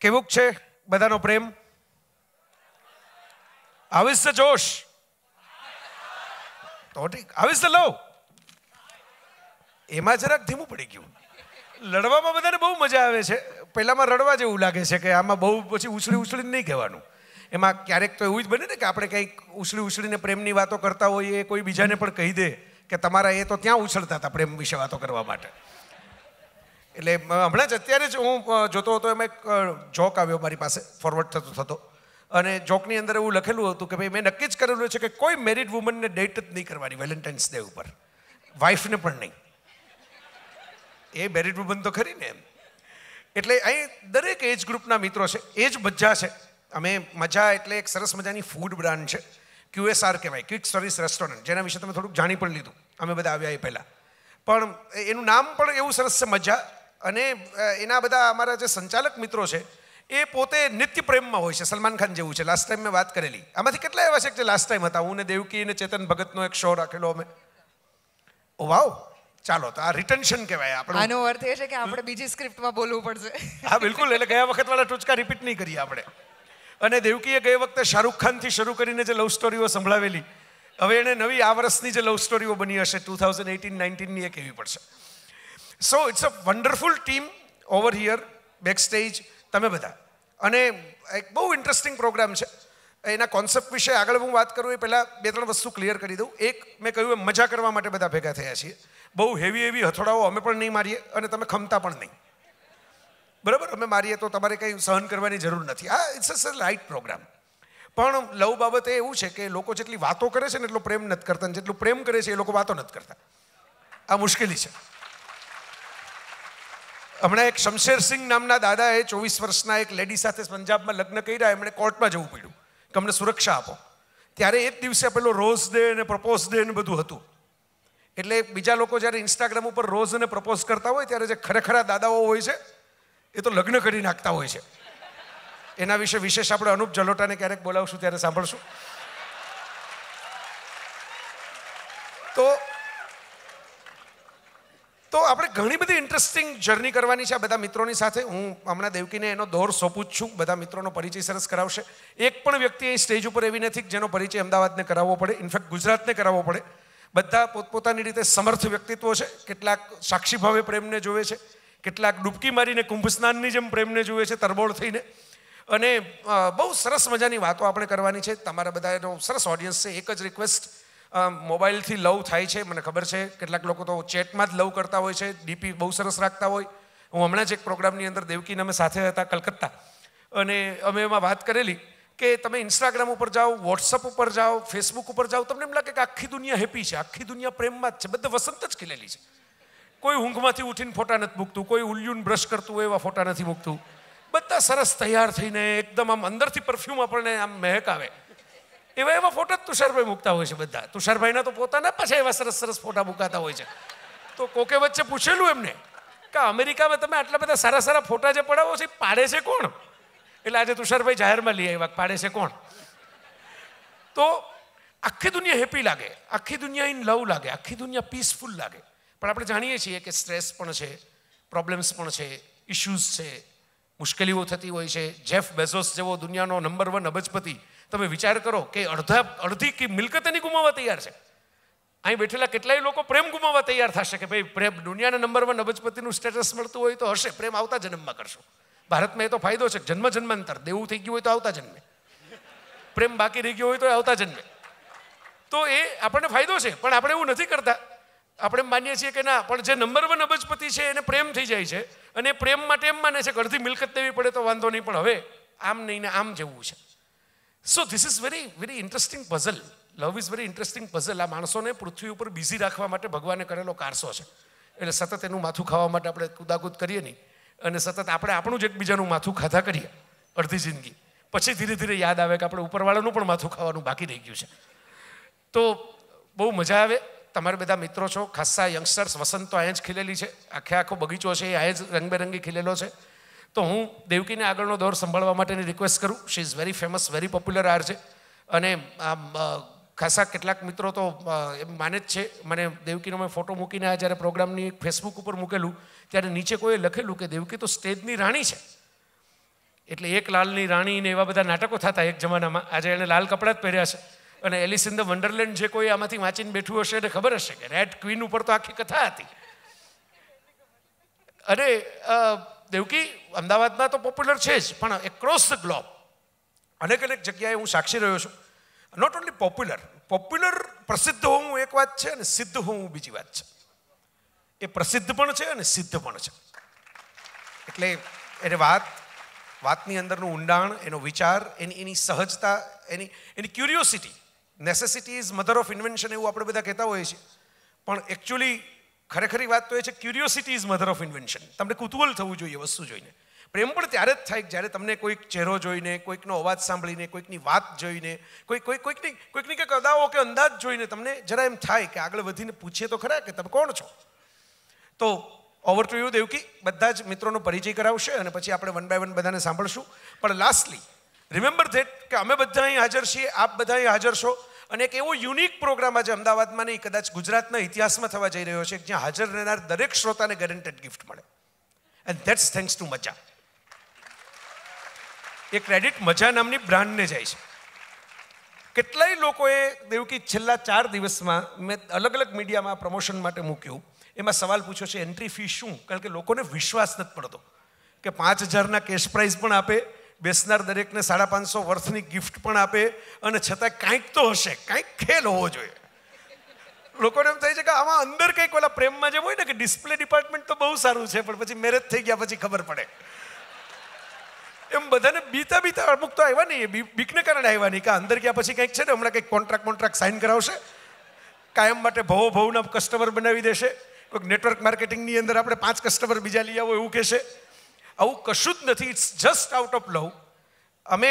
કેવુંક છે બધાનો પ્રેમ હાવિસ ધ જોશ તો ઠીક હાવિસ ધ લવ એમાં જરાક ધીમું પડી ગયું લડવામાં બધાને બહુ મજા આવે છે પહેલામાં રડવા જેવું લાગે છે કે આમાં બહુ પછી ઉછળી ઉછળીને નહીં કહેવાનું એમાં ક્યારેક તો એવું જ બને ને કે આપણે કંઈક ઉછળી ઉછળીને પ્રેમની વાતો કરતા હોઈએ કોઈ બીજાને પણ કહી દે કે તમારા એ તો ત્યાં ઉછળતા હતા પ્રેમ વિશે વાતો કરવા માટે એટલે હમણાં જ અત્યારે જ હું જોતો હતો એમાં એક જોક આવ્યો મારી પાસે ફોરવર્ડ થતો થતો અને જોકની અંદર એવું લખેલું હતું કે ભાઈ મેં નક્કી જ કરેલું છે કે કોઈ મેરિડ વુમનને ડેટ જ નહીં કરવાની વેલેન્ટાઇન્સ ડે ઉપર વાઇફને પણ નહીં એ મેરિડ વુમન તો ખરી ને એમ એટલે અહીં દરેક એજ ગ્રુપના મિત્રો છે એ જ મજા છે અમે મજા એટલે એક સરસ મજાની ફૂડ બ્રાન્ડ છે ક્યુએસઆર કહેવાય ક્વિક સર્વિસ રેસ્ટોરન્ટ જેના વિશે તમે થોડુંક જાણી પણ લીધું અમે બધા આવ્યા એ પહેલાં પણ એનું નામ પણ એવું સરસ છે મજા અને એના બધા અમારા જે સંચાલક મિત્રો છે એ પોતે નિત્ય પ્રેમમાં હોય છે સલમાન ખાન જેવું છે લાસ્ટ ટાઈમ મેં વાત કરેલી આમાંથી કેટલા એવા છે કે લાસ્ટ ટાઈમ હતા હું ને દેવકી અને ચેતન ભગતનો એક શો રાખેલો અમે ઓ વાવ ચાલો તો આ રિટેન્શન કહેવાય આપણે આનો અર્થ એ છે કે આપણે બીજી સ્ક્રિપ્ટમાં બોલવું પડશે હા બિલકુલ એટલે ગયા વખત વાળા ટૂચકા રિપીટ નહીં કરીએ આપણે અને દેવકીએ ગઈ વખતે શાહરૂખ ખાનથી શરૂ કરીને જે લવ સ્ટોરીઓ સંભળાવેલી હવે એણે નવી આ વર્ષની જે લવ સ્ટોરીઓ બની હશે ટુ થાઉઝન્ડ એટીન નાઇન્ટીનની એ કહેવી પડશે so it's a wonderful team over here stage તમે બધા અને એક બહુ ઇન્ટરેસ્ટિંગ પ્રોગ્રામ છે એના કોન્સેપ્ટ વિશે આગળ હું વાત કરું એ પહેલાં બે ત્રણ વસ્તુ ક્લિયર કરી દઉં એક મેં કહ્યું એમ મજા કરવા માટે બધા ભેગા થયા છીએ બહુ હેવી હેવી હથોડાઓ અમે પણ નહીં મારીએ અને તમે ખમતા પણ નહીં બરાબર અમે મારીએ તો તમારે કંઈ સહન કરવાની જરૂર નથી આ ઇટ્સ અ લાઇટ પ્રોગ્રામ પણ લવ બાબતે એવું છે કે લોકો જેટલી વાતો કરે છે ને એટલો પ્રેમ નથી કરતા જેટલું પ્રેમ કરે છે એ લોકો વાતો નથી કરતા આ મુશ્કેલી છે હમણાં એક શમશેરસિંહ નામના દાદાએ ચોવીસ વર્ષના એક લેડી સાથે પંજાબમાં લગ્ન કર્યા એમણે કોર્ટમાં જવું પડ્યું કે અમને સુરક્ષા આપો ત્યારે એ જ દિવસે પેલો રોઝ ડે અને પ્રપોઝ ડે ને બધું હતું એટલે બીજા લોકો જ્યારે ઇન્સ્ટાગ્રામ ઉપર રોઝ અને પ્રપોઝ કરતા હોય ત્યારે જે ખરેખરા દાદાઓ હોય છે એ તો લગ્ન કરી નાખતા હોય છે એના વિશે વિશેષ આપણે અનુપ જલોટાને ક્યારેક બોલાવશું ત્યારે સાંભળશું તો તો આપણે ઘણી બધી ઇન્ટરેસ્ટિંગ જર્ની કરવાની છે આ બધા મિત્રોની સાથે હું હમણાં દેવકીને એનો દોર સોંપું જ છું બધા મિત્રોનો પરિચય સરસ કરાવશે એક પણ વ્યક્તિ અહીં સ્ટેજ ઉપર એવી નથી જેનો પરિચય અમદાવાદને કરાવવો પડે ઇનફેક્ટ ગુજરાતને કરાવવો પડે બધા પોતપોતાની રીતે સમર્થ વ્યક્તિત્વો છે કેટલાક સાક્ષીભાવે પ્રેમને જોવે છે કેટલાક ડૂબકી મારીને કુંભ સ્નાનની જેમ પ્રેમને જોવે છે તરબોળ થઈને અને બહુ સરસ મજાની વાતો આપણે કરવાની છે તમારા બધાનો સરસ ઓડિયન્સ છે એક જ રિક્વેસ્ટ મોબાઈલથી લવ થાય છે મને ખબર છે કેટલાક લોકો તો ચેટમાં જ લવ કરતા હોય છે ડીપી બહુ સરસ રાખતા હોય હું હમણાં જ એક પ્રોગ્રામની અંદર દેવકીને અમે સાથે હતા કલકત્તા અને અમે એમાં વાત કરેલી કે તમે ઇન્સ્ટાગ્રામ ઉપર જાઓ વોટ્સઅપ ઉપર જાઓ ફેસબુક ઉપર જાઓ તમને એમ લાગે કે આખી દુનિયા હેપી છે આખી દુનિયા પ્રેમમાં જ છે બધા વસંત જ ખીલેલી છે કોઈ ઊંઘમાંથી ઉઠીને ફોટા નથી મૂકતું કોઈ ઉલ્યુન બ્રશ કરતું હોય એવા ફોટા નથી મૂકતું બધા સરસ તૈયાર થઈને એકદમ આમ અંદરથી પરફ્યુમ આપણને આમ મહેક આવે એવા એવા ફોટા જ તુષારભાઈ મૂકતા હોય છે બધા તુષારભાઈના તો પોતાના પાછા એવા સરસ સરસ ફોટા મૂકાતા હોય છે તો કોકે વચ્ચે પૂછેલું એમને કે અમેરિકામાં તમે આટલા બધા સારા સારા ફોટા જે પડાવો છો એ પાડે છે કોણ એટલે આજે તુષારભાઈ જાહેરમાં લઈ આવ્યા પાડે છે કોણ તો આખી દુનિયા હેપી લાગે આખી દુનિયા ઇન લવ લાગે આખી દુનિયા પીસફુલ લાગે પણ આપણે જાણીએ છીએ કે સ્ટ્રેસ પણ છે પ્રોબ્લેમ્સ પણ છે ઇશ્યુઝ છે મુશ્કેલીઓ થતી હોય છે જેફ બેઝોસ જેવો દુનિયાનો નંબર વન અબજપતિ તમે વિચાર કરો કે અડધા અડધી કે મિલકત એની ગુમાવવા તૈયાર છે અહીં બેઠેલા કેટલાય લોકો પ્રેમ ગુમાવવા તૈયાર થશે કે ભાઈ પ્રેમ દુનિયાના નંબરમાં નબજપતિનું સ્ટેટસ મળતું હોય તો હશે પ્રેમ આવતા જન્મમાં કરશો ભારતમાં એ તો ફાયદો છે જન્મ જન્માંતર દેવું થઈ ગયું હોય તો આવતા જન્મે પ્રેમ બાકી રહી ગયો હોય તો આવતા જન્મે તો એ આપણને ફાયદો છે પણ આપણે એવું નથી કરતા આપણે માનીએ છીએ કે ના પણ જે નંબર વન અબજપતિ છે એને પ્રેમ થઈ જાય છે અને પ્રેમ માટે એમ માને છે કે અડધી મિલકત દેવી પડે તો વાંધો નહીં પણ હવે આમ નહીં ને આમ જેવું છે so this is very very interesting puzzle love is very interesting puzzle આ માણસોને પૃથ્વી ઉપર બિઝી રાખવા માટે ભગવાને કરેલો કારસો છે એટલે સતત એનું માથું ખાવા માટે આપણે કુદાકુદ કરીએ નહીં અને સતત આપણે આપણું જ એકબીજાનું માથું ખાધા કરીએ અડધી જિંદગી પછી ધીરે ધીરે યાદ આવે કે આપણે ઉપરવાળાનું પણ માથું ખાવાનું બાકી રહી ગયું છે તો બહુ મજા આવે તમારે બધા મિત્રો છો ખાસ્સા યંગસ્ટર્સ વસંત તો અહીંયા જ ખીલેલી છે આખે આખો બગીચો છે એ અહીંયા જ રંગબેરંગી ખીલેલો છે તો હું દેવકીને આગળનો દોર સંભાળવા માટેની રિક્વેસ્ટ કરું she is very famous very popular આર છે અને ખાસા કેટલાક મિત્રો તો એમ માને જ છે મને દેવકીનો મેં ફોટો મૂકીને આ જ્યારે પ્રોગ્રામની ફેસબુક ઉપર મૂકેલું ત્યારે નીચે કોઈએ લખેલું કે દેવકી તો સ્ટેજની રાણી છે એટલે એક લાલની રાણી ને એવા બધા નાટકો થતા એક જમાનામાં આજે એણે લાલ કપડાં જ પહેર્યા છે અને એલિસ ઇન ધ વન્ડરલેન્ડ જે કોઈ આમાંથી વાંચીને બેઠું હશે એને ખબર હશે કે રેડ ક્વીન ઉપર તો આખી કથા હતી અને દેવકી અમદાવાદના તો પોપ્યુલર છે જ પણ એક્રોસ ધ ગ્લોબ અનેક અનેક જગ્યાએ હું સાક્ષી રહ્યો છું નોટ ઓન્લી પોપ્યુલર પોપ્યુલર પ્રસિદ્ધ હોવું એક વાત છે અને સિદ્ધ હોવું બીજી વાત છે એ પ્રસિદ્ધ પણ છે અને સિદ્ધ પણ છે એટલે એને વાત વાતની અંદરનું ઊંડાણ એનો વિચાર એની એની સહજતા એની એની curiosity necessity is mother of invention એવું આપણે બધા કહેતા હોઈએ છીએ પણ એકચ્યુઅલી ખરેખરી વાત તો એ છે curiosity is mother of invention તમને કુતૂહલ થવું જોઈએ વસ્તુ જોઈને પ્રેમ પણ ત્યારે જ થાય જ્યારે તમને કોઈક ચહેરો જોઈને કોઈકનો અવાજ સાંભળીને કોઈકની વાત જોઈને કોઈ કોઈ કોઈકની કોઈકની કંઈક અદાઓ કે અંદાજ જોઈને તમને જરા એમ થાય કે આગળ વધીને પૂછીએ તો ખરા કે તમે કોણ છો તો ઓવર ટુ યુ દેવકી બધા જ મિત્રોનો પરિચય કરાવશે અને પછી આપણે વન બાય વન બધાને સાંભળશું પણ લાસ્ટલી રિમેમ્બર ધેટ કે અમે બધા અહીં હાજર છીએ આપ બધા અહીં હાજર છો અને એક એવો યુનિક પ્રોગ્રામ આજે અમદાવાદમાં નહીં કદાચ ગુજરાતના ઇતિહાસમાં થવા જઈ રહ્યો છે જ્યાં હાજર રહેનાર દરેક શ્રોતાને ગેરંટેડ ગિફ્ટ મળે એન્ડ ધેટ્સ થેન્ક્સ ટુ મજા એ ક્રેડિટ મજા નામની બ્રાન્ડને જાય છે કેટલાય લોકોએ દેવકી છેલ્લા ચાર દિવસમાં મેં અલગ અલગ મીડિયામાં પ્રમોશન માટે મૂક્યું એમાં સવાલ પૂછ્યો છે એન્ટ્રી ફી શું કારણ કે લોકોને વિશ્વાસ નથી પડતો કે પાંચ હજારના કેશ પ્રાઇઝ પણ આપે બેસનાર દરેકને સાડા પાંચસો વર્ષની ગિફ્ટ પણ આપે અને છતાં કાંઈક તો હશે કાંઈક ખેલ હોવો જોઈએ લોકોને એમ થાય છે કે આમાં અંદર કંઈક ઓલા પ્રેમમાં જેમ હોય ને કે ડિસ્પ્લે ડિપાર્ટમેન્ટ તો બહુ સારું છે પણ પછી મેરેજ થઈ ગયા પછી ખબર પડે એમ બધાને બીતા બીતા અમુક તો આવ્યા નહીં બીકને કારણે આવ્યા નહીં કે અંદર ગયા પછી કંઈક છે ને હમણાં કંઈક કોન્ટ્રાક્ટ કોન્ટ્રાક્ટ સાઇન કરાવશે કાયમ માટે ભવો ભવના કસ્ટમર બનાવી દેશે કોઈક નેટવર્ક માર્કેટિંગની અંદર આપણે પાંચ કસ્ટમર બીજા લઈ આવો એવું કહેશે આવું કશું જ નથી it's just out of love અમે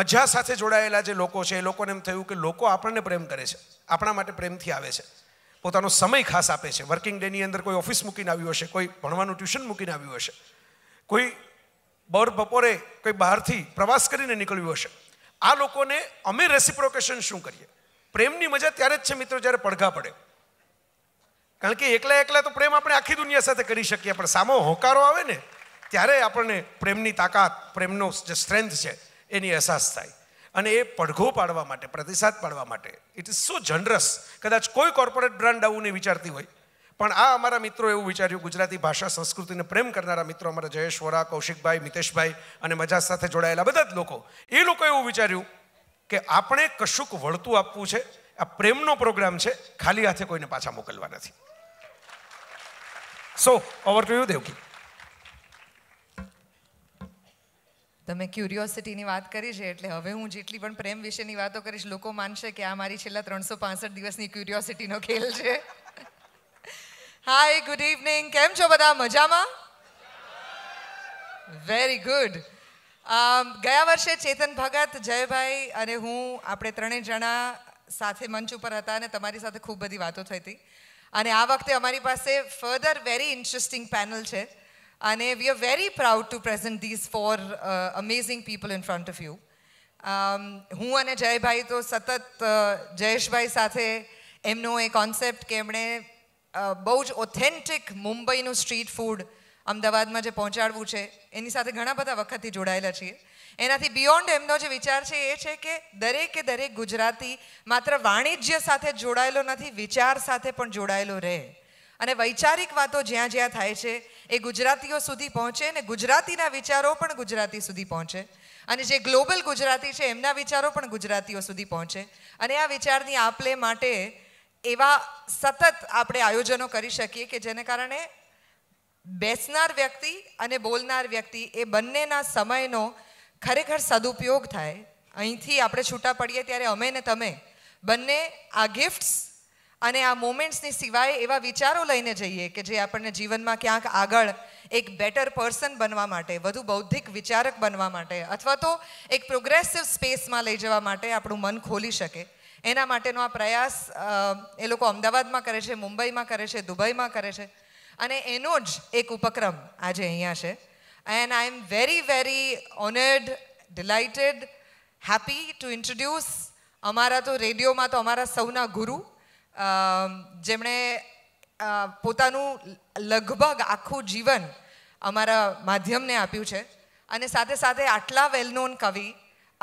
મજા સાથે જોડાયેલા જે લોકો છે એ લોકોને એમ થયું કે લોકો આપણને પ્રેમ કરે છે આપણા માટે પ્રેમથી આવે છે પોતાનો સમય ખાસ આપે છે વર્કિંગ ડેની અંદર કોઈ ઓફિસ મૂકીને આવ્યું હશે કોઈ ભણવાનું ટ્યુશન મૂકીને આવ્યું હશે કોઈ બપોર બપોરે કોઈ બહારથી પ્રવાસ કરીને નીકળ્યું હશે આ લોકોને અમે રેસિપ્રોકેશન શું કરીએ પ્રેમની મજા ત્યારે જ છે મિત્રો જ્યારે પડઘા પડે કારણ કે એકલા એકલા તો પ્રેમ આપણે આખી દુનિયા સાથે કરી શકીએ પણ સામો હોકારો આવે ને ત્યારે આપણને પ્રેમની તાકાત પ્રેમનો જે સ્ટ્રેન્થ છે એની અહેસાસ થાય અને એ પડઘો પાડવા માટે પ્રતિસાદ પાડવા માટે ઇટ ઇઝ સો જનરસ કદાચ કોઈ કોર્પોરેટ બ્રાન્ડ આવું નહીં વિચારતી હોય પણ આ અમારા મિત્રો એવું વિચાર્યું ગુજરાતી ભાષા સંસ્કૃતિને પ્રેમ કરનારા મિત્રો અમારા જયેશ વોરા કૌશિકભાઈ મિતેશભાઈ અને મજા સાથે જોડાયેલા બધા જ લોકો એ લોકો એવું વિચાર્યું કે આપણે કશુંક વળતું આપવું છે આ પ્રેમનો પ્રોગ્રામ છે ખાલી હાથે કોઈને પાછા મોકલવા નથી so over to you Devki તમે ક્યુરિયોસિટીની વાત કરી છે એટલે હવે હું જેટલી પણ પ્રેમ વિશેની વાતો કરીશ લોકો માનશે કે આ મારી છેલ્લા ત્રણસો પાસઠ દિવસની ક્યુરિયોસિટીનો ખેલ છે હાય ગુડ ઇવનિંગ કેમ છો બધા મજામાં વેરી ગુડ ગયા વર્ષે ચેતન ભગત જયભાઈ અને હું આપણે ત્રણેય જણા સાથે મંચ ઉપર હતા અને તમારી સાથે ખૂબ બધી વાતો થઈ હતી અને આ વખતે અમારી પાસે ફર્ધર વેરી ઇન્ટરેસ્ટિંગ પેનલ છે અને we are very proud to present these four amazing people in front of you હું અને જયભાઈ તો સતત જયેશભાઈ સાથે એમનો એ કોન્સેપ્ટ કે એમણે બહુ જ ઓથેન્ટિક મુંબઈનું સ્ટ્રીટ ફૂડ અમદાવાદમાં જે પહોંચાડવું છે એની સાથે ઘણા બધા વખતથી જોડાયેલા છીએ એનાથી બિયોન્ડ એમનો જે વિચાર છે એ છે કે દરેકે દરેક ગુજરાતી માત્ર વાણિજ્ય સાથે જોડાયેલો નથી વિચાર સાથે પણ જોડાયેલો રહે અને વૈચારિક વાતો જ્યાં જ્યાં થાય છે એ ગુજરાતીઓ સુધી પહોંચે અને ગુજરાતીના વિચારો પણ ગુજરાતી સુધી પહોંચે અને જે ગ્લોબલ ગુજરાતી છે એમના વિચારો પણ ગુજરાતીઓ સુધી પહોંચે અને આ વિચારની આપલે માટે એવા સતત આપણે આયોજનો કરી શકીએ કે જેને કારણે બેસનાર વ્યક્તિ અને બોલનાર વ્યક્તિ એ બંનેના સમયનો ખરેખર સદુપયોગ થાય અહીંથી આપણે છૂટા પડીએ ત્યારે અમે ને તમે બંને આ ગિફ્ટ્સ અને આ મોમેન્ટ્સની સિવાય એવા વિચારો લઈને જઈએ કે જે આપણને જીવનમાં ક્યાંક આગળ એક બેટર પર્સન બનવા માટે વધુ બૌદ્ધિક વિચારક બનવા માટે અથવા તો એક પ્રોગ્રેસિવ સ્પેસમાં લઈ જવા માટે આપણું મન ખોલી શકે એના માટેનો આ પ્રયાસ એ લોકો અમદાવાદમાં કરે છે મુંબઈમાં કરે છે દુબઈમાં કરે છે અને એનો જ એક ઉપક્રમ આજે અહીંયા છે and I am very very honoured delighted happy to introduce અમારા તો રેડિયોમાં તો અમારા સૌના ગુરુ જેમણે પોતાનું લગભગ આખું જીવન અમારા માધ્યમને આપ્યું છે અને સાથે સાથે આટલા વેલનોન કવિ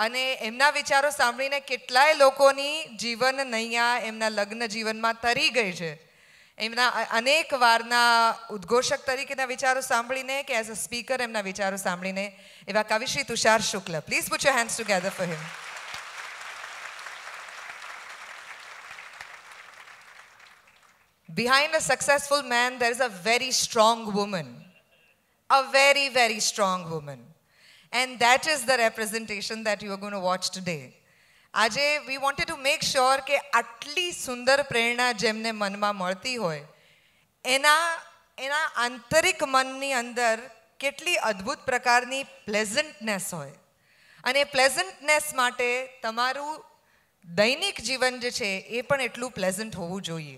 અને એમના વિચારો સાંભળીને કેટલાય લોકોની જીવન નૈયા એમના લગ્ન જીવનમાં તરી ગઈ છે એમના અનેક વારના ઉદ્ઘોષક તરીકેના વિચારો સાંભળીને કે એઝ અ સ્પીકર એમના વિચારો સાંભળીને એવા કવિશ્રી Tushar Shukla please put your hands together for him Behind a successful man, there is a very strong woman. A very, very strong woman. And that is the representation that you are going to watch today. Ajay, we wanted to make sure that at atli sundar prerna jemne manma marti hoye, Ena, ena antarik manni andar ketli adbut prakarni pleasantness hoy. Ane pleasantness mate tamaru dainik jivan je che, epan pleasant hovu joye.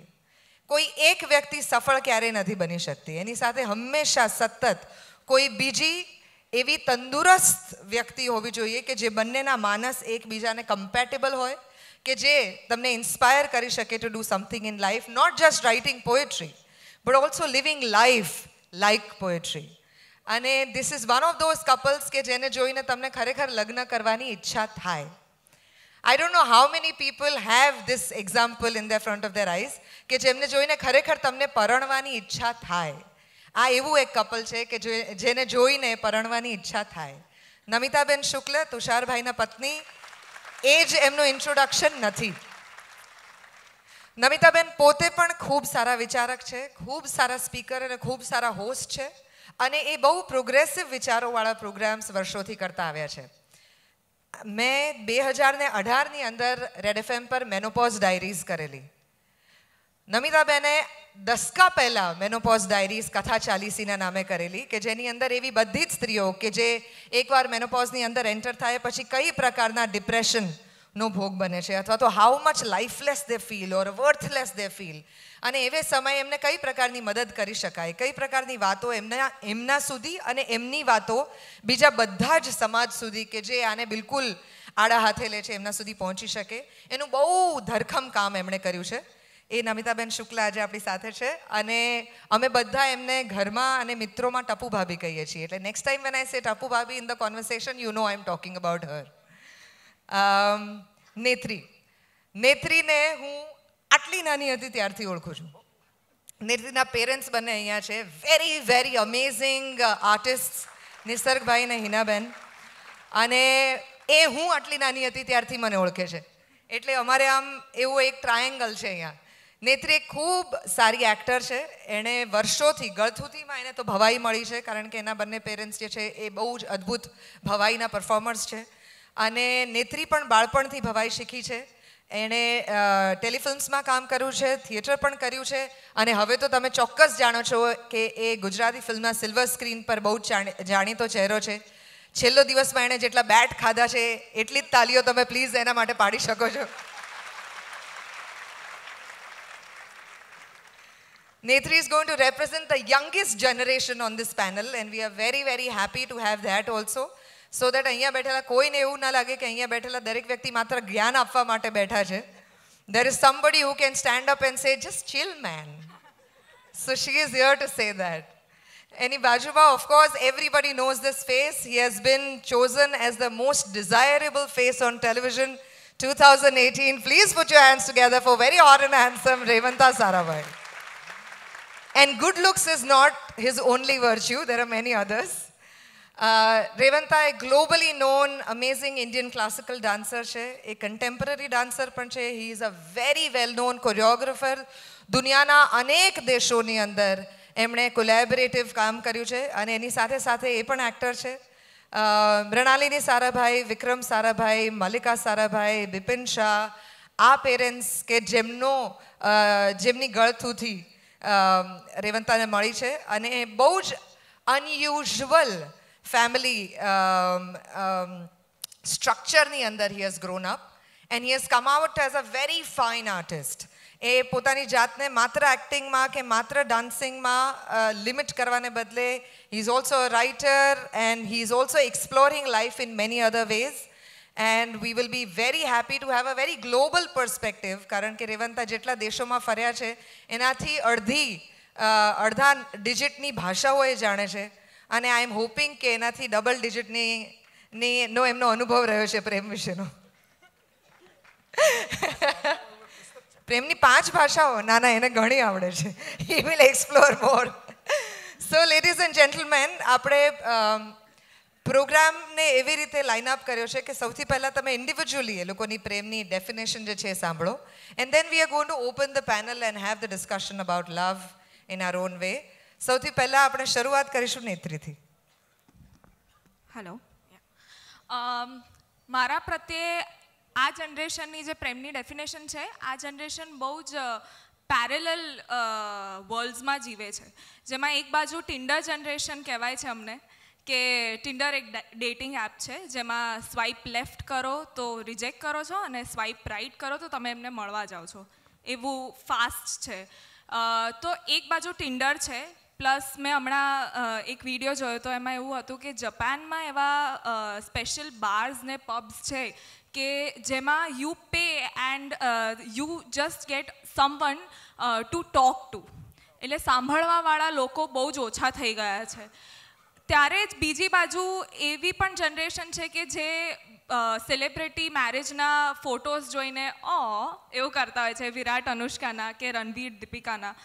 કોઈ એક વ્યક્તિ સફળ ક્યારેય નથી બની શકતી એની સાથે હંમેશા સતત કોઈ બીજી એવી તંદુરસ્ત વ્યક્તિ હોવી જોઈએ કે જે બંનેના માનસ એકબીજાને કમ્પેટેબલ હોય કે જે તમને ઇન્સ્પાયર કરી શકે to do something in life not just writing poetry but also living life like poetry અને this is one of those couples કે જેને જોઈને તમને ખરેખર લગ્ન કરવાની ઈચ્છા થાય I don't know how many people have this example in the front of their eyes કે જેમને જોઈને ખરેખર તમને પરણવાની ઈચ્છા થાય આ એવું એક કપલ છે કે જેને જોઈને પરણવાની ઈચ્છા થાય નમિતાબેન શુક્લ તુષારભાઈના પત્ની એ જ એમનું ઇન્ટ્રોડક્શન નથી નમિતાબેન પોતે પણ ખૂબ સારા વિચારક છે ખૂબ સારા સ્પીકર અને ખૂબ સારા હોસ્ટ છે અને એ બહુ પ્રોગ્રેસિવ વિચારોવાળા પ્રોગ્રામ્સ વર્ષોથી કરતા આવ્યા છે મેં બે હજાર ને અઢારની અંદર રેડ એફએમ પર મેનોપોઝ ડાયરીઝ કરેલી નમિતાબેને દસકા પહેલાં મેનોપોઝ ડાયરીઝ કથા ચાલીસીના નામે કરેલી કે જેની અંદર એવી બધી જ સ્ત્રીઓ કે જે એકવાર મેનોપોઝની અંદર એન્ટર થાય પછી કઈ પ્રકારના ડિપ્રેશન નો ભોગ બને છે અથવા તો how much lifeless they feel or worthless they feel અને એવે સમયે એમને કઈ પ્રકારની મદદ કરી શકાય કઈ પ્રકારની વાતો એમના એમના સુધી અને એમની વાતો બીજા બધા જ સમાજ સુધી કે જે આને બિલકુલ આડા હાથે લે છે એમના સુધી પહોંચી શકે એનું બહુ ધરખમ કામ એમણે કર્યું છે એ નમિતાબેન શુક્લા આજે આપણી સાથે છે અને અમે બધા એમને ઘરમાં અને મિત્રોમાં ટપુ ભાભી કહીએ છીએ એટલે next time when I say Tapu bhabhi in the conversation you know I am talking about her Netri નેત્રીને હું આટલી નાની હતી ત્યારથી ઓળખું છું નેત્રીના પેરેન્ટ્સ બંને અહીંયા છે વેરી વેરી અમેઝિંગ આર્ટિસ્ટ નિસર્ગભાઈ ને હિનાબેન અને એ હું આટલી નાની હતી ત્યારથી મને ઓળખે છે એટલે અમારે આમ એવો એક ટ્રાયેંગલ છે અહીંયા નેત્રી ખૂબ સારી એક્ટર છે એણે વર્ષોથી ગળથુથીમાં એને તો ભવાઈ મળી છે કારણ કે એના બંને પેરેન્ટ્સ જે છે એ બહુ જ અદ્ભુત ભવાઈના પરફોર્મર્સ છે અને નેત્રી પણ બાળપણથી ભવાઈ શીખી છે એણે ટેલિફિલ્મ્સમાં કામ કર્યું છે થિયેટર પણ કર્યું છે અને હવે તો તમે ચોક્કસ જાણો છો કે એ ગુજરાતી ફિલ્મના સિલ્વર સ્ક્રીન પર બહુ જાણીતો ચહેરો છે છેલ્લો દિવસમાં એણે જેટલા બેટ ખાધા છે એટલી જ તાલીઓ તમે પ્લીઝ એના માટે પાડી શકો છો Netri is going to represent the youngest generation on this panel and we are very very happy to have that also. So that અહીંયા બેઠેલા કોઈને એવું ના લાગે કે અહીંયા બેઠેલા દરેક વ્યક્તિ માત્ર જ્ઞાન આપવા માટે બેઠા છે there is somebody who can stand up and say just chill man so she is your to say that એની બાજુમાં of course everybody knows this face he has been chosen as the most desirable face on television 2018 please put your hands together for very hot and handsome Revanta Sarabhai and good looks is not his only virtue there are many others Uh, Revanta એ globally non amazing Indian classical dancer છે એ contemporary dancer પણ છે he is a very well known choreographer દુનિયાના અનેક દેશોની અંદર એમણે કોલેબરેટિવ કામ કર્યું છે અને એની સાથે સાથે એ પણ એક્ટર છે uh, મૃણાલિની સારાભાઈ વિક્રમ સારાભાઈ મલ્લિકા સારાભાઈ બિપિન શાહ આ પેરેન્ટ્સ કે જેમનો જેમની ગળથુથી રેવંતાને મળી છે અને બહુ જ unusual family um, um, structure ની અંદર he has grown up and he has come out as a very fine artist. એ પોતાની જાતને માત્ર એક્ટિંગમાં કે માત્ર ડાન્સિંગમાં લિમિટ કરવાને બદલે he is also a writer and he is also exploring life in many other ways and we will be very happy to have a very global perspective કારણ કે રેવંતા જેટલા દેશોમાં ફર્યા છે એનાથી અડધી અડધા ડિજિટની ભાષાઓ એ જાણે છે અને આઈ એમ હોપિંગ કે એનાથી ડબલ ડિજિટની ની નો એમનો અનુભવ રહ્યો છે પ્રેમ વિશેનો પ્રેમની પાંચ ભાષાઓ ના ના એને ઘણી આવડે છે he will explore more so ladies and gentlemen આપણે પ્રોગ્રામને એવી રીતે લાઇન અપ કર્યો છે કે સૌથી પહેલાં તમે ઇન્ડિવિજ્યુઅલી એ લોકોની પ્રેમની ડેફિનેશન જે છે એ સાંભળો and then we are going to open the panel and have the discussion about love in our own way સૌથી પહેલાં આપણે શરૂઆત કરીશું નેત્રીથી હેલો um, મારા પ્રત્યે આ જનરેશનની જે પ્રેમની ડેફિનેશન છે આ જનરેશન બહુ જ પેરેલલ વર્લ્ડ્સમાં જીવે છે જેમાં એક બાજુ ટિન્ડર જનરેશન કહેવાય છે અમને કે ટિન્ડર એક ડેટિંગ એપ છે જેમાં સ્વાઇપ લેફ્ટ કરો તો રિજેક્ટ કરો છો અને સ્વાઇપ રાઇટ કરો તો તમે એમને મળવા જાઓ છો એવું ફાસ્ટ છે તો એક બાજુ ટિન્ડર છે પ્લસ મેં હમણાં એક વિડીયો જોયો હતો એમાં એવું હતું કે જપાનમાં એવા સ્પેશિયલ બાર્સ ને પબ્સ છે કે જેમાં you pay and you just get someone to talk to એટલે સાંભળવાવાળા લોકો બહુ જ ઓછા થઈ ગયા છે ત્યારે જ બીજી બાજુ એવી પણ જનરેશન છે કે જે સેલિબ્રિટી મેરેજના ફોટોઝ જોઈને ઓ એવું કરતા હોય છે વિરાટ અનુષ્કાના કે રણવીર દીપિકાના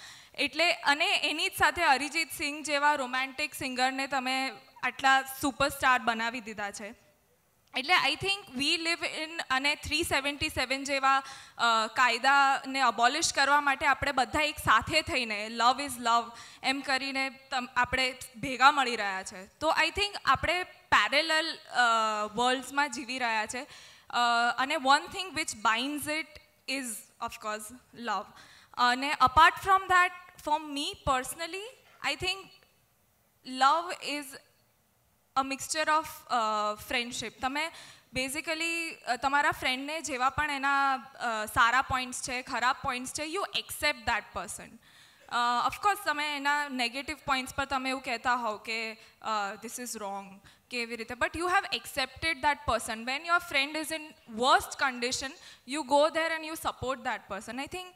એટલે અને એની જ સાથે અરિજીત સિંઘ જેવા રોમેન્ટિક સિંગરને તમે આટલા સુપરસ્ટાર બનાવી દીધા છે એટલે I think we live in અને થ્રી સેવન્ટી સેવન જેવા કાયદાને અબોલિશ કરવા માટે આપણે બધા એક સાથે થઈને લવ ઇઝ લવ એમ કરીને આપણે ભેગા મળી રહ્યા છે તો આઈ થિંક આપણે પેરેલલ વર્લ્ડ્સમાં જીવી રહ્યા છે અને one thing which binds it is of course love અને apart from that for me personally, I think love is a mixture of uh, friendship. Tame basically tamara uh, friend ne jeva pan ena points che, points you accept that person. of course, some negative points but tame u keta hao this is wrong. But you have accepted that person. When your friend is in worst condition, you go there and you support that person. I think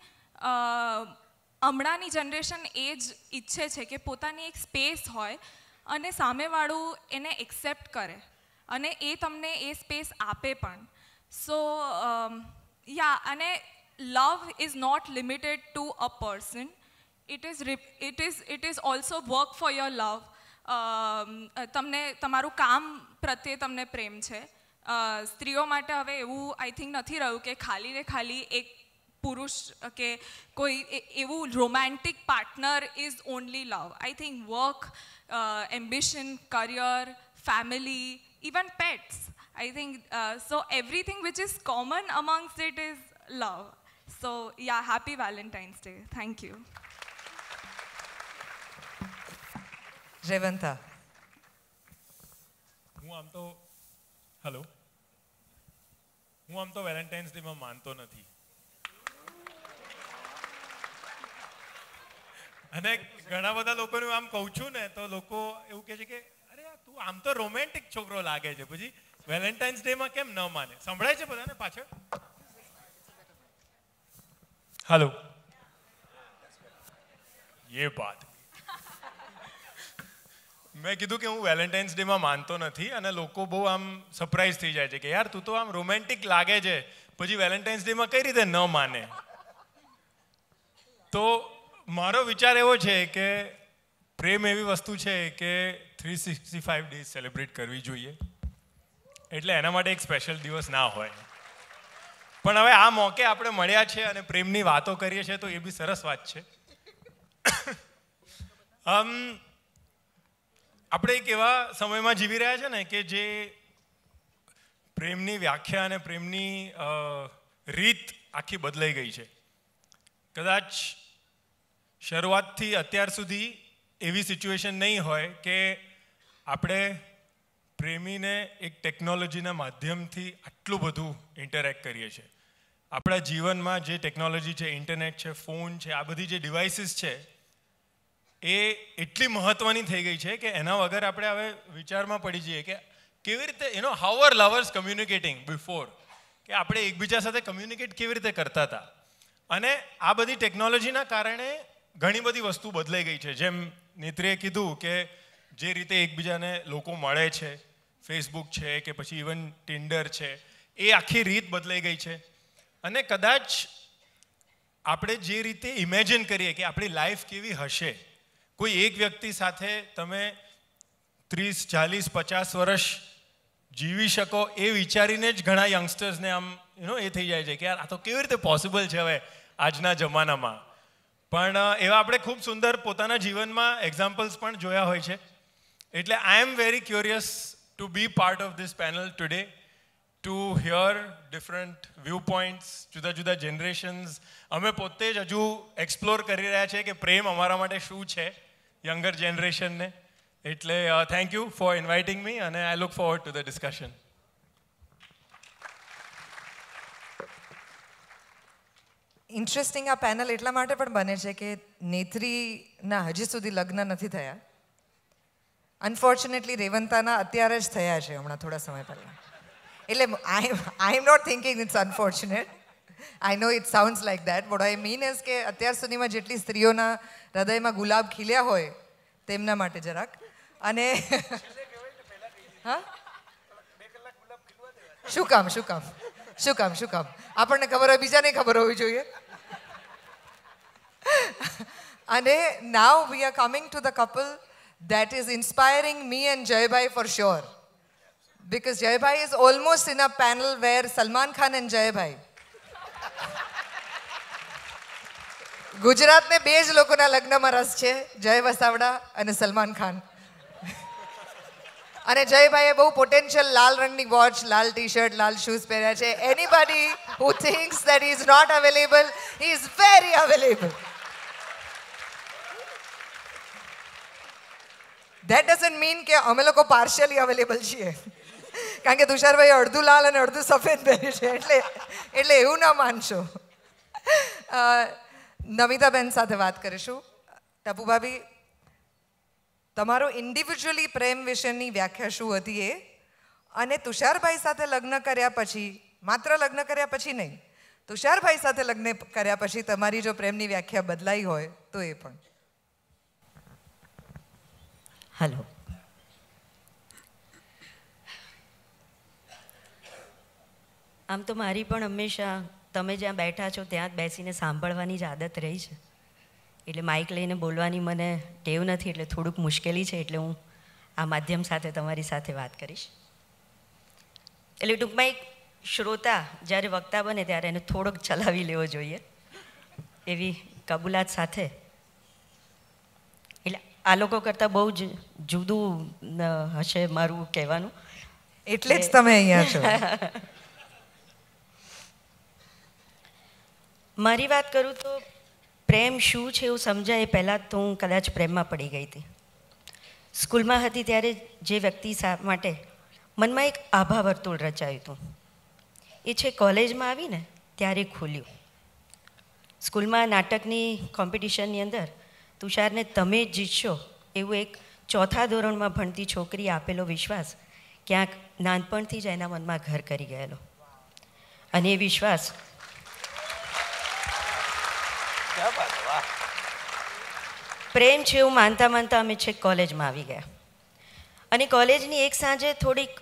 હમણાંની generation એ જ ઈચ્છે છે કે પોતાની એક space હોય અને સામેવાળું એને એક્સેપ્ટ કરે અને એ તમને એ સ્પેસ આપે પણ સો યા um, અને love is not limited to a person it is it is it is also work for your love તમને તમારું કામ પ્રત્યે તમને પ્રેમ છે uh, સ્ત્રીઓ માટે હવે એવું આઈ થિંક નથી રહ્યું કે ખાલી ને ખાલી એક પુરુષ કે કોઈ એવું romantic partner is only love I think work ambition career family even pets I think so everything which is common amongst it is love so yeah happy Valentine's day thank you Revanta હું આમ તો hello હું આમ તો Valentine's ડેમાં માનતો નથી અને ઘણા બધા લોકોનું આમ કહું છું ને તો લોકો એવું કહે છે કે અરે તું આમ તો રોમેન્ટિક છોકરો લાગે છે પછી વેલેન્ટાઇન્સ ડે માં કેમ ન માને સંભળાય છે બધાને પાછળ હેલો યે બાત મેં કીધું કે હું વેલેન્ટાઇન્સ ડેમાં માનતો નથી અને લોકો બહુ આમ સરપ્રાઈઝ થઈ જાય છે કે યાર તું તો આમ રોમેન્ટિક લાગે છે પછી વેલેન્ટાઇન્સ ડે માં કઈ રીતે ન માને તો મારો વિચાર એવો છે કે પ્રેમ એવી વસ્તુ છે કે three sixty five days celebrate કરવી જોઈએ એટલે એના માટે એક સ્પેશિયલ દિવસ ના હોય પણ હવે આ મોકે આપણે મળ્યા છે અને પ્રેમની વાતો કરીએ છીએ તો એ બી સરસ વાત છે આમ આપણે એક એવા સમયમાં જીવી રહ્યા છે ને કે જે પ્રેમની વ્યાખ્યા અને પ્રેમની રીત આખી બદલાઈ ગઈ છે કદાચ શરૂઆતથી અત્યાર સુધી એવી સિચ્યુએશન નહીં હોય કે આપણે પ્રેમીને એક ટેકનોલોજીના માધ્યમથી આટલું બધું ઇન્ટરેક્ટ કરીએ છીએ આપણા જીવનમાં જે ટેકનોલોજી છે ઇન્ટરનેટ છે ફોન છે આ બધી જે ડિવાઇસીસ છે એ એટલી મહત્ત્વની થઈ ગઈ છે કે એના વગર આપણે હવે વિચારમાં પડી જઈએ કે કેવી રીતે you know how are lovers communicating before કે આપણે એકબીજા સાથે કમ્યુનિકેટ કેવી રીતે કરતા હતા અને આ બધી ટેકનોલોજીના કારણે ઘણી બધી વસ્તુ બદલાઈ ગઈ છે જેમ નેત્રીએ કીધું કે જે રીતે એકબીજાને લોકો મળે છે ફેસબુક છે કે પછી ઇવન ટિન્ડર છે એ આખી રીત બદલાઈ ગઈ છે અને કદાચ આપણે જે રીતે ઇમેજિન કરીએ કે આપણી લાઈફ કેવી હશે કોઈ એક વ્યક્તિ સાથે તમે ત્રીસ ચાલીસ પચાસ વર્ષ જીવી શકો એ વિચારીને જ ઘણા યંગસ્ટર્સને આમ યુ નો એ થઈ જાય છે કે યાર આ તો કેવી રીતે પોસિબલ છે હવે આજના જમાનામાં પણ એવા આપણે ખૂબ સુંદર પોતાના જીવનમાં એક્ઝામ્પલ્સ પણ જોયા હોય છે એટલે I am very curious to be part of this panel today to hear different view points જુદા જુદા જનરેશન્સ અમે પોતે જ હજુ એક્સપ્લોર કરી રહ્યા છીએ કે પ્રેમ અમારા માટે શું છે યંગર જનરેશનને એટલે thank you for inviting me અને I look forward to the discussion interesting આ પેનલ એટલા માટે પણ બને છે કે નેત્રીના હજી સુધી લગ્ન નથી થયા અનફોર્ચ્યુનેટલી રેવંતાના અત્યારે જ થયા છે હમણાં થોડા સમય પહેલાં એટલે I I am not thinking it's unfortunate I know it sounds like that what I mean is કે અત્યાર સુધીમાં જેટલી સ્ત્રીઓના હૃદયમાં ગુલાબ ખીલ્યા હોય તેમના માટે જરાક અને હા શું કામ શું કામ શું કામ શું કામ આપણને ખબર હોય બીજાને ખબર હોવી જોઈએ અને now we are coming to the couple that is inspiring me and Jayabhai for sure. Because Jayabhai is almost in a panel where Salman Khan and Jayabhai. ગુજરાતને બે જ લોકોના લગ્નમાં રસ છે જય વસાવડા અને સલમાન ખાન અને જયભાઈએ બહુ પોટેન્શિયલ લાલ રંગની વોચ લાલ ટી શર્ટ લાલ શૂઝ પહેર્યા છે anybody who thinks that is not available is very available that doesn't mean કે અમે લોકો પાર્શિયલી અવેલેબલ છીએ કારણ કે તુષારભાઈ અડધું લાલ અને અડધું સફેદ પહેર્યું છે એટલે એટલે એવું ના માનશો નમિતાબેન સાથે વાત કરીશું ટપુ ભાભી તમારો ઇન્ડિવિજ્યુઅલી પ્રેમ વિશેની વ્યાખ્યા શું હતી એ અને તુષારભાઈ સાથે લગ્ન કર્યા પછી માત્ર લગ્ન કર્યા પછી નહીં તુષારભાઈ સાથે લગ્ન કર્યા પછી તમારી જો પ્રેમની વ્યાખ્યા બદલાઈ હોય તો એ પણ હલો આમ તો મારી પણ હંમેશા તમે જ્યાં બેઠા છો ત્યાં જ બેસીને સાંભળવાની જ આદત રહી છે એટલે માઇક લઈને બોલવાની મને ટેવ નથી એટલે થોડુંક મુશ્કેલી છે એટલે હું આ માધ્યમ સાથે તમારી સાથે વાત કરીશ એટલે ટૂંકમાં એક શ્રોતા જ્યારે વક્તા બને ત્યારે એને થોડોક ચલાવી લેવો જોઈએ એવી કબૂલાત સાથે એટલે આ લોકો કરતાં બહુ જ જુદું હશે મારું કહેવાનું એટલે જ તમે અહીંયા છો મારી વાત કરું તો પ્રેમ શું છે એવું સમજાય એ પહેલાં તો હું કદાચ પ્રેમમાં પડી ગઈ હતી સ્કૂલમાં હતી ત્યારે જે વ્યક્તિ માટે મનમાં એક આભા વર્તુળ રચાયું હતું એ છે કોલેજમાં આવીને ત્યારે ખુલ્યું સ્કૂલમાં નાટકની કોમ્પિટિશનની અંદર તુષારને તમે જ જીતશો એવું એક ચોથા ધોરણમાં ભણતી છોકરીએ આપેલો વિશ્વાસ ક્યાંક નાનપણથી જ એના મનમાં ઘર કરી ગયેલો અને એ વિશ્વાસ પ્રેમ છે એવું માનતા માનતા અમે છેક કોલેજમાં આવી ગયા અને કોલેજની એક સાંજે થોડીક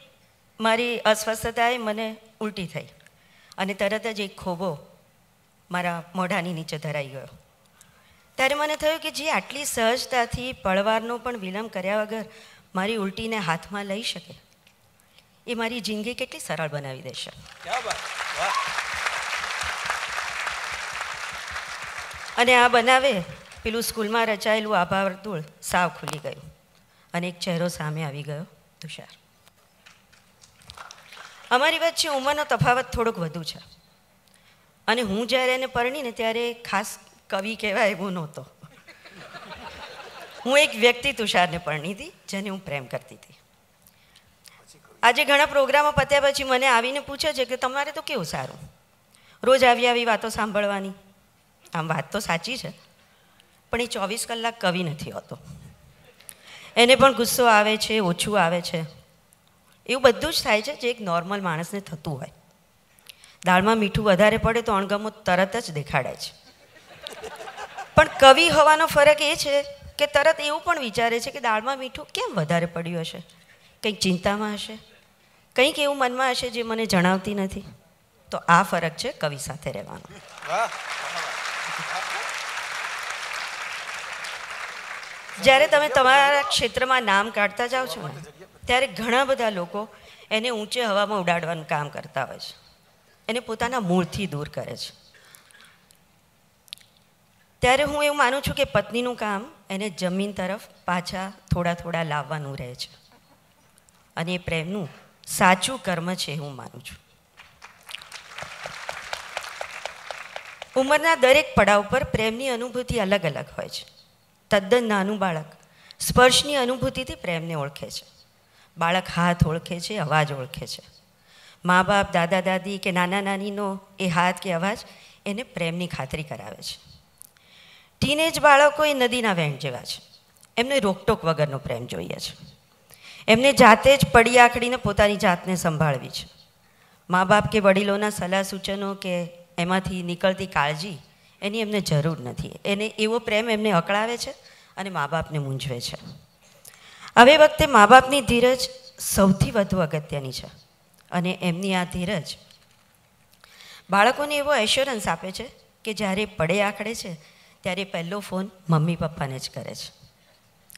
મારી અસ્વસ્થતાએ મને ઉલટી થઈ અને તરત જ એક ખોબો મારા મોઢાની નીચે ધરાઈ ગયો ત્યારે મને થયું કે જે આટલી સહજતાથી પળવારનો પણ વિલંબ કર્યા વગર મારી ઉલટીને હાથમાં લઈ શકે એ મારી જિંદગી કેટલી સરળ બનાવી દેશે અને આ બનાવે પેલું સ્કૂલમાં રચાયેલું આભા વર્તુળ સાવ ખુલી ગયું અને એક ચહેરો સામે આવી ગયો તુષાર અમારી વચ્ચે ઉંમરનો તફાવત થોડોક વધુ છે અને હું જ્યારે એને પરણીને ત્યારે ખાસ કવિ કહેવાય એવું નહોતો હું એક વ્યક્તિ તુષારને પરણી હતી જેને હું પ્રેમ કરતી હતી આજે ઘણા પ્રોગ્રામો પત્યા પછી મને આવીને પૂછે છે કે તમારે તો કેવું સારું રોજ આવી આવી વાતો સાંભળવાની આમ વાત તો સાચી છે પણ એ ચોવીસ કલાક કવિ નથી હોતો એને પણ ગુસ્સો આવે છે ઓછું આવે છે એવું બધું જ થાય છે જે એક નોર્મલ માણસને થતું હોય દાળમાં મીઠું વધારે પડે તો અણગમો તરત જ દેખાડે છે પણ કવિ હોવાનો ફરક એ છે કે તરત એવું પણ વિચારે છે કે દાળમાં મીઠું કેમ વધારે પડ્યું હશે કંઈક ચિંતામાં હશે કંઈક એવું મનમાં હશે જે મને જણાવતી નથી તો આ ફરક છે કવિ સાથે રહેવાનો જ્યારે તમે તમારા ક્ષેત્રમાં નામ કાઢતા જાઓ છો ત્યારે ઘણા બધા લોકો એને ઊંચે હવામાં ઉડાડવાનું કામ કરતા હોય છે એને પોતાના મૂળથી દૂર કરે છે ત્યારે હું એવું માનું છું કે પત્નીનું કામ એને જમીન તરફ પાછા થોડા થોડા લાવવાનું રહે છે અને એ પ્રેમનું સાચું કર્મ છે હું માનું છું ઉંમરના દરેક પડાવ પર પ્રેમની અનુભૂતિ અલગ અલગ હોય છે તદ્દન નાનું બાળક સ્પર્શની અનુભૂતિથી પ્રેમને ઓળખે છે બાળક હાથ ઓળખે છે અવાજ ઓળખે છે મા બાપ દાદા દાદી કે નાના નાનીનો એ હાથ કે અવાજ એને પ્રેમની ખાતરી કરાવે છે ટીનેજ બાળકો એ નદીના વહેણ જેવા છે એમને રોકટોક વગરનો પ્રેમ જોઈએ છે એમને જાતે જ પડી આખડીને પોતાની જાતને સંભાળવી છે મા બાપ કે વડીલોના સલાહ સૂચનો કે એમાંથી નીકળતી કાળજી એની એમને જરૂર નથી એને એવો પ્રેમ એમને અકળાવે છે અને મા બાપને મૂંઝવે છે હવે વખતે મા બાપની ધીરજ સૌથી વધુ અગત્યની છે અને એમની આ ધીરજ બાળકોને એવો એશ્યોરન્સ આપે છે કે જ્યારે પડે આખડે છે ત્યારે પહેલો ફોન મમ્મી પપ્પાને જ કરે છે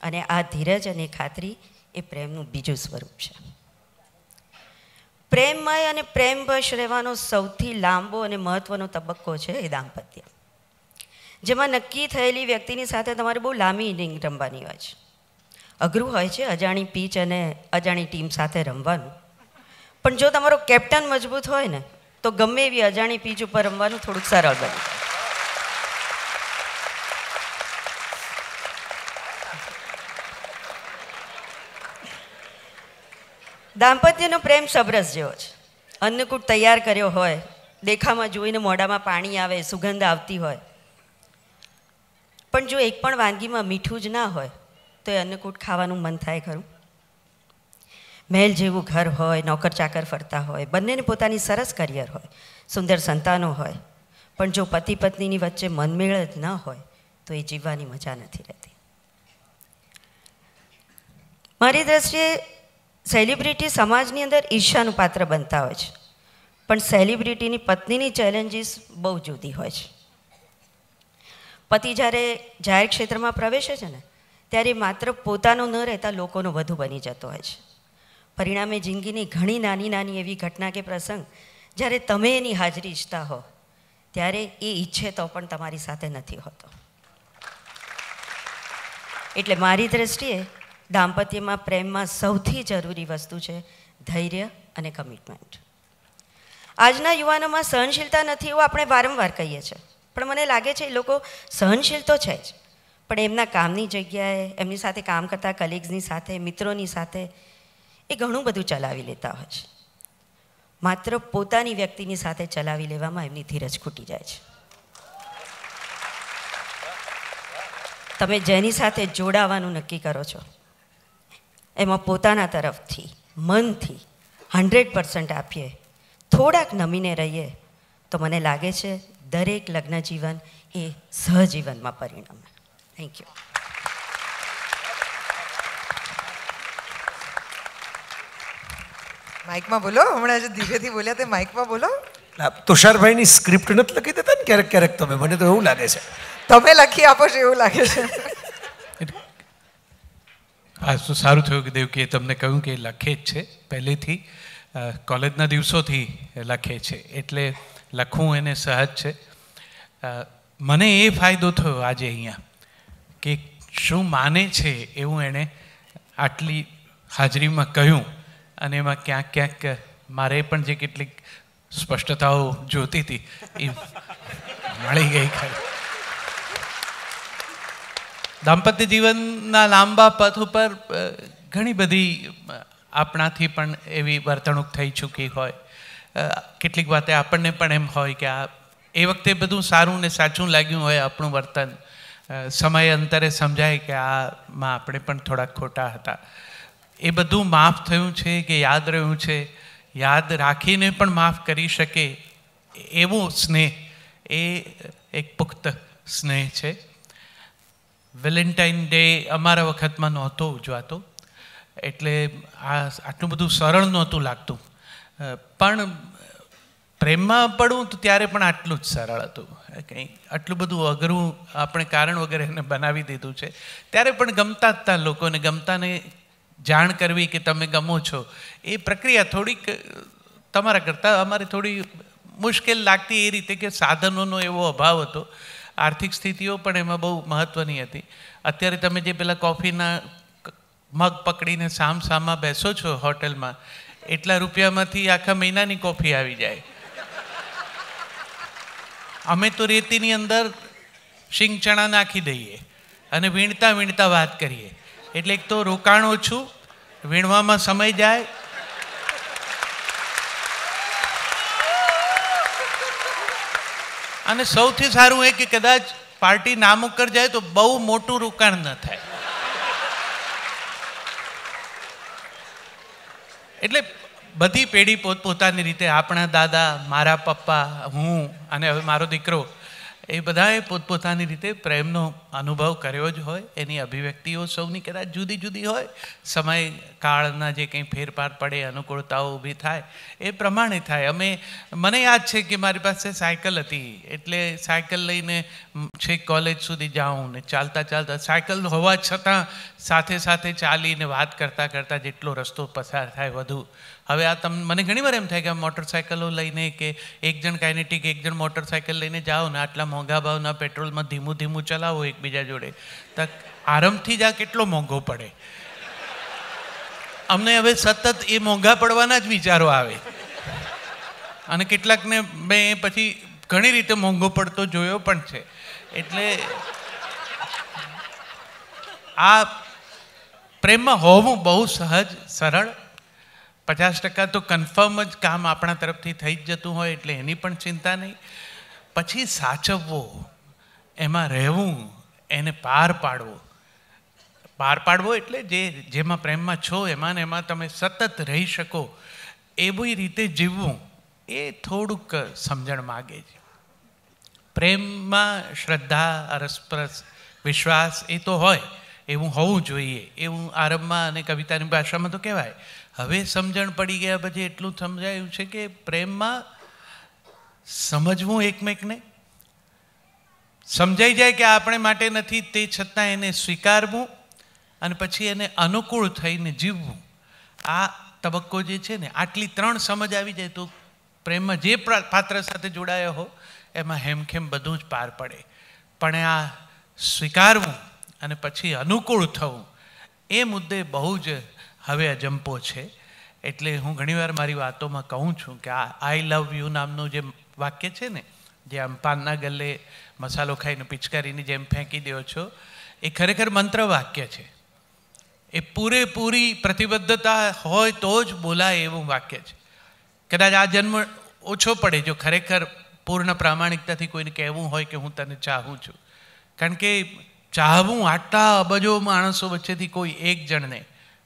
અને આ ધીરજ અને ખાતરી એ પ્રેમનું બીજું સ્વરૂપ છે પ્રેમમય અને પ્રેમવશ રહેવાનો સૌથી લાંબો અને મહત્ત્વનો તબક્કો છે એ દાંપત્ય જેમાં નક્કી થયેલી વ્યક્તિની સાથે તમારે બહુ લાંબી ઇનિંગ રમવાની હોય છે અઘરું હોય છે અજાણી પીચ અને અજાણી ટીમ સાથે રમવાનું પણ જો તમારો કેપ્ટન મજબૂત હોય ને તો ગમે એવી અજાણી પીચ ઉપર રમવાનું થોડુંક સરળ બને દાંપત્યનો પ્રેમ સબરસ જેવો છે અન્નકૂટ તૈયાર કર્યો હોય દેખામાં જોઈને મોઢામાં પાણી આવે સુગંધ આવતી હોય પણ જો એક પણ વાનગીમાં મીઠું જ ના હોય તો એ અન્નકૂટ ખાવાનું મન થાય ખરું મહેલ જેવું ઘર હોય નોકર ચાકર ફરતા હોય બંનેને પોતાની સરસ કરિયર હોય સુંદર સંતાનો હોય પણ જો પતિ પત્નીની વચ્ચે મનમેળ જ ન હોય તો એ જીવવાની મજા નથી રહેતી મારી દ્રષ્ટિએ સેલિબ્રિટી સમાજની અંદર ઈર્ષાનું પાત્ર બનતા હોય છે પણ સેલિબ્રિટીની પત્નીની ચેલેન્જીસ બહુ જુદી હોય છે પતિ જ્યારે જાહેર ક્ષેત્રમાં પ્રવેશે છે ને ત્યારે માત્ર પોતાનો ન રહેતા લોકોનો વધુ બની જતો હોય છે પરિણામે જિંદગીની ઘણી નાની નાની એવી ઘટના કે પ્રસંગ જ્યારે તમે એની હાજરી ઈચ્છતા હો ત્યારે એ ઈચ્છે તો પણ તમારી સાથે નથી હોતો એટલે મારી દ્રષ્ટિએ દાંપત્યમાં પ્રેમમાં સૌથી જરૂરી વસ્તુ છે ધૈર્ય અને કમિટમેન્ટ આજના યુવાનોમાં સહનશીલતા નથી એવું આપણે વારંવાર કહીએ છીએ પણ મને લાગે છે એ લોકો સહનશીલ તો છે જ પણ એમના કામની જગ્યાએ એમની સાથે કામ કરતા કલીગ્સની સાથે મિત્રોની સાથે એ ઘણું બધું ચલાવી લેતા હોય છે માત્ર પોતાની વ્યક્તિની સાથે ચલાવી લેવામાં એમની ધીરજ ખૂટી જાય છે તમે જેની સાથે જોડાવાનું નક્કી કરો છો એમાં પોતાના તરફથી મનથી હંડ્રેડ પર્સન્ટ આપીએ થોડાક નમીને રહીએ તો મને લાગે છે દરેક લગ્ન જીવન એ સહજીવનમાં પરિણમે થેન્ક યુ માઇકમાં બોલો હમણાં જે ધીરેથી બોલ્યા તે માઇકમાં બોલો તુષારભાઈની સ્ક્રિપ્ટ નથી લખી દેતા ને ક્યારેક ક્યારેક તમે મને તો એવું લાગે છે તમે લખી આપો છો એવું લાગે છે હા શું સારું થયું કે દેવકીએ તમને કહ્યું કે લખે જ છે પહેલેથી કોલેજના દિવસોથી લખે છે એટલે લખવું એને સહજ છે મને એ ફાયદો થયો આજે અહીંયા કે શું માને છે એવું એણે આટલી હાજરીમાં કહ્યું અને એમાં ક્યાંક ક્યાંક મારે પણ જે કેટલીક સ્પષ્ટતાઓ જોતી હતી એ મળી ગઈ ખરી દાંપત્ય જીવનના લાંબા પથ ઉપર ઘણી બધી આપણાથી પણ એવી વર્તણૂક થઈ ચૂકી હોય કેટલીક વાતે આપણને પણ એમ હોય કે આ એ વખતે બધું સારું ને સાચું લાગ્યું હોય આપણું વર્તન સમય અંતરે સમજાય કે આમાં આપણે પણ થોડા ખોટા હતા એ બધું માફ થયું છે કે યાદ રહ્યું છે યાદ રાખીને પણ માફ કરી શકે એવો સ્નેહ એ એક પુખ્ત સ્નેહ છે વેલેન્ટાઇન ડે અમારા વખતમાં નહોતો ઉજવાતો એટલે આ આટલું બધું સરળ નહોતું લાગતું પણ પ્રેમમાં પડવું તો ત્યારે પણ આટલું જ સરળ હતું કંઈ આટલું બધું અઘરું આપણે કારણ વગેરે એને બનાવી દીધું છે ત્યારે પણ ગમતા જ હતા લોકોને ગમતાને જાણ કરવી કે તમે ગમો છો એ પ્રક્રિયા થોડીક તમારા કરતાં અમારે થોડી મુશ્કેલ લાગતી એ રીતે કે સાધનોનો એવો અભાવ હતો આર્થિક સ્થિતિઓ પણ એમાં બહુ મહત્ત્વની હતી અત્યારે તમે જે પેલા કોફીના મગ પકડીને સામસામા બેસો છો હોટેલમાં એટલા રૂપિયામાંથી આખા મહિનાની કોફી આવી જાય અમે તો રેતીની અંદર શિંગ ચણા નાખી દઈએ અને વીણતા વીણતા વાત કરીએ એટલે એક તો રોકાણ ઓછું વીણવામાં સમય જાય અને સૌથી સારું એ કે કદાચ પાર્ટી નામ ઉપર જાય તો બહુ મોટું રોકાણ ન થાય એટલે બધી પેઢી પોતપોતાની રીતે આપણા દાદા મારા પપ્પા હું અને હવે મારો દીકરો એ બધાએ પોતપોતાની રીતે પ્રેમનો અનુભવ કર્યો જ હોય એની અભિવ્યક્તિઓ સૌની કદાચ જુદી જુદી હોય સમય કાળના જે કંઈ ફેરફાર પડે અનુકૂળતાઓ ઊભી થાય એ પ્રમાણે થાય અમે મને યાદ છે કે મારી પાસે સાયકલ હતી એટલે સાયકલ લઈને છેક કોલેજ સુધી જાઉં ને ચાલતા ચાલતા સાયકલ હોવા છતાં સાથે સાથે ચાલીને વાત કરતાં કરતાં જેટલો રસ્તો પસાર થાય વધુ હવે આ તમ મને ઘણીવાર એમ થાય કે મોટરસાઇકલો લઈને કે એક જણ કાઇનેટિક એક જણ મોટરસાઇકલ લઈને જાઓ ને આટલા મોંઘા ભાવના પેટ્રોલમાં ધીમું ધીમું ચલાવો એકબીજા જોડે તો આરંભથી જ આ કેટલો મોંઘો પડે અમને હવે સતત એ મોંઘા પડવાના જ વિચારો આવે અને કેટલાકને મેં પછી ઘણી રીતે મોંઘો પડતો જોયો પણ છે એટલે આ પ્રેમમાં હોવું બહુ સહજ સરળ પચાસ ટકા તો કન્ફર્મ જ કામ આપણા તરફથી થઈ જ જતું હોય એટલે એની પણ ચિંતા નહીં પછી સાચવવો એમાં રહેવું એને પાર પાડવો પાર પાડવો એટલે જે જેમાં પ્રેમમાં છો એમાં ને એમાં તમે સતત રહી શકો એવી રીતે જીવવું એ થોડુંક સમજણ માગે છે પ્રેમમાં શ્રદ્ધા અરસપરસ વિશ્વાસ એ તો હોય એવું હોવું જોઈએ એવું આરંભમાં અને કવિતાની ભાષામાં તો કહેવાય હવે સમજણ પડી ગયા પછી એટલું સમજાયું છે કે પ્રેમમાં સમજવું એકમેકને સમજાઈ જાય કે આપણે માટે નથી તે છતાં એને સ્વીકારવું અને પછી એને અનુકૂળ થઈને જીવવું આ તબક્કો જે છે ને આટલી ત્રણ સમજ આવી જાય તો પ્રેમમાં જે પાત્ર સાથે જોડાયો હો એમાં હેમખેમ બધું જ પાર પડે પણ આ સ્વીકારવું અને પછી અનુકૂળ થવું એ મુદ્દે બહુ જ હવે અજંપો છે એટલે હું ઘણીવાર મારી વાતોમાં કહું છું કે આ આઈ લવ યુ નામનું જે વાક્ય છે ને જે આમ પાનના ગલ્લે મસાલો ખાઈને પિચકારીની જેમ ફેંકી દો છો એ ખરેખર મંત્ર વાક્ય છે એ પૂરેપૂરી પ્રતિબદ્ધતા હોય તો જ બોલાય એવું વાક્ય છે કદાચ આ જન્મ ઓછો પડે જો ખરેખર પૂર્ણ પ્રામાણિકતાથી કોઈને કહેવું હોય કે હું તને ચાહું છું કારણ કે ચાહવું આટલા અબજો માણસો વચ્ચેથી કોઈ એક જણને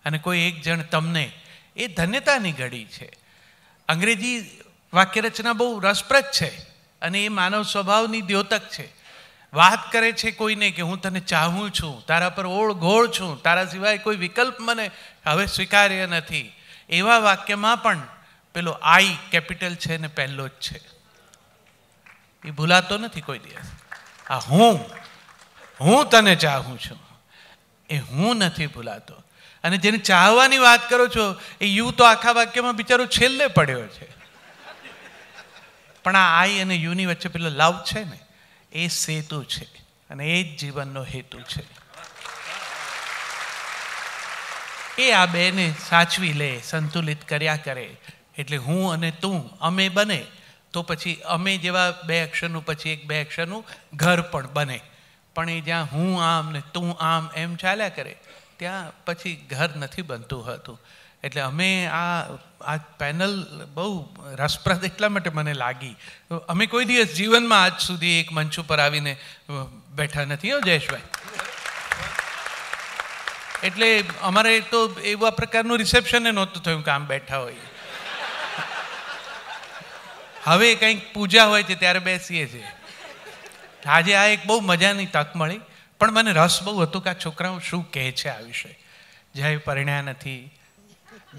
અને કોઈ એક જણ તમને એ ધન્યતાની ઘડી છે અંગ્રેજી વાક્યરચના બહુ રસપ્રદ છે અને એ માનવ સ્વભાવની દ્યોતક છે વાત કરે છે કોઈને કે હું તને ચાહું છું તારા પર ઓળઘોળ છું તારા સિવાય કોઈ વિકલ્પ મને હવે સ્વીકાર્ય નથી એવા વાક્યમાં પણ પેલો આઈ કેપિટલ છે ને પહેલો જ છે એ ભૂલાતો નથી કોઈ દિવસ આ હું હું તને ચાહું છું એ હું નથી ભૂલાતો અને જેને ચાહવાની વાત કરો છો એ યુ તો આખા વાક્યમાં બિચારો છેલ્લે પડ્યો છે પણ આ આઈ અને યુની વચ્ચે પેલો લવ છે ને એ સેતુ છે અને એ જ જીવનનો હેતુ છે એ આ બેને સાચવી લે સંતુલિત કર્યા કરે એટલે હું અને તું અમે બને તો પછી અમે જેવા બે અક્ષરનું પછી એક બે અક્ષરનું ઘર પણ બને પણ એ જ્યાં હું આમ ને તું આમ એમ ચાલ્યા કરે ત્યાં પછી ઘર નથી બનતું હતું એટલે અમે આ આ પેનલ બહુ રસપ્રદ એટલા માટે મને લાગી અમે કોઈ દિવસ જીવનમાં આજ સુધી એક મંચ ઉપર આવીને બેઠા નથી હો જયેશભાઈ એટલે અમારે તો એવા પ્રકારનું રિસેપ્શન નહોતું થયું કે આમ બેઠા હોય હવે કંઈક પૂજા હોય છે ત્યારે બેસીએ છીએ આજે આ એક બહુ મજાની તક મળી પણ મને રસ બહુ હતો કે આ છોકરાઓ શું કહે છે આ વિશે જય પરિણ્યા નથી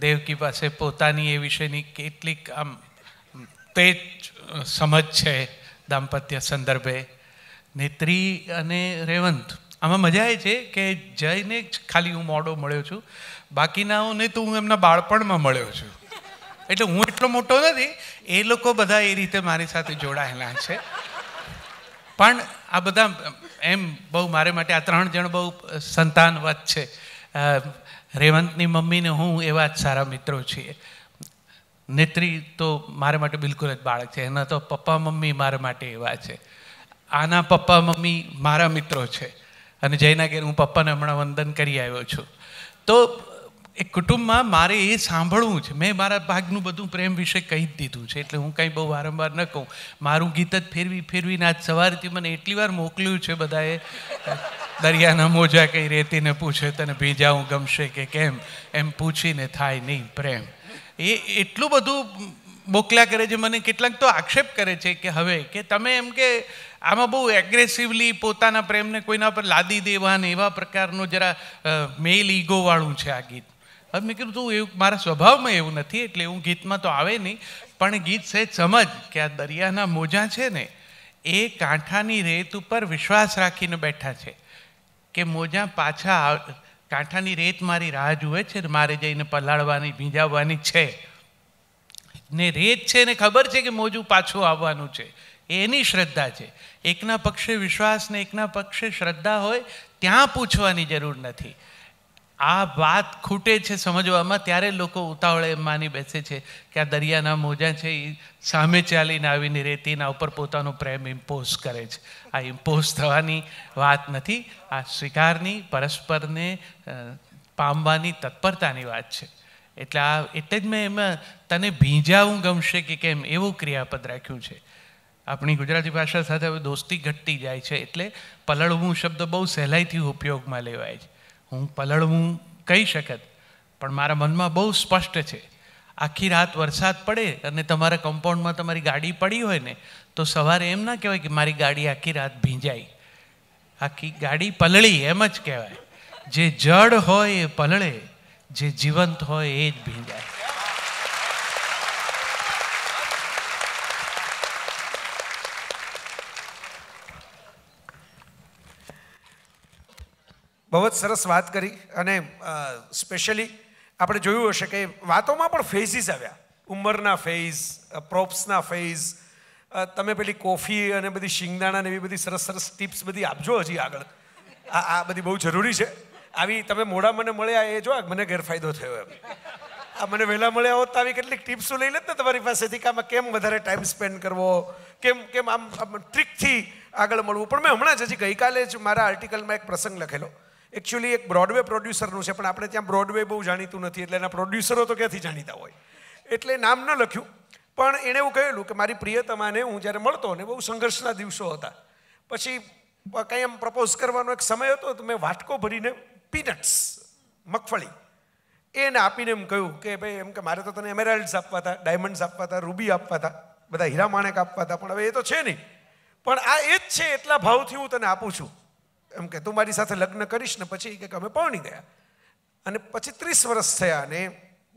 દેવકી પાસે પોતાની એ વિશેની કેટલીક આમ તે સમજ છે દાંપત્ય સંદર્ભે નેત્રી અને રેવંત આમાં મજા એ છે કે જયને જ ખાલી હું મોડો મળ્યો છું બાકીનાઓને તો હું એમના બાળપણમાં મળ્યો છું એટલે હું એટલો મોટો નથી એ લોકો બધા એ રીતે મારી સાથે જોડાયેલા છે પણ આ બધા એમ બહુ મારે માટે આ ત્રણ જણ બહુ સંતાનવાદ છે રેવંતની મમ્મીને હું એવા જ સારા મિત્રો છીએ નેત્રી તો મારા માટે બિલકુલ જ બાળક છે એના તો પપ્પા મમ્મી મારા માટે એવા છે આના પપ્પા મમ્મી મારા મિત્રો છે અને જઈના કે હું પપ્પાને હમણાં વંદન કરી આવ્યો છું તો એ કુટુંબમાં મારે એ સાંભળવું છે મેં મારા ભાગનું બધું પ્રેમ વિશે કહી જ દીધું છે એટલે હું કંઈ બહુ વારંવાર ન કહું મારું ગીત જ ફેરવી ફેરવીને આજ સવારથી મને એટલી વાર મોકલ્યું છે બધાએ દરિયાના મોજા કંઈ રેતીને પૂછે તને ભીજાવું ગમશે કે કેમ એમ પૂછીને થાય નહીં પ્રેમ એ એટલું બધું મોકલ્યા કરે છે મને કેટલાક તો આક્ષેપ કરે છે કે હવે કે તમે એમ કે આમાં બહુ એગ્રેસિવલી પોતાના પ્રેમને કોઈના પર લાદી દેવા ને એવા પ્રકારનો જરા મેલ ઈગોવાળું છે આ ગીત હવે મેં કીધું તું એવું મારા સ્વભાવમાં એવું નથી એટલે હું ગીતમાં તો આવે નહીં પણ ગીત છે સમજ કે આ દરિયાના મોજા છે ને એ કાંઠાની રેત ઉપર વિશ્વાસ રાખીને બેઠા છે કે મોજા પાછા કાંઠાની રેત મારી રાહ જુએ છે ને મારે જઈને પલાળવાની ભીંજાવવાની છે ને રેત છે ને ખબર છે કે મોજું પાછું આવવાનું છે એની શ્રદ્ધા છે એકના પક્ષે વિશ્વાસ ને એકના પક્ષે શ્રદ્ધા હોય ત્યાં પૂછવાની જરૂર નથી આ વાત ખૂટે છે સમજવામાં ત્યારે લોકો ઉતાવળે માની બેસે છે કે આ દરિયાના મોજા છે એ સામે ચાલીને આવીને રેતીના ઉપર પોતાનો પ્રેમ ઇમ્પોઝ કરે છે આ ઇમ્પોઝ થવાની વાત નથી આ સ્વીકારની પરસ્પરને પામવાની તત્પરતાની વાત છે એટલે આ એટલે જ મેં એમાં તને ભીંજાવું ગમશે કે કેમ એવું ક્રિયાપદ રાખ્યું છે આપણી ગુજરાતી ભાષા સાથે હવે દોસ્તી ઘટતી જાય છે એટલે પલળવું શબ્દ બહુ સહેલાઈથી ઉપયોગમાં લેવાય છે હું પલળવું કહી શકત પણ મારા મનમાં બહુ સ્પષ્ટ છે આખી રાત વરસાદ પડે અને તમારા કમ્પાઉન્ડમાં તમારી ગાડી પડી હોય ને તો સવારે એમ ના કહેવાય કે મારી ગાડી આખી રાત ભીંજાઈ આખી ગાડી પલળી એમ જ કહેવાય જે જડ હોય એ પલળે જે જીવંત હોય એ જ ભીંજાય બહુ જ સરસ વાત કરી અને સ્પેશિયલી આપણે જોયું હશે કે વાતોમાં પણ ફેઝિસ આવ્યા ઉંમરના ફેઝ પ્રોપ્સના ફેઝ તમે પેલી કોફી અને બધી શિંગદાણા ને એવી બધી સરસ સરસ ટીપ્સ બધી આપજો હજી આગળ આ આ બધી બહુ જરૂરી છે આવી તમે મોડા મને મળ્યા એ જો મને ગેરફાયદો થયો એમ આ મને વહેલા મળ્યા હોત તો આવી કેટલીક ટિપ્સો લઈ લેત ને તમારી પાસેથી કે આમાં કેમ વધારે ટાઈમ સ્પેન્ડ કરવો કેમ કેમ આમ ટ્રીકથી આગળ મળવું પણ મેં હમણાં જ હજી ગઈકાલે જ મારા આર્ટિકલમાં એક પ્રસંગ લખેલો એકચ્યુઅલી એક બ્રોડવે પ્રોડ્યુસરનું છે પણ આપણે ત્યાં બ્રોડવે બહુ જાણીતું નથી એટલે એના પ્રોડ્યુસરો તો ક્યાંથી જાણીતા હોય એટલે નામ ન લખ્યું પણ એણે એવું કહેલું કે મારી પ્રિયતમાને હું જ્યારે મળતો ને બહુ સંઘર્ષના દિવસો હતા પછી કંઈ એમ પ્રપોઝ કરવાનો એક સમય હતો તો મેં વાટકો ભરીને પીનટ્સ મગફળી એને આપીને એમ કહ્યું કે ભાઈ એમ કે મારે તો તને એમેરાલ્ડ્સ આપવા હતા ડાયમંડ્સ આપવા હતા રૂબી આપવા હતા બધા હીરા માણેક આપવા હતા પણ હવે એ તો છે નહીં પણ આ એ જ છે એટલા ભાવથી હું તને આપું છું એમ કે તું મારી સાથે લગ્ન કરીશ ને પછી કે અમે પરણી ગયા અને પછી ત્રીસ વર્ષ થયા અને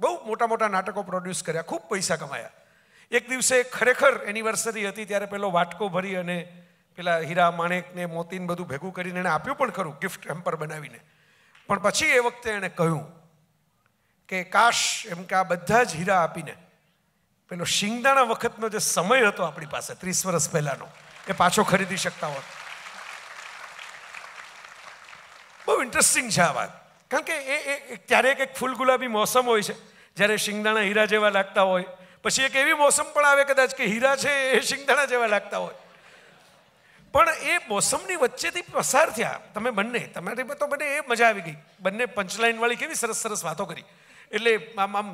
બહુ મોટા મોટા નાટકો પ્રોડ્યુસ કર્યા ખૂબ પૈસા કમાયા એક દિવસે ખરેખર એનિવર્સરી હતી ત્યારે પેલો વાટકો ભરી અને પેલા હીરા માણેકને મોતીને બધું ભેગું કરીને એણે આપ્યું પણ ખરું ગિફ્ટ હેમ્પર બનાવીને પણ પછી એ વખતે એણે કહ્યું કે કાશ એમ કે આ બધા જ હીરા આપીને પેલો શિંગદાણા વખતનો જે સમય હતો આપણી પાસે ત્રીસ વર્ષ પહેલાંનો એ પાછો ખરીદી શકતા હોત બહુ ઇન્ટરેસ્ટિંગ છે આ વાત કારણ કે એ એ ક્યારેક એક ફૂલ ગુલાબી મોસમ હોય છે જ્યારે શિંગદાણા હીરા જેવા લાગતા હોય પછી એક એવી મોસમ પણ આવે કદાચ કે હીરા છે એ શિંગદાણા જેવા લાગતા હોય પણ એ મોસમની વચ્ચેથી પસાર થયા તમે બંને તમારી તો બંને એ મજા આવી ગઈ બંને પંચલાઈનવાળી કેવી સરસ સરસ વાતો કરી એટલે આમ આમ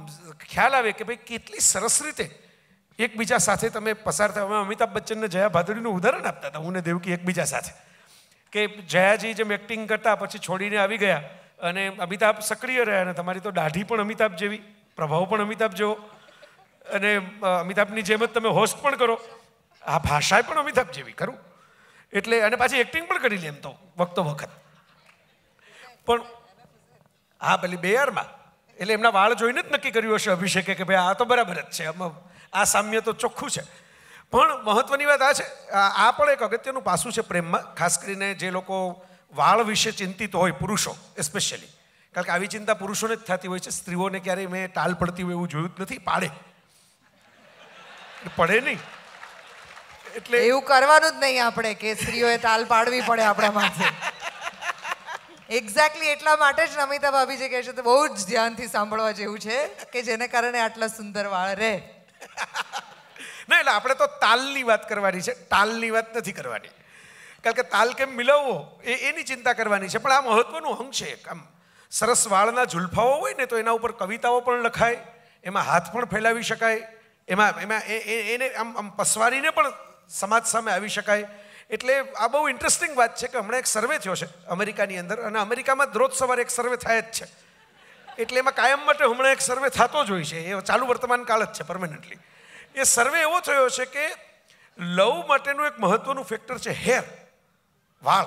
ખ્યાલ આવે કે ભાઈ કેટલી સરસ રીતે એકબીજા સાથે તમે પસાર થયા અમે અમિતાભ બચ્ચનને જયા ભાદુડીનું ઉદાહરણ આપતા હતા હું ને દેવકી એકબીજા સાથે કે જયાજી જેમ એક્ટિંગ કરતા પછી છોડીને આવી ગયા અને અમિતાભ સક્રિય રહ્યા અને તમારી તો દાઢી પણ અમિતાભ જેવી પ્રભાવ પણ અમિતાભ જેવો અને અમિતાભની જેમ જ તમે હોસ્ટ પણ કરો આ ભાષાએ પણ અમિતાભ જેવી ખરું એટલે અને પાછી એક્ટિંગ પણ કરી લે એમ તો વખતો વખત પણ હા પેલી બે એટલે એમના વાળ જોઈને જ નક્કી કર્યું હશે અભિષેકે કે ભાઈ આ તો બરાબર જ છે આ સામ્ય તો ચોખ્ખું છે પણ મહત્વની વાત આ છે આ પણ એક અગત્યનું પાસું છે પ્રેમમાં ખાસ કરીને જે લોકો વાળ વિશે ચિંતિત હોય પુરુષો એસ્પેશિયલી કારણ કે આવી ચિંતા પુરુષોને જ થતી હોય છે સ્ત્રીઓને ક્યારેય મેં ટાલ પડતી હોય એવું જોયું જ નથી પાડે પડે નહીં એટલે એવું કરવાનું જ નહીં આપણે કે સ્ત્રીઓએ તાલ પાડવી પડે આપણા માટે એક્ઝેક્ટલી એટલા માટે જ નમિતા ભાભી જે કહે છે બહુ જ ધ્યાનથી સાંભળવા જેવું છે કે જેને કારણે આટલા સુંદર વાળ રહે ના એટલે આપણે તો તાલની વાત કરવાની છે તાલની વાત નથી કરવાની કારણ કે તાલ કેમ મિલાવવો એ એની ચિંતા કરવાની છે પણ આ મહત્વનું અંગ છે આમ સરસ વાળના ઝુલફાઓ હોય ને તો એના ઉપર કવિતાઓ પણ લખાય એમાં હાથ પણ ફેલાવી શકાય એમાં એમાં એને આમ આમ પસવારીને પણ સમાજ સામે આવી શકાય એટલે આ બહુ ઇન્ટરેસ્ટિંગ વાત છે કે હમણાં એક સર્વે થયો છે અમેરિકાની અંદર અને અમેરિકામાં રોજ સવારે એક સર્વે થાય જ છે એટલે એમાં કાયમ માટે હમણાં એક સર્વે થતો જ હોય છે એ ચાલુ વર્તમાન કાળ જ છે પરમેનન્ટલી એ સર્વે એવો થયો છે કે લવ માટેનું એક મહત્વનું ફેક્ટર છે હેર વાળ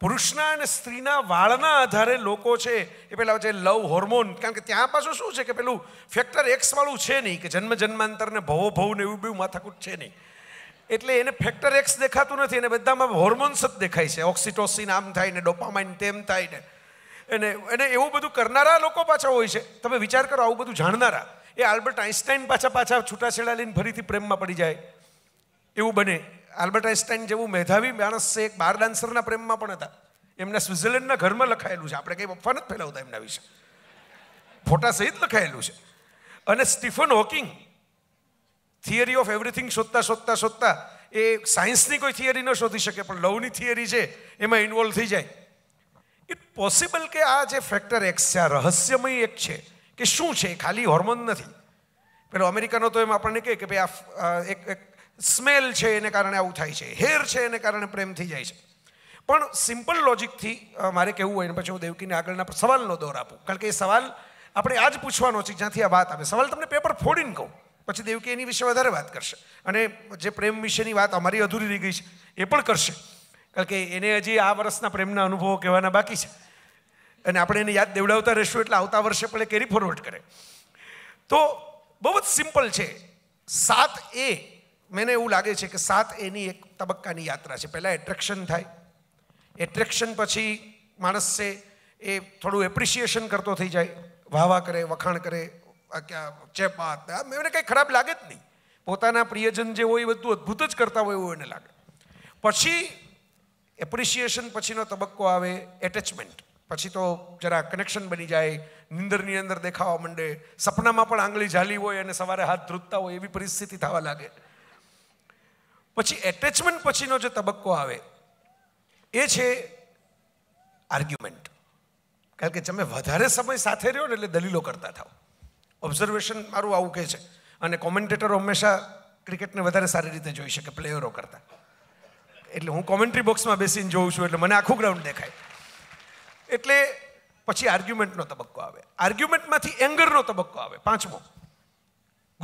પુરુષના અને સ્ત્રીના વાળના આધારે લોકો છે એ પેલા છે લવ હોર્મોન કારણ કે ત્યાં પાછું શું છે કે પેલું ફેક્ટર એક્સવાળું છે નહીં કે જન્મ જન્માંતરને ભવો ભવ ને એવું બધું માથાકૂટ છે નહીં એટલે એને ફેક્ટર એક્સ દેખાતું નથી અને બધામાં હોર્મોન્સ જ દેખાય છે ઓક્સિટોસિન આમ થાય ને ડોપામાઇન તેમ થાય ને એને એને એવું બધું કરનારા લોકો પાછા હોય છે તમે વિચાર કરો આવું બધું જાણનારા એ આલ્બર્ટ આઇન્સ્ટાઈન પાછા પાછા છૂટાછેડા લઈને ફરીથી પ્રેમમાં પડી જાય એવું બને આલ્બર્ટ આઇન્સ્ટાઈન જેવું મેધાવી માણસ છે એક બાર ડાન્સરના પ્રેમમાં પણ હતા એમના સ્વિટ્ઝરલેન્ડના ઘરમાં લખાયેલું છે આપણે કંઈ અફવા નથી ફેલાવતા એમના વિશે ફોટા સહિત લખાયેલું છે અને Stephen Hawking theory of everything શોધતા શોધતા શોધતા એ સાયન્સની કોઈ થિયરી ન શોધી શકે પણ લવની થિયરી છે એમાં ઇન્વોલ્વ થઈ જાય ઇટ પોસિબલ કે આ જે ફેક્ટર એક્સ છે આ રહસ્યમય એક છે કે શું છે ખાલી હોર્મોન નથી પેલો અમેરિકાનો તો એમ આપણને કહે કે ભાઈ આ એક એક સ્મેલ છે એને કારણે આવું થાય છે હેર છે એને કારણે પ્રેમ થઈ જાય છે પણ સિમ્પલ લોજિકથી મારે કહેવું હોય ને પછી હું દેવકીને આગળના સવાલનો દોર આપું કારણ કે એ સવાલ આપણે આ જ પૂછવાનો છે જ્યાંથી આ વાત આવે સવાલ તમને પેપર ફોડીને કહું પછી દેવકી એની વિશે વધારે વાત કરશે અને જે પ્રેમ વિશેની વાત અમારી અધૂરી રહી ગઈ છે એ પણ કરશે કારણ કે એને હજી આ વર્ષના પ્રેમના અનુભવો કહેવાના બાકી છે અને આપણે એને યાદ દેવડાવતા રહીશું એટલે આવતા વર્ષે પણ કેરી ફોરવર્ડ કરે તો બહુ જ સિમ્પલ છે સાત એ મને એવું લાગે છે કે સાત એની એક તબક્કાની યાત્રા છે પહેલાં એટ્રેક્શન થાય એટ્રેક્શન પછી માણસ છે એ થોડું એપ્રિશિએશન કરતો થઈ જાય વાહવા કરે વખાણ કરે ક્યાં ચેપ વાત એમને કંઈ ખરાબ લાગે જ નહીં પોતાના પ્રિયજન જે હોય એ બધું અદ્ભુત જ કરતા હોય એવું એને લાગે પછી એપ્રિશિએશન પછીનો તબક્કો આવે એટેચમેન્ટ પછી તો જરા કનેક્શન બની જાય નિંદરની અંદર દેખાવા માંડે સપનામાં પણ આંગળી ઝાલી હોય અને સવારે હાથ ધ્રુજતા હોય એવી પરિસ્થિતિ થવા લાગે પછી એટેચમેન્ટ પછીનો જે તબક્કો આવે એ છે આર્ગ્યુમેન્ટ કારણ કે તમે વધારે સમય સાથે રહ્યો ને એટલે દલીલો કરતા થાવ ઓબ્ઝર્વેશન મારું આવું કહે છે અને કોમેન્ટેટરો હંમેશા ક્રિકેટને વધારે સારી રીતે જોઈ શકે પ્લેયરો કરતાં એટલે હું કોમેન્ટ્રી બોક્સમાં બેસીને જોઉં છું એટલે મને આખું ગ્રાઉન્ડ દેખાય એટલે પછી આર્ગ્યુમેન્ટનો તબક્કો આવે આર્ગ્યુમેન્ટમાંથી એંગરનો તબક્કો આવે પાંચમો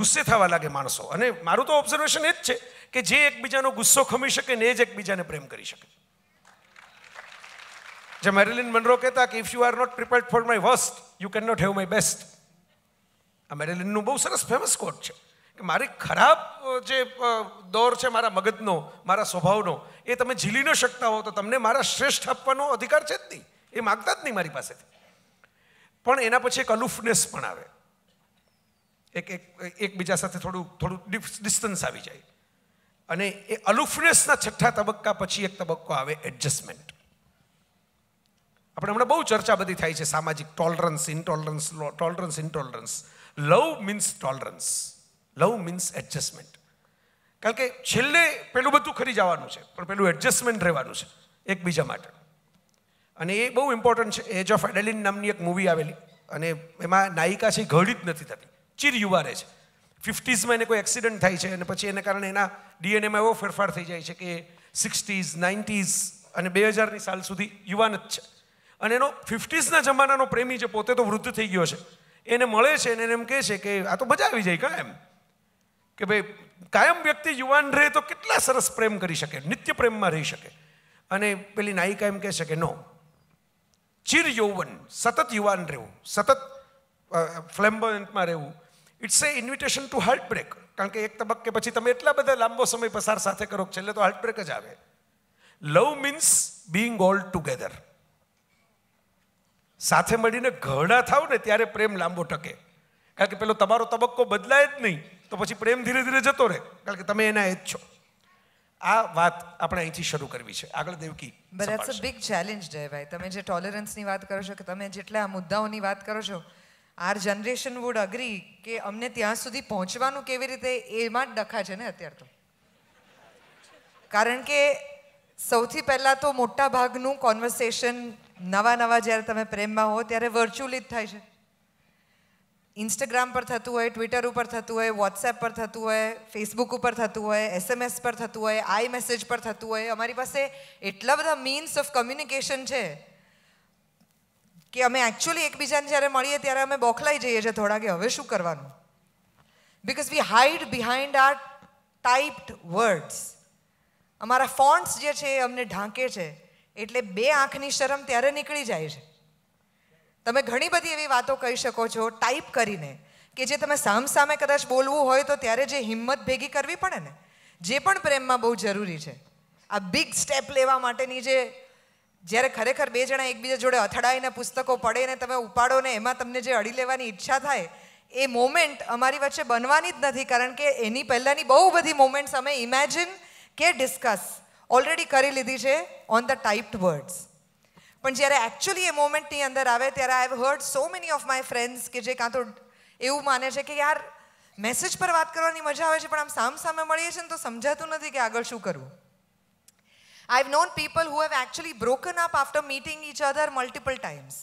ગુસ્સે થવા લાગે માણસો અને મારું તો ઓબ્ઝર્વેશન એ જ છે કે જે એકબીજાનો ગુસ્સો ખમી શકે ને એ જ એકબીજાને પ્રેમ કરી શકે જે મેરિલિન મનરો કહેતા કે if you are not prepared for my worst you can not have my best આ મેરિલિનનું બહુ સરસ ફેમસ કોટ છે કે મારી ખરાબ જે દોર છે મારા મગજનો મારા સ્વભાવનો એ તમે ઝીલી ન શકતા હો તો તમને મારા શ્રેષ્ઠ આપવાનો અધિકાર છે જ નહીં એ માગતા જ નહીં મારી પાસેથી પણ એના પછી એક અલુફનેસ પણ આવે એક એક એકબીજા સાથે થોડું થોડું ડિસ્ટન્સ આવી જાય અને એ અલુફનેસના છઠ્ઠા તબક્કા પછી એક તબક્કો આવે એડજસ્ટમેન્ટ આપણે હમણાં બહુ ચર્ચા બધી થાય છે સામાજિક tolerance intolerance tolerance intolerance love means tolerance love means adjustment કારણ કે છેલ્લે પેલું બધું ખરી જવાનું છે પણ પેલું એડજસ્ટમેન્ટ રહેવાનું છે એકબીજા માટે અને એ બહુ ઇમ્પોર્ટન્ટ છે એજ ઓફ એડેલિન નામની એક મૂવી આવેલી અને એમાં નાયિકા છે ઘડી જ નથી થતી ચીર યુવા રહે છે ફિફ્ટીઝમાં એને કોઈ એક્સિડન્ટ થાય છે અને પછી એને કારણે એના ડીએનએમાં એવો ફેરફાર થઈ જાય છે કે સિક્સટીઝ નાઇન્ટીઝ અને બે હજારની સાલ સુધી યુવાન જ છે અને એનો ફિફ્ટીઝના જમાનાનો પ્રેમી જે પોતે તો વૃદ્ધ થઈ ગયો છે એને મળે છે અને એને એમ કહે છે કે આ તો મજા આવી જાય કાં એમ કે ભાઈ કાયમ વ્યક્તિ યુવાન રહે તો કેટલા સરસ પ્રેમ કરી શકે નિત્ય પ્રેમમાં રહી શકે અને પેલી નાયિકા એમ કહે છે કે નો ચીર યૌવન સતત યુવાન રહેવું સતત ફ્લેમ્બન્ટમાં રહેવું it's a invitation to heart break કારણ કે એક તબક્કે પછી તમે એટલા બધા લાંબો સમય પસાર સાથે કરો છેલ્લે તો હાર્ટ બ્રેક જ આવે love means being all together સાથે મળીને ઘરડા થાવ ને ત્યારે પ્રેમ લાંબો ટકે કારણ કે પેલો તમારો તબક્કો બદલાય જ નહીં તો પછી પ્રેમ ધીરે ધીરે જતો રહે કારણ કે તમે એના એ જ છો આ વાત આપણે અહીંથી શરૂ કરવી છે આગળ Devaki but a big challenge જયભાઈ તમે જે ટોલરન્સની વાત કરો છો કે તમે જેટલા મુદ્દાઓની વાત કરો છો આર જનરેશન વુડ અગ્રી કે અમને ત્યાં સુધી પહોંચવાનું કેવી રીતે એમાં જ ડખા છે ને અત્યાર તો કારણ કે સૌથી પહેલાં તો મોટા ભાગનું કોન્વર્સેશન નવા નવા જ્યારે તમે પ્રેમમાં હો ત્યારે વર્ચ્યુઅલી જ થાય છે ઇન્સ્ટાગ્રામ પર થતું હોય ટ્વિટર ઉપર થતું હોય વોટ્સએપ પર થતું હોય ફેસબુક ઉપર થતું હોય એસએમએસ પર થતું હોય આઈ મેસેજ પર થતું હોય અમારી પાસે એટલા બધા મીન્સ ઓફ કમ્યુનિકેશન છે કે અમે એકચ્યુઅલી એકબીજાને જ્યારે મળીએ ત્યારે અમે બોખલાઈ જઈએ છીએ થોડા કે હવે શું કરવાનું because we hide behind our typed words અમારા ફોન્ટ્સ જે છે એ અમને ઢાંકે છે એટલે બે આંખની શરમ ત્યારે નીકળી જાય છે તમે ઘણી બધી એવી વાતો કહી શકો છો ટાઈપ કરીને કે જે તમે સામસામે કદાચ બોલવું હોય તો ત્યારે જે હિંમત ભેગી કરવી પડે ને જે પણ પ્રેમમાં બહુ જરૂરી છે આ બિગ સ્ટેપ લેવા માટેની જે જ્યારે ખરેખર બે જણા એકબીજા જોડે અથડાઈને પુસ્તકો પડે ને તમે ઉપાડો ને એમાં તમને જે અડી લેવાની ઈચ્છા થાય એ મોમેન્ટ અમારી વચ્ચે બનવાની જ નથી કારણ કે એની પહેલાંની બહુ બધી મોમેન્ટ્સ અમે ઇમેજિન કે ડિસ્કસ ઓલરેડી કરી લીધી છે ઓન ધ ટાઈપ્ડ વર્ડ્સ પણ જ્યારે એકચ્યુઅલી એ મોમેન્ટની અંદર આવે ત્યારે I have heard so many of my friends કે જે કાં તો એવું માને છે કે યાર મેસેજ પર વાત કરવાની મજા આવે છે પણ આમ સામ સામે મળીએ છીએ ને તો સમજાતું નથી કે આગળ શું કરવું I have known people who have actually broken up after meeting each other multiple times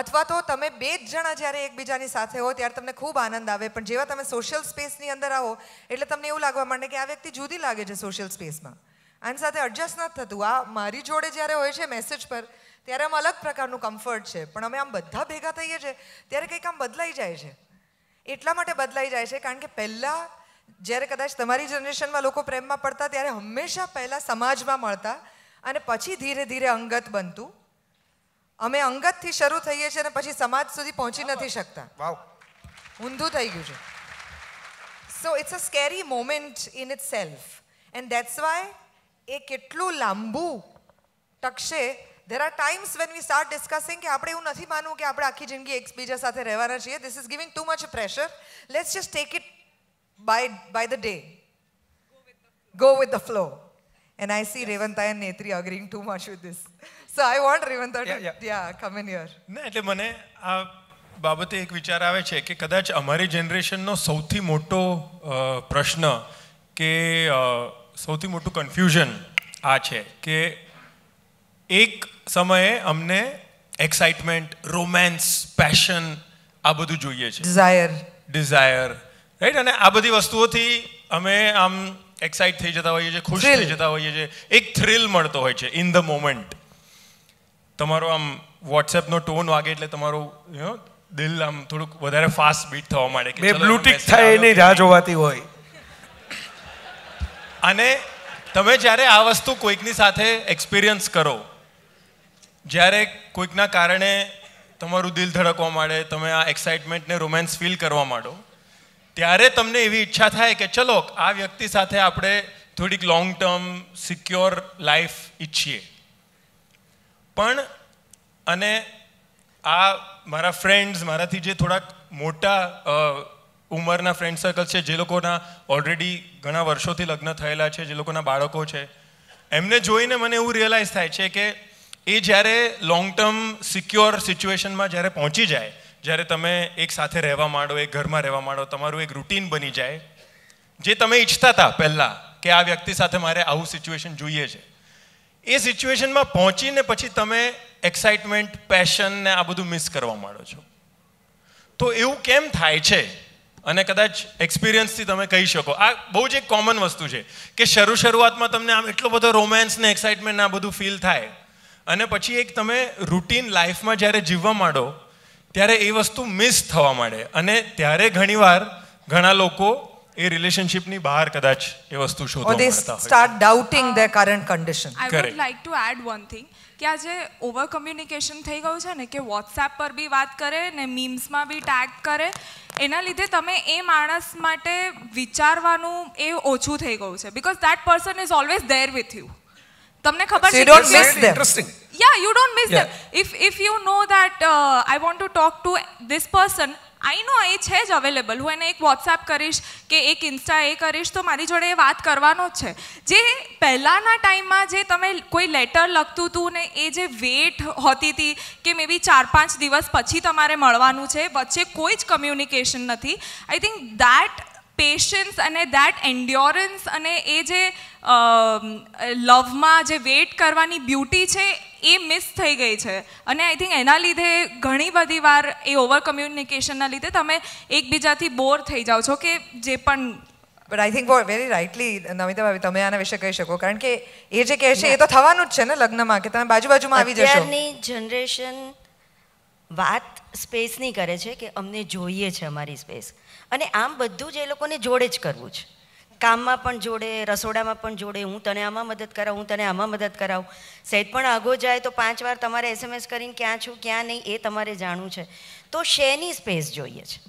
અથવા તો તમે બે જ જણા જ્યારે એકબીજાની સાથે હો ત્યારે તમને ખૂબ આનંદ આવે પણ જેવા તમે સોશિયલ સ્પેસની અંદર આવો એટલે તમને એવું લાગવા માંડે કે આ વ્યક્તિ જુદી લાગે છે સોશિયલ સ્પેસમાં આની સાથે એડજસ્ટ નથી થતું આ મારી જોડે જ્યારે હોય છે મેસેજ પર ત્યારે આમ અલગ પ્રકારનું કમ્ફર્ટ છે પણ અમે આમ બધા ભેગા થઈએ છીએ ત્યારે કંઈક આમ બદલાઈ જાય છે એટલા માટે બદલાઈ જાય છે કારણ કે પહેલાં જ્યારે કદાચ તમારી જનરેશનમાં લોકો પ્રેમમાં પડતા ત્યારે હંમેશા પહેલાં સમાજમાં મળતા અને પછી ધીરે ધીરે અંગત બનતું અમે અંગતથી શરૂ થઈએ છીએ અને પછી સમાજ સુધી પહોંચી નથી શકતા ઊંધું થઈ ગયું છે so it's a scary moment in itself and that's why એ કેટલું લાંબુ ટકશે there are times when we start discussing કે આપણે એવું નથી માનવું કે આપણે આખી જિંદગી એકબીજા સાથે રહેવાના છીએ this is giving too much pressure let's just take it by by the day go with the flow and i see yes. revanta and netri agreeing too much with this so i want revanta yeah, to yeah. yeah come in here ના એટલે મને આ બાબતે એક વિચાર આવે છે કે કદાચ અમારી જનરેશનનો સૌથી મોટો પ્રશ્ન કે સૌથી મોટું કન્ફ્યુઝન આ છે કે એક સમયે અમને એક્સાઇટમેન્ટ રોમેન્સ પેશન આ બધું જોઈએ છે ડિઝાયર ડિઝાયર રાઈટ અને આ બધી વસ્તુઓથી અમે આમ એક્સાઇટ થઈ જતા હોઈએ છીએ ખુશ થઈ જતા હોઈએ છીએ એક થ્રિલ મળતો હોય છે ઇન ધ મોમેન્ટ તમારો આમ વોટ્સએપનો ટોન વાગે એટલે તમારું દિલ આમ થોડુંક વધારે ફાસ્ટ બીટ થવા માંડે કે બ્લૂટિક થાય એની રાહ જોવાતી હોય અને તમે જ્યારે આ વસ્તુ કોઈકની સાથે એક્સપિરિયન્સ કરો જ્યારે કોઈકના કારણે તમારું દિલ ધડકવા માંડે તમે આ એક્સાઇટમેન્ટને રોમેન્સ ફીલ કરવા માંડો ત્યારે તમને એવી ઈચ્છા થાય કે ચલો આ વ્યક્તિ સાથે આપણે થોડીક લોંગ ટર્મ સિક્યોર લાઈફ ઈચ્છીએ પણ અને આ મારા ફ્રેન્ડ્સ મારાથી જે થોડાક મોટા ઉંમરના ફ્રેન્ડ સર્કલ છે જે લોકોના ઓલરેડી ઘણા વર્ષોથી લગ્ન થયેલા છે જે લોકોના બાળકો છે એમને જોઈને મને એવું રિયલાઇઝ થાય છે કે એ જ્યારે લોંગ ટર્મ સિક્યોર સિચ્યુએશનમાં જ્યારે પહોંચી જાય જ્યારે તમે એક સાથે રહેવા માંડો એક ઘરમાં રહેવા માંડો તમારું એક રૂટીન બની જાય જે તમે ઈચ્છતા હતા પહેલાં કે આ વ્યક્તિ સાથે મારે આવું સિચ્યુએશન જોઈએ છે એ સિચ્યુએશનમાં પહોંચીને પછી તમે એક્સાઇટમેન્ટ પેશન ને આ બધું મિસ કરવા માંડો છો તો એવું કેમ થાય છે અને કદાચ એક્સપિરિયન્સથી તમે કહી શકો આ બહુ જ એક કોમન વસ્તુ છે કે શરૂ શરૂઆતમાં તમને આમ એટલો બધો રોમેન્સ ને એક્સાઇટમેન્ટ આ બધું ફીલ થાય અને પછી એક તમે રૂટીન લાઈફમાં જ્યારે જીવવા માંડો ત્યારે એ વસ્તુ મિસ થવા માંડે અને ત્યારે ઘણીવાર ઘણા લોકો એ રિલેશનશિપની બહાર કદાચ એ વસ્તુ શોધવા માંગતા હોય start doubting their current condition I would like to add one thing કે આજે ઓવર કમ્યુનિકેશન થઈ ગયું છે ને કે વોટ્સએપ પર બી વાત કરે ને મીમ્સમાં બી ટેગ કરે એના લીધે તમે એ માણસ માટે વિચારવાનું એ ઓછું થઈ ગયું છે because that person is always there with you તમને ખબર છે don't miss interesting yeah you don't miss them if if you know that I want to talk to this person I know એ છે જ અવેલેબલ હું એને એક WhatsApp કરીશ કે એક ઇન્સ્ટા એ કરીશ તો મારી જોડે એ વાત કરવાનો જ છે જે પહેલાંના ટાઈમમાં જે તમે કોઈ લેટર લખતું હતું ને એ જે વેટ હોતી હતી કે મે બી ચાર પાંચ દિવસ પછી તમારે મળવાનું છે વચ્ચે કોઈ જ કમ્યુનિકેશન નથી આઈ થિંક દેટ પેશન્સ અને દેટ એન્ડ્યોરન્સ અને એ જે લવમાં જે વેઇટ કરવાની બ્યુટી છે એ મિસ થઈ ગઈ છે અને આઈ થિંક એના લીધે ઘણી બધી વાર એ ઓવર કમ્યુનિકેશનના લીધે તમે એકબીજાથી બોર થઈ જાઓ છો કે જે પણ but I think very rightly Namita ભાભી તમે આના વિશે કહી શકો કારણ કે એ જે કહે છે એ તો થવાનું જ છે ને લગ્નમાં કે તમે બાજુ બાજુમાં આવી જશો અત્યારની જનરેશન વાત સ્પેસની કરે છે કે અમને જોઈએ છે અમારી સ્પેસ અને આમ બધું જ એ લોકોને જોડે જ કરવું છે કામમાં પણ જોડે રસોડામાં પણ જોડે હું તને આમાં મદદ કરાવું હું તને આમાં મદદ કરાવું સહેજ પણ આગો જાય તો પાંચ વાર તમારે એસએમએસ કરીને ક્યાં છું ક્યાં નહીં એ તમારે જાણવું છે તો શેની સ્પેસ જોઈએ છે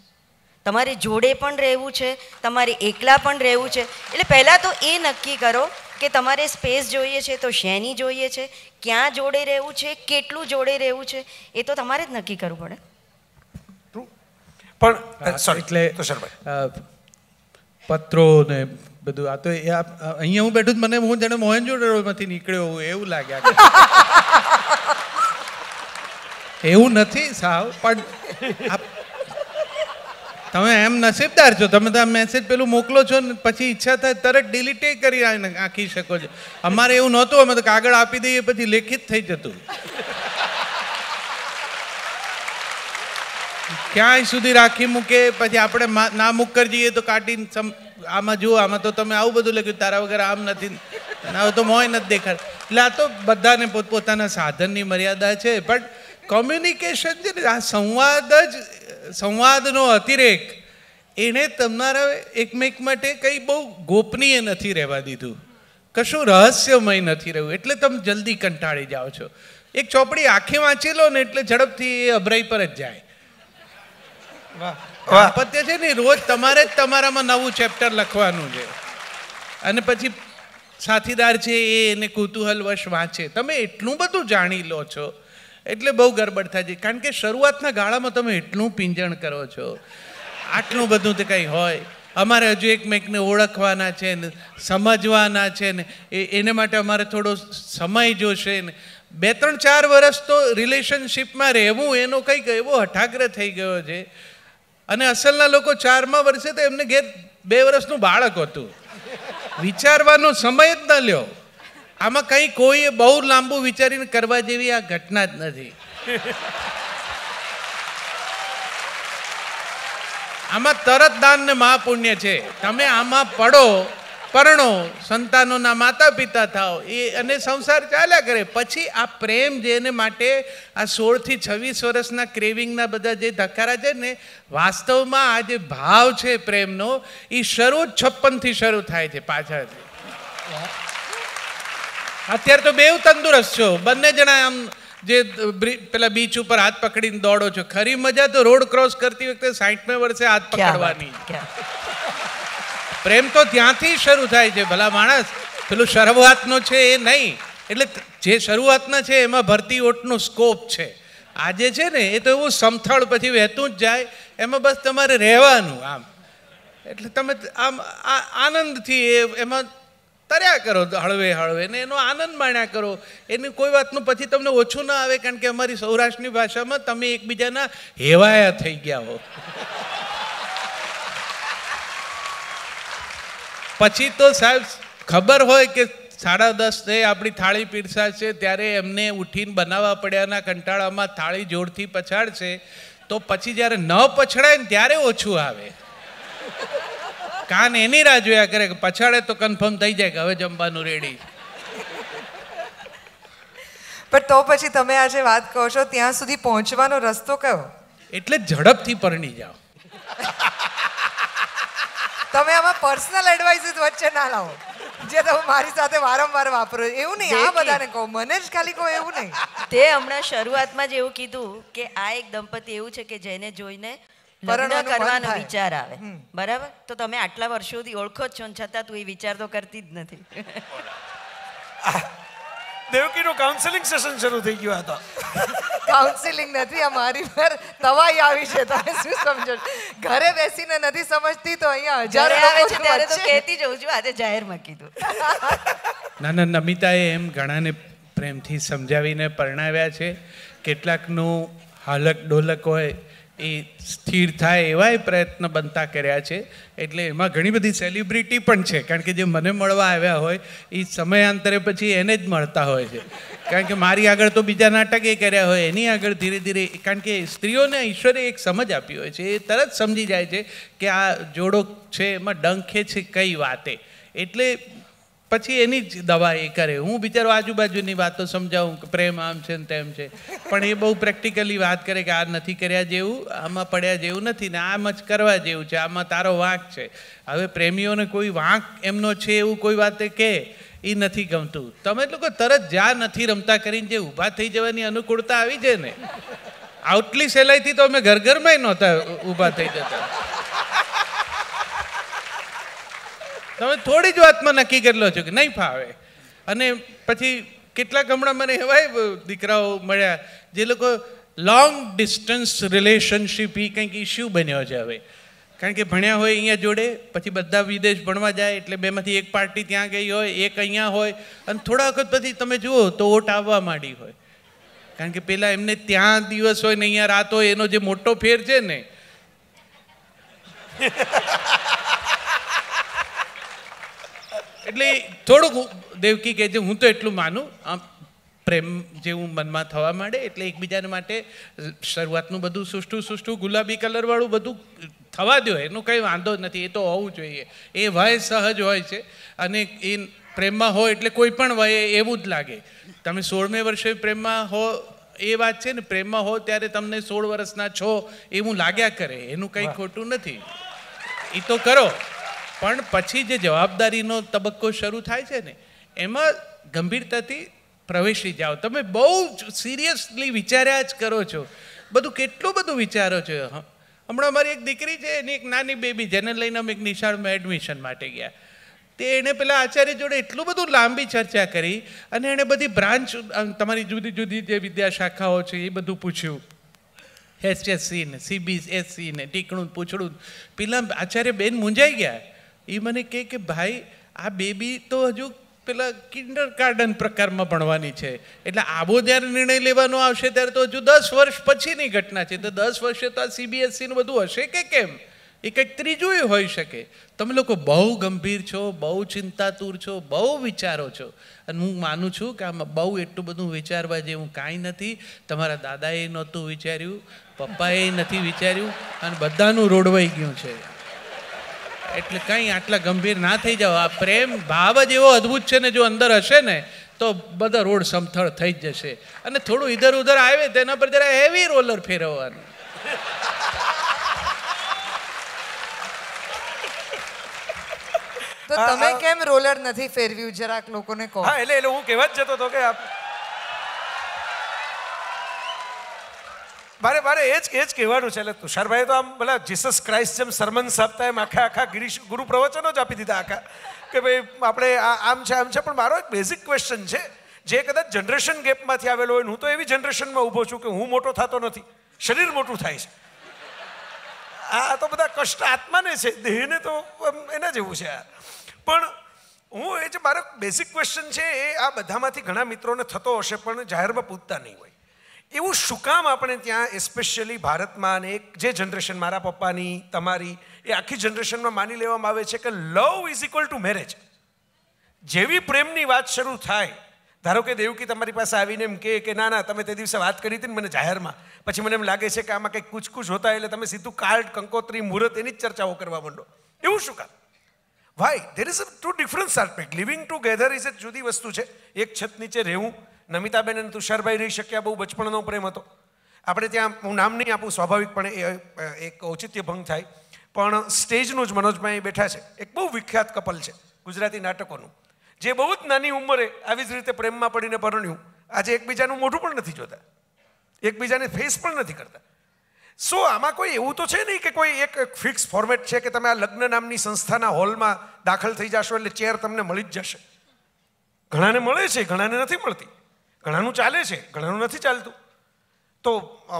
તમારે જોડે પણ રહેવું છે તમારે એકલા પણ રહેવું છે એટલે પહેલાં તો એ નક્કી કરો કે તમારે સ્પેસ જોઈએ છે તો શેની જોઈએ છે ક્યાં જોડે રહેવું છે કેટલું જોડે રહેવું છે એ તો તમારે જ નક્કી કરવું પડે પણ સોરી એટલે પત્રો ને બધું આ તો એ અહીંયા હું બેઠું મને હું જાણે મોહનજોડેરોમાંથી નીકળ્યો હું એવું લાગ્યા એવું નથી સાવ પણ તમે એમ નસીબદાર છો તમે તો મેસેજ પેલું મોકલો છો ને પછી ઈચ્છા થાય તરત ડિલીટે કરી આખી શકો છો અમારે એવું નહોતું અમે તો કાગળ આપી દઈએ પછી લેખિત થઈ જતું ક્યાંય સુધી રાખી મૂકે પછી આપણે ના મૂક જઈએ તો કાઢી આમાં જુઓ આમાં તો તમે આવું બધું લખ્યું તારા વગર આમ નથી ના તો મોય નથી દેખાડ એટલે આ તો બધાને પોતપોતાના સાધનની મર્યાદા છે બટ કોમ્યુનિકેશન છે ને આ સંવાદ જ સંવાદનો અતિરેક એણે તમારા એકમેક માટે કંઈ બહુ ગોપનીય નથી રહેવા દીધું કશું રહસ્યમય નથી રહ્યું એટલે તમે જલ્દી કંટાળી જાઓ છો એક ચોપડી આંખે વાંચી લો ને એટલે ઝડપથી એ અભરાઈ પર જ જાય દાંપત્ય છે ને રોજ તમારે જ તમારામાં નવું ચેપ્ટર લખવાનું છે અને પછી સાથીદાર છે એ એને કુતૂહલવશ વાંચે તમે એટલું બધું જાણી લો છો એટલે બહુ ગરબડ થાય છે કારણ કે શરૂઆતના ગાળામાં તમે એટલું પિંજણ કરો છો આટલું બધું તો કંઈ હોય અમારે હજુ એકમેકને ઓળખવાના છે ને સમજવાના છે ને એ એને માટે અમારે થોડો સમય જોશે ને બે ત્રણ ચાર વર્ષ તો રિલેશનશિપમાં રહેવું એનો કંઈક એવો હઠાગ્ર થઈ ગયો છે અને અસલના લોકો ચારમા વર્ષે તો એમને ઘેર બે વર્ષનું બાળક હતું વિચારવાનો સમય જ ન લ્યો આમાં કંઈ કોઈએ બહુ લાંબુ વિચારીને કરવા જેવી આ ઘટના જ નથી આમાં તરત દાન ને મહાપુણ્ય છે તમે આમાં પડો પરણો સંતાનોના માતા પિતા થાઓ એ અને સંસાર ચાલ્યા કરે પછી આ પ્રેમ જેને માટે આ સોળથી છવ્વીસ વર્ષના ક્રેવિંગના બધા જે ધક્કારા છે ને વાસ્તવમાં આ જે ભાવ છે પ્રેમનો એ શરૂ છપ્પનથી શરૂ થાય છે પાછળથી અત્યારે તો બેવ તંદુરસ્ત છો બંને જણા આમ જે પેલા બીચ ઉપર હાથ પકડીને દોડો છો ખરી મજા તો રોડ ક્રોસ કરતી વખતે સાઠમે વર્ષે હાથ પકડવાની પ્રેમ તો ત્યાંથી શરૂ થાય છે ભલા માણસ પેલું શરૂઆતનો છે એ નહીં એટલે જે શરૂઆતના છે એમાં ભરતી ઓટનો સ્કોપ છે આજે છે ને એ તો એવું સમથળ પછી વહેતું જ જાય એમાં બસ તમારે રહેવાનું આમ એટલે તમે આમ આનંદથી એ એમાં તર્યા કરો હળવે હળવે ને એનો આનંદ માણ્યા કરો એની કોઈ વાતનું પછી તમને ઓછું ના આવે કારણ કે અમારી સૌરાષ્ટ્રની ભાષામાં તમે એકબીજાના હેવાયા થઈ ગયા હો પછી તો સાહેબ ખબર હોય કે સાડા દસ છે આપણી થાળી પીરસાશે ત્યારે એમને ઉઠીને બનાવવા પડ્યાના કંટાળામાં થાળી જોરથી પછાડશે તો પછી જ્યારે ન પછડાય ને ત્યારે ઓછું આવે કાન એની રાહ જોયા કરે કે પછાડે તો કન્ફર્મ થઈ જાય કે હવે જમવાનું રેડી પણ તો પછી તમે આજે વાત કહો છો ત્યાં સુધી પહોંચવાનો રસ્તો કયો એટલે ઝડપથી પરણી જાઓ તમે આમાં પર્સનલ એડવાઇસીસ વચ્ચે ના લાવો જે તમે મારી સાથે વારંવાર વાપરો એવું નહીં આ બધાને કહો મને જ ખાલી કહો એવું નહીં તે હમણાં શરૂઆતમાં જ એવું કીધું કે આ એક દંપતી એવું છે કે જેને જોઈને લગ્ન કરવાનો વિચાર આવે બરાબર તો તમે આટલા વર્ષોથી ઓળખો જ છો છતાં તું એ વિચાર તો કરતી જ નથી દેવકીનું કાઉન્સેલિંગ સેશન શરૂ થઈ ગયું હતા કાઉન્સેલિંગ નથી અમારી પર તવાઈ આવી છે તમે શું સમજો ઘરે બેસીને નથી સમજતી તો અહીંયા હજારો આવે છે ત્યારે તો કહેતી જઉં છું આજે જાહેરમાં કીધું ના ના નમિતાએ એમ ઘણાને પ્રેમથી સમજાવીને પરણાવ્યા છે કેટલાકનું હાલક ડોલક હોય એ સ્થિર થાય એવાય પ્રયત્ન બનતા કર્યા છે એટલે એમાં ઘણી બધી સેલિબ્રિટી પણ છે કારણ કે જે મને મળવા આવ્યા હોય એ સમયાંતરે પછી એને જ મળતા હોય છે કારણ કે મારી આગળ તો બીજા નાટકે કર્યા હોય એની આગળ ધીરે ધીરે કારણ કે સ્ત્રીઓને ઈશ્વરે એક સમજ આપી હોય છે એ તરત સમજી જાય છે કે આ જોડો છે એમાં ડંખે છે કઈ વાતે એટલે પછી એની જ દવા એ કરે હું બિચારો આજુબાજુની વાતો સમજાવું કે પ્રેમ આમ છે ને તેમ છે પણ એ બહુ પ્રેક્ટિકલી વાત કરે કે આ નથી કર્યા જેવું આમાં પડ્યા જેવું નથી ને આમ જ કરવા જેવું છે આમાં તારો વાંક છે હવે પ્રેમીઓને કોઈ વાંક એમનો છે એવું કોઈ વાતે કહે એ નથી ગમતું તમે લોકો તરત જ્યાં નથી રમતા કરીને જે ઊભા થઈ જવાની અનુકૂળતા આવી જાય ને આઉટલી સહેલાઈથી તો અમે ઘર ઘરમાં નહોતા ઊભા થઈ જતા તમે થોડી જ વાતમાં નક્કી કરેલો છો કે નહીં ફાવે અને પછી કેટલાક હમણાં મને એવાય દીકરાઓ મળ્યા જે લોકો લોંગ ડિસ્ટન્સ રિલેશનશીપ એ કંઈક ઇશ્યુ બન્યો છે હવે કારણ કે ભણ્યા હોય અહીંયા જોડે પછી બધા વિદેશ ભણવા જાય એટલે બેમાંથી એક પાર્ટી ત્યાં ગઈ હોય એક અહીંયા હોય અને થોડા વખત પછી તમે જુઓ તો ઓટ આવવા માંડી હોય કારણ કે પેલા એમને ત્યાં દિવસ હોય ને અહીંયા રાત હોય એનો જે મોટો ફેર છે ને એટલે થોડુંક દેવકી કહે છે હું તો એટલું માનું આમ પ્રેમ જેવું મનમાં થવા માંડે એટલે એકબીજાને માટે શરૂઆતનું બધું સુષ્ટું સુષ્ટું ગુલાબી કલરવાળું બધું થવા દો એનો કંઈ વાંધો નથી એ તો હોવું જોઈએ એ વય સહજ હોય છે અને એ પ્રેમમાં હોય એટલે કોઈ પણ વયે એવું જ લાગે તમે સોળમે વર્ષે પ્રેમમાં હો એ વાત છે ને પ્રેમમાં હો ત્યારે તમને સોળ વર્ષના છો એવું લાગ્યા કરે એનું કંઈ ખોટું નથી એ તો કરો પણ પછી જે જવાબદારીનો તબક્કો શરૂ થાય છે ને એમાં ગંભીરતાથી પ્રવેશી જાઓ તમે બહુ સિરિયસલી વિચાર્યા જ કરો છો બધું કેટલું બધું વિચારો છો હમણાં મારી એક દીકરી છે એની એક નાની બેબી જેને લઈને અમે એક નિશાળમાં એડમિશન માટે ગયા તે એણે પેલા આચાર્ય જોડે એટલું બધું લાંબી ચર્ચા કરી અને એણે બધી બ્રાન્ચ તમારી જુદી જુદી જે વિદ્યાશાખાઓ છે એ બધું પૂછ્યું એસએસસી ને સીબીએસસી e ને ટીકણું પૂછડું પેલા આચાર્ય બેન મૂંઝાઈ ગયા એ મને કહે કે ભાઈ આ બેબી તો હજુ પેલા કિન્ડર ગાર્ડન પ્રકારમાં ભણવાની છે એટલે આવો જ્યારે નિર્ણય લેવાનો આવશે ત્યારે તો હજુ દસ વર્ષ પછીની ઘટના છે તો દસ વર્ષે તો આ સીબીએસસીનું બધું હશે કે કેમ એ કંઈક ત્રીજું હોઈ શકે તમે લોકો બહુ ગંભીર છો બહુ ચિંતાતુર છો બહુ વિચારો છો અને હું માનું છું કે આમાં બહુ એટલું બધું વિચારવા જેવું કાંઈ નથી તમારા દાદાએ નહોતું વિચાર્યું પપ્પાએ નથી વિચાર્યું અને બધાનું રોડવાઈ ગયું છે એટલે કંઈ આટલા ગંભીર ના થઈ જાઓ આ પ્રેમ ભાવ જ એવો અદ્ભુત છે ને જો અંદર હશે ને તો બધા રોડ સમથળ થઈ જ જશે અને થોડું ઇધર ઉધર આવે તેના પર જરા હેવી રોલર ફેરવવાનું તો તમે કેમ રોલર નથી ફેરવ્યું જરાક લોકોને કહો હા એટલે એટલે હું કહેવા જ જતો હતો કે આપ મારે મારે એ જ એ જ કહેવાનું છે એટલે તુષારભાઈ તો આમ ભલે જીસસ ક્રાઇસ્ટ જેમ સરમન આપતા એમ આખા આખા ગિરીશ ગુરુ પ્રવચનો જ આપી દીધા આખા કે ભાઈ આપણે આ આમ છે આમ છે પણ મારો એક બેઝિક ક્વેશ્ચન છે જે કદાચ જનરેશન ગેપમાંથી આવેલો હોય હું તો એવી જનરેશનમાં ઊભો છું કે હું મોટો થતો નથી શરીર મોટું થાય છે આ તો બધા કષ્ટ આત્માને છે દેહને તો એના જેવું છે આ પણ હું એ જે મારો બેઝિક ક્વેશ્ચન છે એ આ બધામાંથી ઘણા મિત્રોને થતો હશે પણ જાહેરમાં પૂછતા નહીં હોય એવું શું કામ આપણે ત્યાં એસ્પેશિયલી ભારતમાં અને એક જે જનરેશન મારા પપ્પાની તમારી એ આખી જનરેશનમાં માની લેવામાં આવે છે કે love is equal to marriage જેવી પ્રેમની વાત શરૂ થાય ધારો કે દેવકી તમારી પાસે આવીને એમ કે કે ના ના તમે તે દિવસે વાત કરી હતી ને મને જાહેરમાં પછી મને એમ લાગે છે કે આમાં કંઈક કૂચકૂચ હોતા એટલે તમે સીધું કાર્ડ કંકોત્રી મુહૂર્ત એની જ ચર્ચાઓ કરવા માંડો એવું શું કામ why there is a two difference aspect living together is એ જુદી વસ્તુ છે એક છત નીચે રહેવું નમિતાબેન અને તુષારભાઈ રહી શક્યા બહુ બચપણનો પ્રેમ હતો આપણે ત્યાં હું નામ નહીં આપું સ્વાભાવિકપણે એ એક ઔચિત્ય ભંગ થાય પણ સ્ટેજનું જ મનોજભાઈ બેઠા છે એક બહુ વિખ્યાત કપલ છે ગુજરાતી નાટકોનું જે બહુ જ નાની ઉંમરે આવી જ રીતે પ્રેમમાં પડીને પરણ્યું આજે એકબીજાનું મોઢું પણ નથી જોતા એકબીજાને ફેસ પણ નથી કરતા સો આમાં કોઈ એવું તો છે નહીં કે કોઈ એક ફિક્સ ફોર્મેટ છે કે તમે આ લગ્ન નામની સંસ્થાના હોલમાં દાખલ થઈ જશો એટલે ચેર તમને મળી જ જશે ઘણાને મળે છે ઘણાને નથી મળતી ઘણાનું ચાલે છે ઘણાનું નથી ચાલતું તો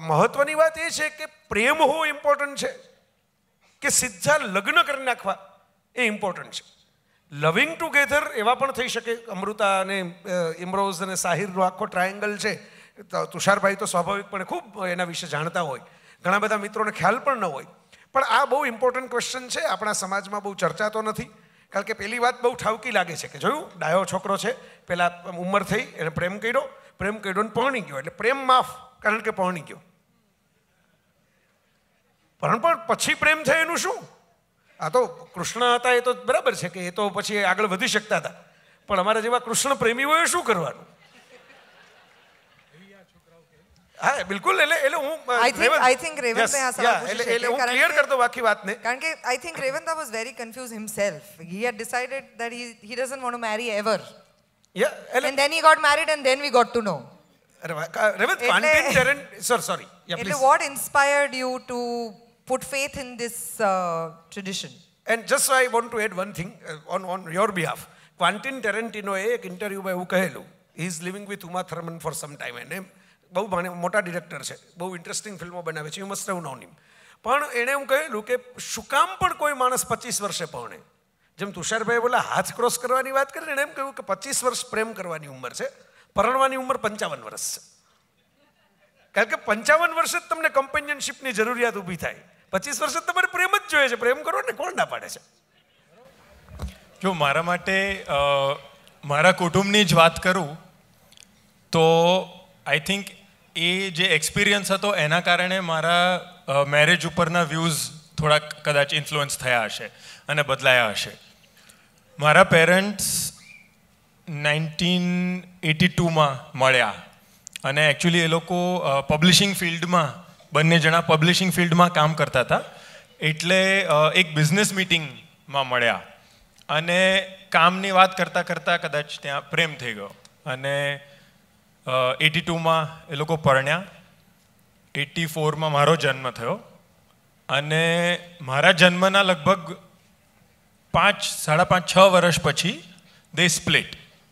મહત્વની વાત એ છે કે પ્રેમ હોવો ઇમ્પોર્ટન્ટ છે કે સીધા લગ્ન કરી નાખવા એ ઇમ્પોર્ટન્ટ છે લવિંગ ટુગેધર એવા પણ થઈ શકે અમૃતા અને ઇમરોઝ અને સાહિરનો આખો ટ્રાયેંગલ છે તુષારભાઈ તો સ્વાભાવિકપણે ખૂબ એના વિશે જાણતા હોય ઘણા બધા મિત્રોને ખ્યાલ પણ ન હોય પણ આ બહુ ઇમ્પોર્ટન્ટ ક્વેશ્ચન છે આપણા સમાજમાં બહુ ચર્ચા તો નથી કારણ કે પહેલી વાત બહુ ઠાવકી લાગે છે કે જોયું ડાયો છોકરો છે પહેલાં ઉંમર થઈ એને પ્રેમ કર્યો પ્રેમ કર્યો અને પહોણી ગયો એટલે પ્રેમ માફ કારણ કે પહોણી ગયો પણ પણ પછી પ્રેમ થયો એનું શું આ તો કૃષ્ણ હતા એ તો બરાબર છે કે એ તો પછી આગળ વધી શકતા હતા પણ અમારા જેવા કૃષ્ણ પ્રેમી હોય શું કરવાનું હા બિલકુલ એટલે એટલે હું આઈ થિંક આઈ થિંક રેવંતે આ સવાલ પૂછી એટલે હું ક્લિયર કરતો બાકી વાતને કારણ કે I think Revant was very confuse himself he had decided that he he doesn't want to marry ever yeah એટલે and then he got married and then we got to know Revant Quentin Tarantino sir sorry yeah please એટલે what inspired you to put faith in this uh, tradition and just so i want to add one thing uh, on on your behalf Quentin Tarantino એ એક ઇન્ટરવ્યુમાં એવું કહેલું he is living with Uma Thurman for some time and એમ બહુ મોટા director છે બહુ ઇન્ટરેસ્ટિંગ ફિલ્મો બનાવે છે યુ મસ્ટ હેવ પણ એણે એમ કહેલું કે શું કામ પણ કોઈ માણસ પચીસ વર્ષે પરણે જેમ તુષારભાઈ બોલા હાથ ક્રોસ કરવાની વાત કરીને એણે એમ કહ્યું કે પચીસ વર્ષ પ્રેમ કરવાની ઉંમર છે પરણવાની ઉંમર પંચાવન વર્ષ છે કારણ કે પંચાવન વર્ષે જ તમને કમ્પેનિયનશીપની જરૂરિયાત ઊભી થાય પચીસ વર્ષે તમારે પ્રેમ જ જોઈએ છે પ્રેમ કરો ને કોણ ના પાડે છે જો મારા માટે મારા કુટુંબની જ વાત કરું તો આઈ થિંક એ જે એક્સપિરિયન્સ હતો એના કારણે મારા મેરેજ ઉપરના વ્યૂઝ થોડાક કદાચ ઇન્ફ્લુઅન્સ થયા હશે અને બદલાયા હશે મારા પેરેન્ટ્સ નાઇન્ટીન એટી ટુમાં મળ્યા અને એકચ્યુઅલી એ લોકો પબ્લિશિંગ ફિલ્ડમાં બંને જણા પબ્લિશિંગ ફિલ્ડમાં કામ કરતા હતા એટલે એક બિઝનેસ મિટિંગમાં મળ્યા અને કામની વાત કરતાં કરતાં કદાચ ત્યાં પ્રેમ થઈ ગયો અને એટી ટુમાં એ લોકો પરણ્યા એટી ફોરમાં મારો જન્મ થયો અને મારા જન્મના લગભગ પાંચ સાડા પાંચ છ વર્ષ પછી દે સ્પ્લિટ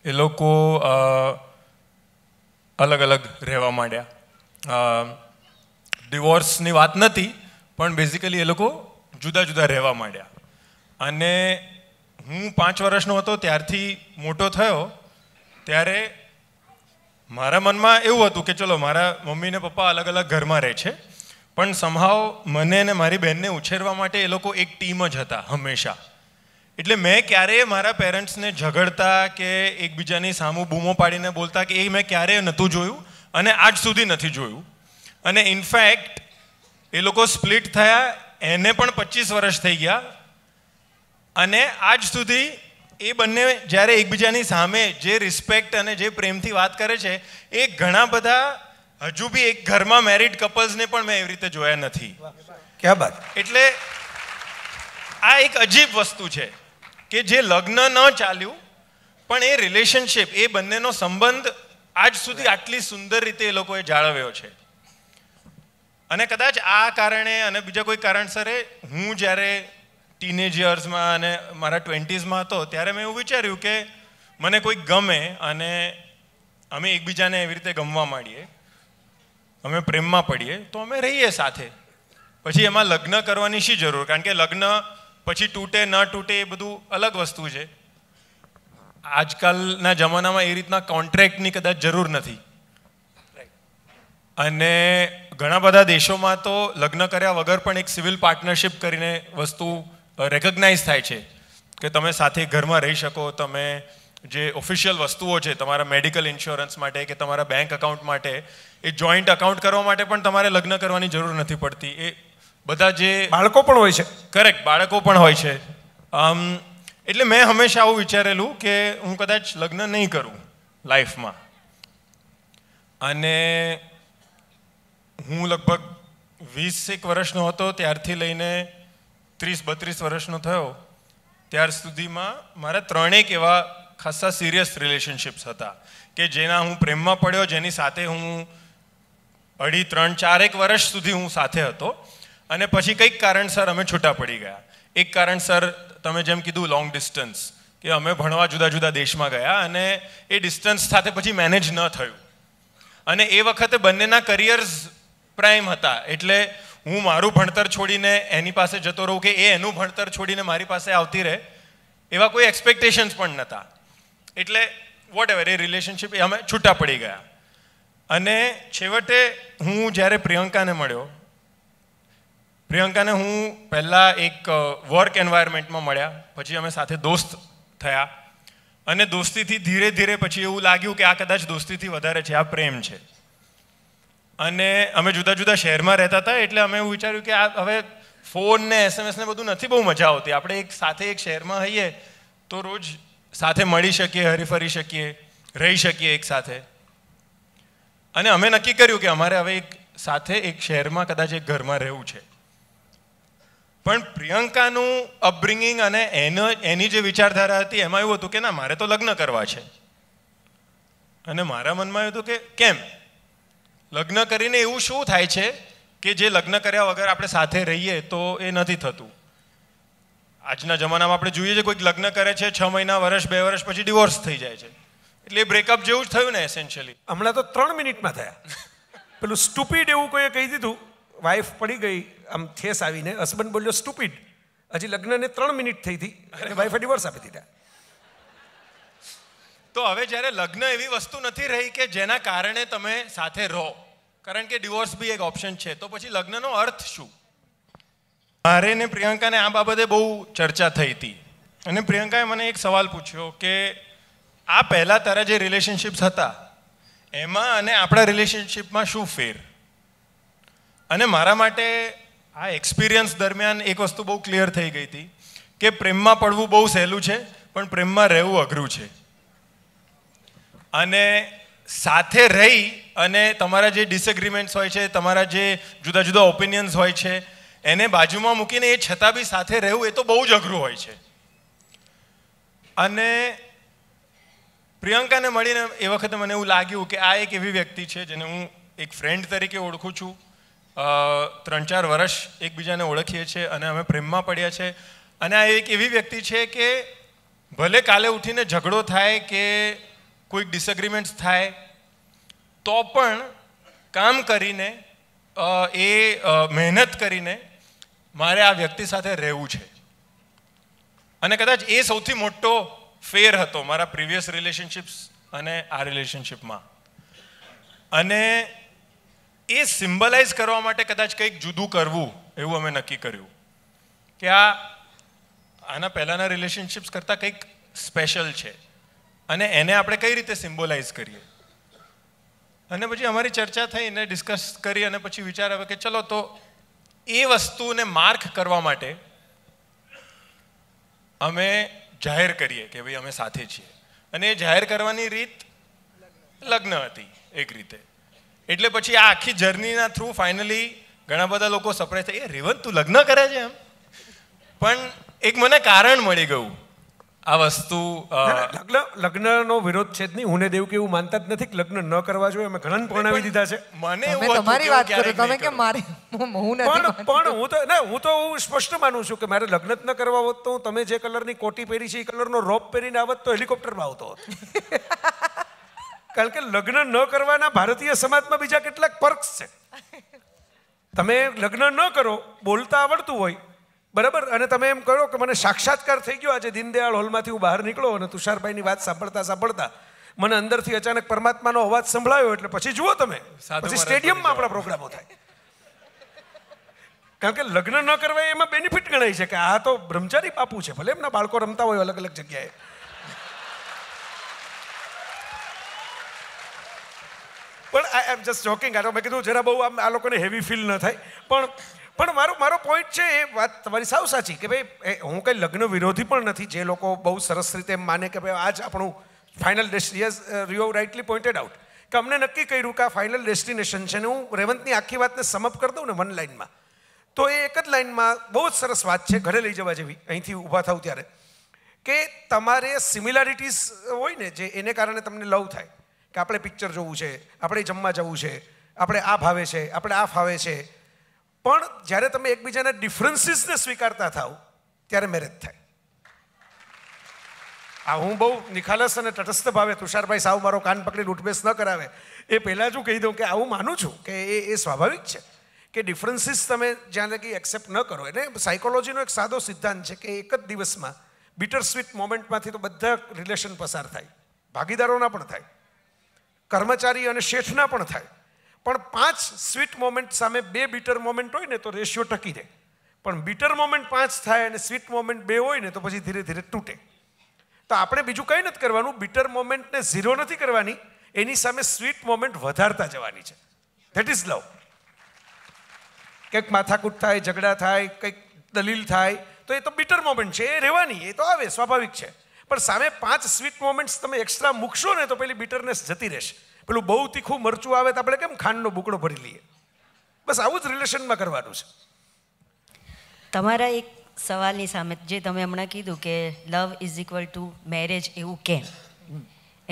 એ લોકો અલગ અલગ રહેવા માંડ્યા ડિવોર્સની વાત નથી પણ બેઝિકલી એ લોકો જુદા જુદા રહેવા માંડ્યા અને હું પાંચ વર્ષનો હતો ત્યારથી મોટો થયો ત્યારે મારા મનમાં એવું હતું કે ચલો મારા મમ્મી ને પપ્પા અલગ અલગ ઘરમાં રહે છે પણ સમહાવ મને અને મારી બહેનને ઉછેરવા માટે એ લોકો એક ટીમ જ હતા હંમેશા એટલે મેં ક્યારેય મારા પેરેન્ટ્સને ઝઘડતા કે એકબીજાની સામું બૂમો પાડીને બોલતા કે એ મેં ક્યારેય નહોતું જોયું અને આજ સુધી નથી જોયું અને ઇનફેક્ટ એ લોકો સ્પ્લિટ થયા એને પણ પચીસ વર્ષ થઈ ગયા અને આજ સુધી એ બંને જ્યારે એકબીજાની સામે જે રિસ્પેક્ટ અને જે પ્રેમથી વાત કરે છે એ ઘણા બધા હજુ બી એક ઘરમાં મેરિડ કપલ્સને પણ મેં એવી રીતે જોયા નથી ક્યાં વાત એટલે આ એક અજીબ વસ્તુ છે કે જે લગ્ન ન ચાલ્યું પણ એ રિલેશનશિપ એ બંનેનો સંબંધ આજ સુધી આટલી સુંદર રીતે એ લોકોએ જાળવ્યો છે અને કદાચ આ કારણે અને બીજા કોઈ કારણસરે હું જ્યારે ટીનેજર્સમાં અને મારા ટ્વેન્ટીઝમાં હતો ત્યારે મેં એવું વિચાર્યું કે મને કોઈ ગમે અને અમે એકબીજાને એવી રીતે ગમવા માંડીએ અમે પ્રેમમાં પડીએ તો અમે રહીએ સાથે પછી એમાં લગ્ન કરવાની શી જરૂર કારણ કે લગ્ન પછી તૂટે ન તૂટે એ બધું અલગ વસ્તુ છે આજકાલના જમાનામાં એ રીતના કોન્ટ્રેક્ટની કદાચ જરૂર નથી અને ઘણા બધા દેશોમાં તો લગ્ન કર્યા વગર પણ એક સિવિલ પાર્ટનરશિપ કરીને વસ્તુ રેકગ્નાઇઝ થાય છે કે તમે સાથે ઘરમાં રહી શકો તમે જે ઓફિશિયલ વસ્તુઓ છે તમારા મેડિકલ ઇન્સ્યોરન્સ માટે કે તમારા બેંક અકાઉન્ટ માટે એ જોઈન્ટ અકાઉન્ટ કરવા માટે પણ તમારે લગ્ન કરવાની જરૂર નથી પડતી એ બધા જે બાળકો પણ હોય છે કરેક્ટ બાળકો પણ હોય છે એટલે મેં હંમેશા આવું વિચારેલું કે હું કદાચ લગ્ન નહીં કરું લાઈફમાં અને હું લગભગ વીસ એક વર્ષનો હતો ત્યારથી લઈને ત્રીસ બત્રીસ વર્ષનો થયો ત્યાર સુધીમાં મારા ત્રણેક એવા ખાસા સિરિયસ રિલેશનશિપ્સ હતા કે જેના હું પ્રેમમાં પડ્યો જેની સાથે હું અઢી ત્રણ ચારેક વર્ષ સુધી હું સાથે હતો અને પછી કંઈક કારણસર અમે છૂટા પડી ગયા એક કારણસર તમે જેમ કીધું લોંગ ડિસ્ટન્સ કે અમે ભણવા જુદા જુદા દેશમાં ગયા અને એ ડિસ્ટન્સ સાથે પછી મેનેજ ન થયું અને એ વખતે બંનેના કરિયર્સ પ્રાઇમ હતા એટલે હું મારું ભણતર છોડીને એની પાસે જતો રહું કે એ એનું ભણતર છોડીને મારી પાસે આવતી રહે એવા કોઈ એક્સપેક્ટેશન્સ પણ નહોતા એટલે વોટ એવર એ રિલેશનશીપ અમે છૂટા પડી ગયા અને છેવટે હું જ્યારે પ્રિયંકાને મળ્યો પ્રિયંકાને હું પહેલાં એક વર્ક એન્વાયરમેન્ટમાં મળ્યા પછી અમે સાથે દોસ્ત થયા અને દોસ્તીથી ધીરે ધીરે પછી એવું લાગ્યું કે આ કદાચ દોસ્તીથી વધારે છે આ પ્રેમ છે અને અમે જુદા જુદા શહેરમાં રહેતા હતા એટલે અમે એવું વિચાર્યું કે આ હવે ફોન ને એસએમએસ ને બધું નથી બહુ મજા આવતી આપણે એક સાથે એક શહેરમાં હઈએ તો રોજ સાથે મળી શકીએ હરીફરી શકીએ રહી શકીએ એક સાથે અને અમે નક્કી કર્યું કે અમારે હવે એક સાથે એક શહેરમાં કદાચ એક ઘરમાં રહેવું છે પણ પ્રિયંકાનું અપબ્રિંગિંગ અને એનો એની જે વિચારધારા હતી એમાં એવું હતું કે ના મારે તો લગ્ન કરવા છે અને મારા મનમાં એવું હતું કે કેમ લગ્ન કરીને એવું શું થાય છે કે જે લગ્ન કર્યા વગર આપણે સાથે રહીએ તો એ નથી થતું આજના જમાનામાં આપણે જોઈએ છે કોઈક લગ્ન કરે છે છ મહિના વર્ષ બે વર્ષ પછી ડિવોર્સ થઈ જાય છે એટલે બ્રેકઅપ જેવું જ થયું ને એસેન્શિયલી હમણાં તો ત્રણ મિનિટમાં થયા પેલું સ્ટુપિડ એવું કોઈએ કહી દીધું વાઈફ પડી ગઈ આમ થેસ આવીને હસબન્ડ બોલ્યો સ્ટુપિડ હજી લગ્નને ત્રણ મિનિટ થઈ હતી અને વાઈફે ડિવોર્સ આપી દીધા તો હવે જ્યારે લગ્ન એવી વસ્તુ નથી રહી કે જેના કારણે તમે સાથે રહો કારણ કે ડિવોર્સ બી એક ઓપ્શન છે તો પછી લગ્નનો અર્થ શું મારે ને પ્રિયંકાને આ બાબતે બહુ ચર્ચા થઈ હતી અને પ્રિયંકાએ મને એક સવાલ પૂછ્યો કે આ પહેલાં તારા જે રિલેશનશિપ્સ હતા એમાં અને આપણા રિલેશનશિપમાં શું ફેર અને મારા માટે આ એક્સપિરિયન્સ દરમિયાન એક વસ્તુ બહુ ક્લિયર થઈ ગઈ હતી કે પ્રેમમાં પડવું બહુ સહેલું છે પણ પ્રેમમાં રહેવું અઘરું છે અને સાથે રહી અને તમારા જે ડિસએગ્રીમેન્ટ્સ હોય છે તમારા જે જુદા જુદા ઓપિનિયન્સ હોય છે એને બાજુમાં મૂકીને એ છતાં બી સાથે રહેવું એ તો બહુ જ અઘરું હોય છે અને પ્રિયંકાને મળીને એ વખતે મને એવું લાગ્યું કે આ એક એવી વ્યક્તિ છે જેને હું એક ફ્રેન્ડ તરીકે ઓળખું છું ત્રણ ચાર વર્ષ એકબીજાને ઓળખીએ છીએ અને અમે પ્રેમમાં પડ્યા છે અને આ એક એવી વ્યક્તિ છે કે ભલે કાલે ઉઠીને ઝઘડો થાય કે કોઈક ડિસએગ્રીમેન્ટ્સ થાય તો પણ કામ કરીને એ મહેનત કરીને મારે આ વ્યક્તિ સાથે રહેવું છે અને કદાચ એ સૌથી મોટો ફેર હતો મારા પ્રિવિયસ રિલેશનશિપ્સ અને આ રિલેશનશિપમાં અને એ સિમ્બલાઇઝ કરવા માટે કદાચ કંઈક જુદું કરવું એવું અમે નક્કી કર્યું કે આ આના પહેલાંના રિલેશનશિપ્સ કરતાં કંઈક સ્પેશિયલ છે અને એને આપણે કઈ રીતે સિમ્બોલાઇઝ કરીએ અને પછી અમારી ચર્ચા થઈ અને ડિસ્કસ કરી અને પછી વિચાર આવે કે ચલો તો એ વસ્તુને માર્ક કરવા માટે અમે જાહેર કરીએ કે ભાઈ અમે સાથે છીએ અને એ જાહેર કરવાની રીત લગ્ન હતી એક રીતે એટલે પછી આ આખી જર્નીના થ્રુ ફાઇનલી ઘણા બધા લોકો સપ્રાઈઝ થાય એ રેવંત તું લગ્ન કરે છે એમ પણ એક મને કારણ મળી ગયું આ વસ્તુ લગ્ન લગ્નનો વિરોધ છે જ નહીં હું દેવ કે એવું માનતા જ નથી કે લગ્ન ન કરવા જોઈએ અમે ઘણા પરણાવી દીધા છે મને તમારી વાત કરો તમે કે મારી હું પણ પણ હું તો ના હું તો હું સ્પષ્ટ માનું છું કે મારે લગ્ન જ ન કરવા હોત તો હું તમે જે કલરની કોટી પહેરી છે એ કલરનો રોપ પહેરીને આવત તો હેલિકોપ્ટરમાં આવતો હોત કારણ કે લગ્ન ન કરવાના ભારતીય સમાજમાં બીજા કેટલાક પર્ક્સ છે તમે લગ્ન ન કરો બોલતા આવડતું હોય બરાબર અને તમે એમ કહો કે મને સાક્ષાત્કાર થઈ ગયો આજે દીનદયાળ હોલમાંથી હું બહાર નીકળો અને તુષારભાઈની વાત સાંભળતા સાંભળતા મને અંદરથી અચાનક પરમાત્માનો અવાજ સંભળાયો એટલે પછી જુઓ તમે પછી સ્ટેડિયમમાં આપણા પ્રોગ્રામો થાય કારણ કે લગ્ન ન કરવા એમાં બેનિફિટ ગણાય છે કે આ તો બ્રહ્મચારી બાપુ છે ભલે એમના બાળકો રમતા હોય અલગ અલગ જગ્યાએ પણ આઈ એમ જસ્ટ જોકિંગ આ તો મેં કીધું જરા બહુ આમ આ લોકોને હેવી ફીલ ન થાય પણ પણ મારો મારો પોઈન્ટ છે એ વાત તમારી સાવ સાચી કે ભાઈ હું કંઈ લગ્ન વિરોધી પણ નથી જે લોકો બહુ સરસ રીતે માને કે ભાઈ આ જ આપણું final destination Rio rightly pointed out કે અમને નક્કી કર્યું કે આ ફાઇનલ ડેસ્ટિનેશન છે ને હું રેવંતની આખી વાતને સમપ કરી દઉં ને વન લાઇનમાં તો એ એક જ લાઇનમાં બહુ જ સરસ વાત છે ઘરે લઈ જવા જેવી અહીંથી ઊભા થાવ ત્યારે કે તમારે સિમિલારિટીઝ હોય ને જે એને કારણે તમને લવ થાય કે આપણે પિક્ચર જોવું છે આપણે જમવા જવું છે આપણે આ ભાવે છે આપણે આ ફાવે છે પણ જ્યારે તમે એકબીજાના ડિફરન્સીસને સ્વીકારતા થાવ ત્યારે મેરેજ થાય આ હું બહુ નિખાલસ અને તટસ્થ ભાવે તુષારભાઈ સાવ મારો કાન પકડી ઉઠબેસ ન કરાવે એ પહેલાં જ હું કહી દઉં કે આવું માનું છું કે એ એ સ્વાભાવિક છે કે ડિફરન્સીસ તમે જ્યાં લગી એક્સેપ્ટ ન કરો એટલે સાયકોલોજીનો એક સાદો સિદ્ધાંત છે કે એક જ દિવસમાં બીટર સ્વીટ મોમેન્ટમાંથી તો બધા રિલેશન પસાર થાય ભાગીદારોના પણ થાય કર્મચારી અને શેઠના પણ થાય પણ પાંચ સ્વીટ મોમેન્ટ સામે બે બીટર મોમેન્ટ હોય ને તો રેશિયો ટકી રહે પણ બીટર મોમેન્ટ પાંચ થાય અને સ્વીટ મોમેન્ટ બે હોય ને તો પછી ધીરે ધીરે તૂટે તો આપણે બીજું કંઈ નથી કરવાનું બીટર મોમેન્ટને ઝીરો નથી કરવાની એની સામે સ્વીટ મોમેન્ટ વધારતા જવાની છે ધેટ ઇઝ લવ કંઈક માથાકૂટ થાય ઝઘડા થાય કંઈક દલીલ થાય તો એ તો બીટર મોમેન્ટ છે એ રહેવાની એ તો આવે સ્વાભાવિક છે પણ સામે પાંચ સ્વીટ મોમેન્ટ્સ તમે એક્સ્ટ્રા મૂકશો ને તો પેલી બીટરનેસ જતી રહેશે પેલું બહુ તીખું મરચું આવે તો આપણે કેમ ખાંડનો બુકડો ભરી લઈએ બસ આવું જ રિલેશનમાં કરવાનું છે તમારા એક સવાલની સામે જે તમે હમણાં કીધું કે love is equal to marriage એવું કેમ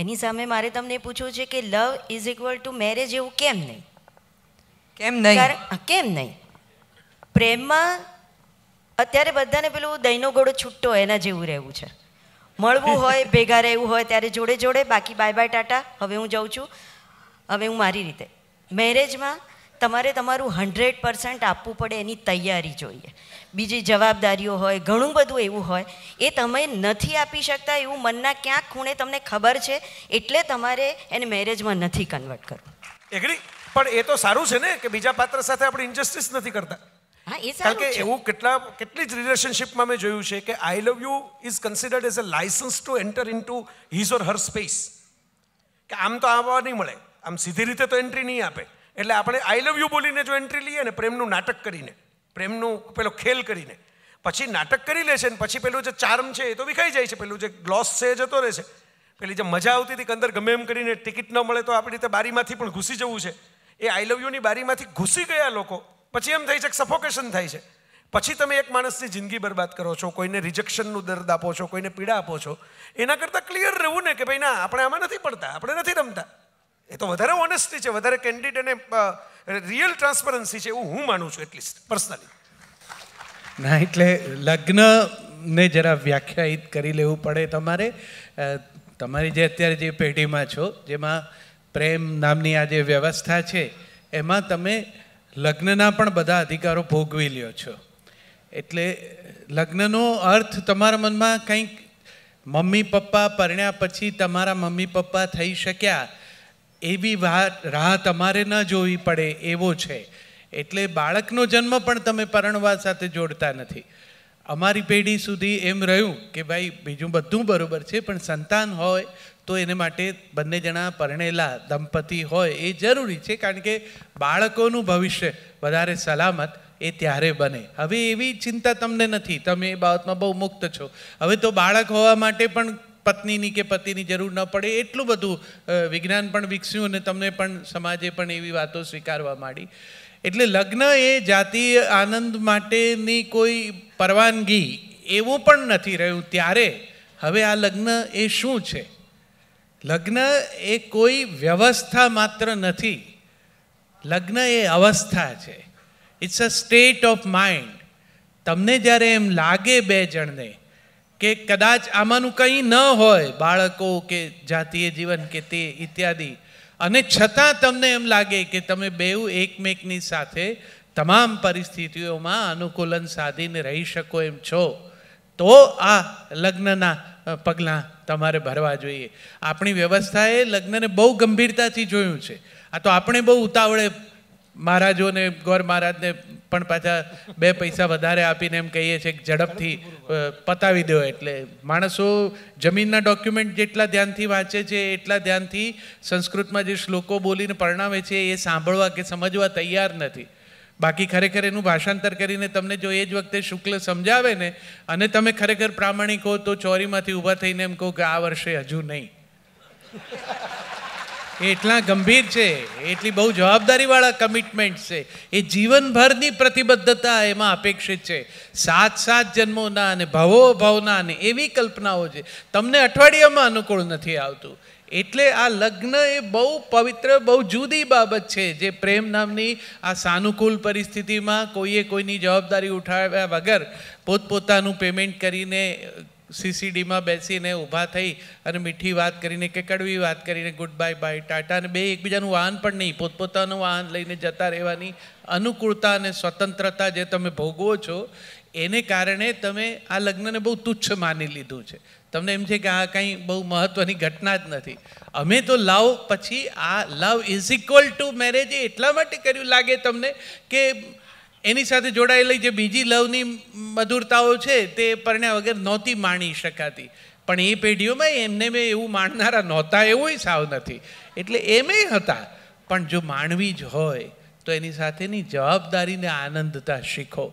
એની સામે મારે તમને પૂછવું છે કે love is equal to marriage એવું કેમ નહીં કેમ નહીં કેમ નહીં પ્રેમમાં અત્યારે બધાને પેલું દહીંનો ગોળો છૂટો એના જેવું રહેવું છે મળવું હોય ભેગા રહેવું હોય ત્યારે જોડે જોડે બાકી બાય બાય ટાટા હવે હું જાઉં છું હવે હું મારી રીતે મેરેજમાં તમારે તમારું હંડ્રેડ પર્સન્ટ આપવું પડે એની તૈયારી જોઈએ બીજી જવાબદારીઓ હોય ઘણું બધું એવું હોય એ તમે નથી આપી શકતા એવું મનના ક્યાંક ખૂણે તમને ખબર છે એટલે તમારે એને મેરેજમાં નથી કન્વર્ટ કરવું એગ્રી પણ એ તો સારું છે ને કે બીજા પાત્ર સાથે આપણે ઇન્જસ્ટિસ નથી કરતા કારણ કે એવું કેટલા કેટલી જ રિલેશનશિપમાં મેં જોયું છે કે I love you is considered as a licence to enter into his or her space કે આમ તો આવવા નહીં મળે આમ સીધી રીતે તો એન્ટ્રી નહીં આપે એટલે આપણે આઈ લવ યુ બોલીને જો એન્ટ્રી લઈએ ને પ્રેમનું નાટક કરીને પ્રેમનું પેલો ખેલ કરીને પછી નાટક કરી લેશે ને પછી પેલું જે ચાર્મ છે એ તો વિખાઈ જાય છે પેલું જે ગ્લોસ છે એ જતો રહે છે પેલી જે મજા આવતી હતી કે અંદર ગમે એમ કરીને ટિકિટ ન મળે તો આપણી રીતે બારીમાંથી પણ ઘૂસી જવું છે એ આઈ લવ યુની બારીમાંથી ઘૂસી ગયા લોકો પછી એમ થઈ છે કે સફોકેશન થાય છે પછી તમે એક માણસની જિંદગી બરબાદ કરો છો કોઈને રિજેક્શનનું દર્દ આપો છો કોઈને પીડા આપો છો એના કરતાં ક્લિયર રહેવું ને કે ભાઈ ના આપણે આમાં નથી પડતા આપણે નથી રમતા એ તો વધારે ઓનેસ્ટી છે વધારે કેન્ડિડ અને રિયલ ટ્રાન્સપરન્સી છે એવું હું માનું છું એટલીસ્ટ પર્સનલી ના એટલે લગ્નને જરા વ્યાખ્યાયિત કરી લેવું પડે તમારે તમારી જે અત્યારે જે પેઢીમાં છો જેમાં પ્રેમ નામની આ જે વ્યવસ્થા છે એમાં તમે લગ્નના પણ બધા અધિકારો ભોગવી લ્યો છો એટલે લગ્નનો અર્થ તમારા મનમાં કંઈક મમ્મી પપ્પા પરણ્યા પછી તમારા મમ્મી પપ્પા થઈ શક્યા એવી રાહ તમારે ન જોવી પડે એવો છે એટલે બાળકનો જન્મ પણ તમે પરણવા સાથે જોડતા નથી અમારી પેઢી સુધી એમ રહ્યું કે ભાઈ બીજું બધું બરાબર છે પણ સંતાન હોય તો એને માટે બંને જણા પરણેલા દંપતી હોય એ જરૂરી છે કારણ કે બાળકોનું ભવિષ્ય વધારે સલામત એ ત્યારે બને હવે એવી ચિંતા તમને નથી તમે એ બાબતમાં બહુ મુક્ત છો હવે તો બાળક હોવા માટે પણ પત્નીની કે પતિની જરૂર ન પડે એટલું બધું વિજ્ઞાન પણ વિકસ્યું અને તમને પણ સમાજે પણ એવી વાતો સ્વીકારવા માંડી એટલે લગ્ન એ જાતીય આનંદ માટેની કોઈ પરવાનગી એવું પણ નથી રહ્યું ત્યારે હવે આ લગ્ન એ શું છે લગ્ન એ કોઈ વ્યવસ્થા માત્ર નથી લગ્ન એ અવસ્થા છે it's a state of mind તમને જ્યારે એમ લાગે બે જણને કે કદાચ આમાંનું કંઈ ન હોય બાળકો કે જાતીય જીવન કે તે ઇત્યાદિ અને છતાં તમને એમ લાગે કે તમે બેઉ એકમેકની સાથે તમામ પરિસ્થિતિઓમાં અનુકૂલન સાધીને રહી શકો એમ છો તો આ લગ્નના પગલાં તમારે ભરવા જોઈએ આપણી વ્યવસ્થાએ લગ્નને બહુ ગંભીરતાથી જોયું છે આ તો આપણે બહુ ઉતાવળે મહારાજોને ગોર મહારાજને પણ પાછા બે પૈસા વધારે આપીને એમ કહીએ છીએ કે ઝડપથી પતાવી દો એટલે માણસો જમીનના ડોક્યુમેન્ટ જેટલા ધ્યાનથી વાંચે છે એટલા ધ્યાનથી સંસ્કૃતમાં જે શ્લોકો બોલીને પરણાવે છે એ સાંભળવા કે સમજવા તૈયાર નથી બાકી ખરેખર એનું ભાષાંતર કરીને તમને જો એ જ વખતે શુક્લ સમજાવે ને અને તમે ખરેખર પ્રામાણિક હો તો ચોરીમાંથી ઊભા થઈને એમ કહો કે આ વર્ષે હજુ નહીં એટલા ગંભીર છે એટલી બહુ જવાબદારીવાળા કમિટમેન્ટ છે એ જીવનભરની પ્રતિબદ્ધતા એમાં અપેક્ષિત છે સાત સાત જન્મોના અને ભવો ભવના અને એવી કલ્પનાઓ છે તમને અઠવાડિયામાં અનુકૂળ નથી આવતું એટલે આ લગ્ન એ બહુ પવિત્ર બહુ જુદી બાબત છે જે પ્રેમ નામની આ સાનુકૂળ પરિસ્થિતિમાં કોઈએ કોઈની જવાબદારી ઉઠાવ્યા વગર પોતપોતાનું પેમેન્ટ કરીને સીસીડીમાં બેસીને ઊભા થઈ અને મીઠી વાત કરીને કે કડવી વાત કરીને ગુડ બાય બાય ટાટા અને બે એકબીજાનું વાહન પણ નહીં પોતપોતાનું વાહન લઈને જતા રહેવાની અનુકૂળતા અને સ્વતંત્રતા જે તમે ભોગવો છો એને કારણે તમે આ લગ્નને બહુ તુચ્છ માની લીધું છે તમને એમ છે કે આ કંઈ બહુ મહત્ત્વની ઘટના જ નથી અમે તો લવ પછી આ love is equal to marriage એટલા માટે કર્યું લાગે તમને કે એની સાથે જોડાયેલી જે બીજી લવની મધુરતાઓ છે તે પરણ્યા વગર નહોતી માણી શકાતી પણ એ પેઢીઓમાં એમને મેં એવું માણનારા નહોતા એવું સાવ નથી એટલે એમે હતા પણ જો માણવી જ હોય તો એની સાથેની જવાબદારીને આનંદતા શીખો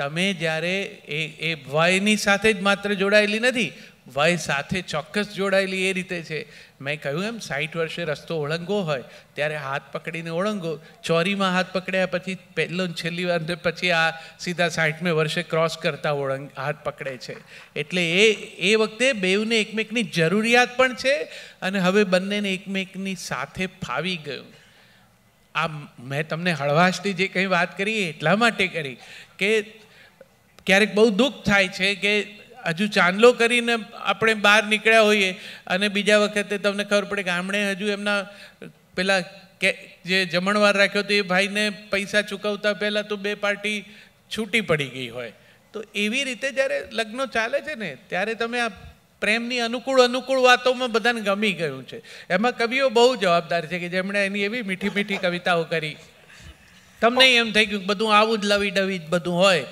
તમે જ્યારે એ એ ભયની સાથે જ માત્ર જોડાયેલી નથી વય સાથે ચોક્કસ જોડાયેલી એ રીતે છે મેં કહ્યું એમ સાઠ વર્ષે રસ્તો ઓળંગો હોય ત્યારે હાથ પકડીને ઓળંગો ચોરીમાં હાથ પકડ્યા પછી પહેલો છેલ્લી વાર પછી આ સીધા સાઠમે વર્ષે ક્રોસ કરતા ઓળંગ હાથ પકડે છે એટલે એ એ વખતે બેઉને એકમેકની જરૂરિયાત પણ છે અને હવે બંનેને એકમેકની સાથે ફાવી ગયું આ મેં તમને હળવાશથી જે કંઈ વાત કરી એટલા માટે કરી કે ક્યારેક બહુ દુઃખ થાય છે કે હજુ ચાંદલો કરીને આપણે બહાર નીકળ્યા હોઈએ અને બીજા વખતે તમને ખબર પડે ગામડે હજુ એમના પેલા કે જે જમણવાર રાખ્યો હતો એ ભાઈને પૈસા ચૂકવતા પહેલાં તો બે પાર્ટી છૂટી પડી ગઈ હોય તો એવી રીતે જ્યારે લગ્નો ચાલે છે ને ત્યારે તમે આ પ્રેમની અનુકૂળ અનુકૂળ વાતોમાં બધાને ગમી ગયું છે એમાં કવિઓ બહુ જવાબદાર છે કે જેમણે એની એવી મીઠી મીઠી કવિતાઓ કરી તમને એમ થઈ ગયું બધું આવું જ લવી ડવી બધું હોય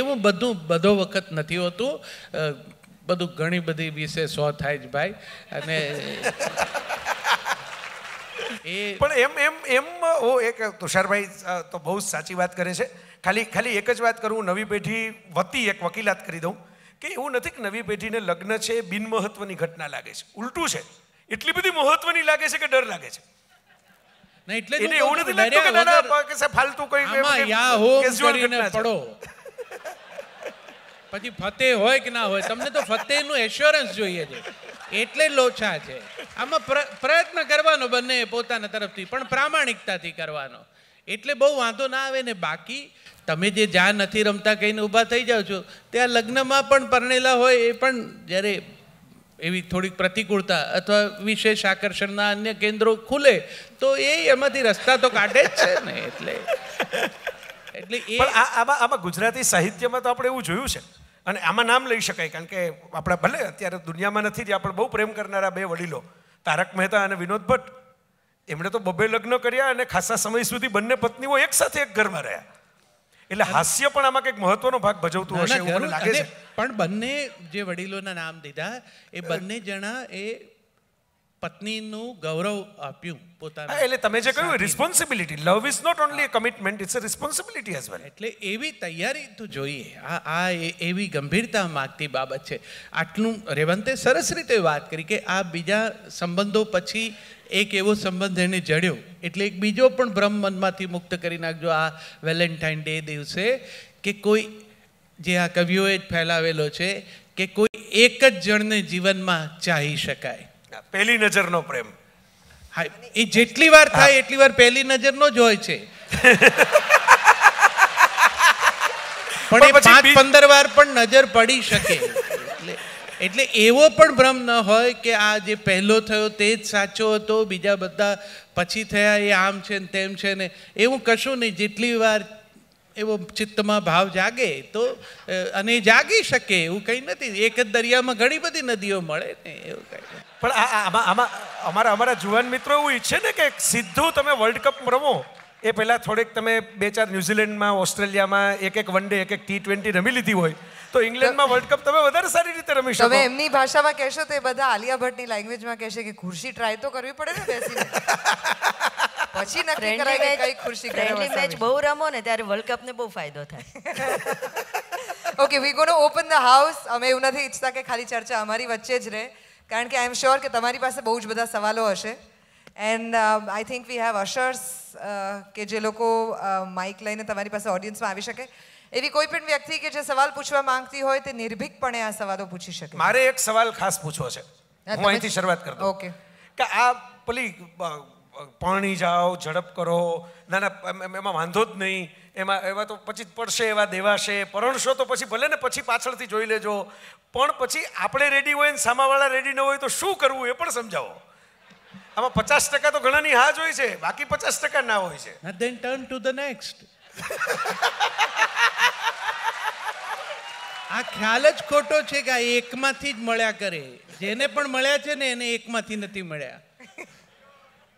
એવું બધું બધો વખત નથી હોતું બધું ઘણી બધી વિશે સો થાય જ ભાઈ અને એ પણ એમ એમ એમ ઓ એક તુષારભાઈ તો બહુ જ સાચી વાત કરે છે ખાલી ખાલી એક જ વાત કરું નવી પેઢી વતી એક વકીલાત કરી દઉં કે એવું નથી કે નવી પેઢીને લગ્ન છે બિનમહત્વની ઘટના લાગે છે ઉલટું છે એટલી બધી મહત્વની લાગે છે કે ડર લાગે છે ના એટલે એને એવું નથી લાગતું કે ના કે ફાલતુ કોઈ આમાં કરીને પડો પછી ફતેહ હોય કે ના હોય તમને તો ફતેહનું એશ્યોરન્સ જોઈએ છે એટલે લોછા છે આમાં પ્રયત્ન કરવાનો બંને પોતાના તરફથી પણ પ્રામાણિકતાથી કરવાનો એટલે બહુ વાંધો ના આવે ને બાકી તમે જે જ્યાં નથી રમતા કહીને ઊભા થઈ જાઓ છો ત્યાં લગ્નમાં પણ પરણેલા હોય એ પણ જ્યારે એવી થોડીક પ્રતિકૂળતા અથવા વિશેષ આકર્ષણના અન્ય કેન્દ્રો ખુલે તો એ એમાંથી રસ્તા તો કાઢે જ છે ને એટલે એટલે એ આમાં આમાં ગુજરાતી સાહિત્યમાં તો આપણે એવું જોયું છે અને આમાં નામ લઈ શકાય કારણ કે આપણા ભલે અત્યારે દુનિયામાં નથી જે આપણે બહુ પ્રેમ કરનારા બે વડીલો તારક મહેતા અને વિનોદ ભટ્ટ એમણે તો બબે લગ્ન કર્યા અને ખાસા સમય સુધી બંને પત્નીઓ એકસાથે એક ઘરમાં રહ્યા એટલે હાસ્ય પણ આમાં કંઈક મહત્વનો ભાગ ભજવતું હશે એવું મને લાગે છે પણ બંને જે વડીલોના નામ દીધા એ બંને જણા એ પત્નીનું ગૌરવ આપ્યું પોતાના એટલે તમે જે કહ્યું responsibility love is not only a commitment it's a responsibility as well એટલે એવી તૈયારી તો જોઈએ આ આ એવી ગંભીરતા માગતી બાબત છે આટલું રેવંતે સરસ રીતે વાત કરી કે આ બીજા સંબંધો પછી એક એવો સંબંધ એને જડ્યો એટલે એક બીજો પણ ભ્રમ મનમાંથી મુક્ત કરી નાખજો આ વેલેન્ટાઇન ડે દિવસે કે કોઈ જે આ કવિઓએ જ ફેલાવેલો છે કે કોઈ એક જ જણને જીવનમાં ચાહી શકાય પહેલી નજરનો પ્રેમ હા એ જેટલી વાર થાય એટલી વાર પહેલી નજરનો જ હોય છે પણ એ પાંચ પંદર વાર પણ નજર પડી શકે એટલે એવો પણ ભ્રમ ન હોય કે આ જે પહેલો થયો તે જ સાચો હતો બીજા બધા પછી થયા એ આમ છે ને તેમ છે ને એવું કશું નહીં જેટલી વાર એવો ચિત્તમાં ભાવ જાગે તો અને જાગી શકે એવું કંઈ નથી એક જ દરિયામાં ઘણી બધી નદીઓ મળે ને એવું કંઈ પણ આમાં આમાં અમારા અમારા જુવાન મિત્રો એવું ઈચ્છે ને કે સીધું તમે વર્લ્ડ કપ રમો એ પહેલાં થોડેક તમે બે ચાર ન્યૂઝીલેન્ડમાં ઓસ્ટ્રેલિયામાં એક એક વન ડે એક એક ટી ટ્વેન્ટી રમી લીધી હોય તો ઇંગ્લેન્ડમાં વર્લ્ડ કપ તમે વધારે સારી રીતે રમી શકો તમે એમની ભાષામાં કહેશો તો એ બધા આલિયા ભટ્ટની લેંગ્વેજમાં કહેશે કે ખુરશી ટ્રાય તો કરવી પડે ને બેસીને પછી નક્કી કરાય કે કઈ ખુરશી ફ્રેન્ડલી મેચ બહુ રમો ને ત્યારે વર્લ્ડ કપને બહુ ફાયદો થાય okay we gonna open the house અમે એવું નથી ઈચ્છતા કે ખાલી ચર્ચા અમારી વચ્ચે જ રહે કારણ કે આઈ એમ શ્યોર કે તમારી પાસે બહુ જ બધા સવાલો હશે and I think we have ushers કે જે લોકો માઇક uh, લઈને તમારી પાસે ઓડિયન્સમાં આવી શકે એવી કોઈ પણ વ્યક્તિ કે જે સવાલ પૂછવા માંગતી હોય તે નિર્ભીકપણે આ સવાલો પૂછી શકે મારે એક સવાલ ખાસ પૂછવો છે હું અહીંથી શરૂઆત કરતો ઓકે કે આ પેલી પાણી જાઓ ઝડપ કરો ના ના એમાં વાંધો જ નહીં એમાં એવા તો પછી પડશે એવા દેવાશે પરણશો તો પછી ભલે ને પછી પાછળથી જોઈ લેજો પણ પછી આપણે રેડી હોય ને સામાવાળા રેડી ન હોય તો શું કરવું એ પણ સમજાવો આમાં પચાસ ટકા તો ઘણાની હા જ હોય છે બાકી પચાસ ટકા ના હોય છે then turn to the next આ ખ્યાલ જ ખોટો છે કે આ એકમાંથી જ મળ્યા કરે જેને પણ મળ્યા છે ને એને એકમાંથી નથી મળ્યા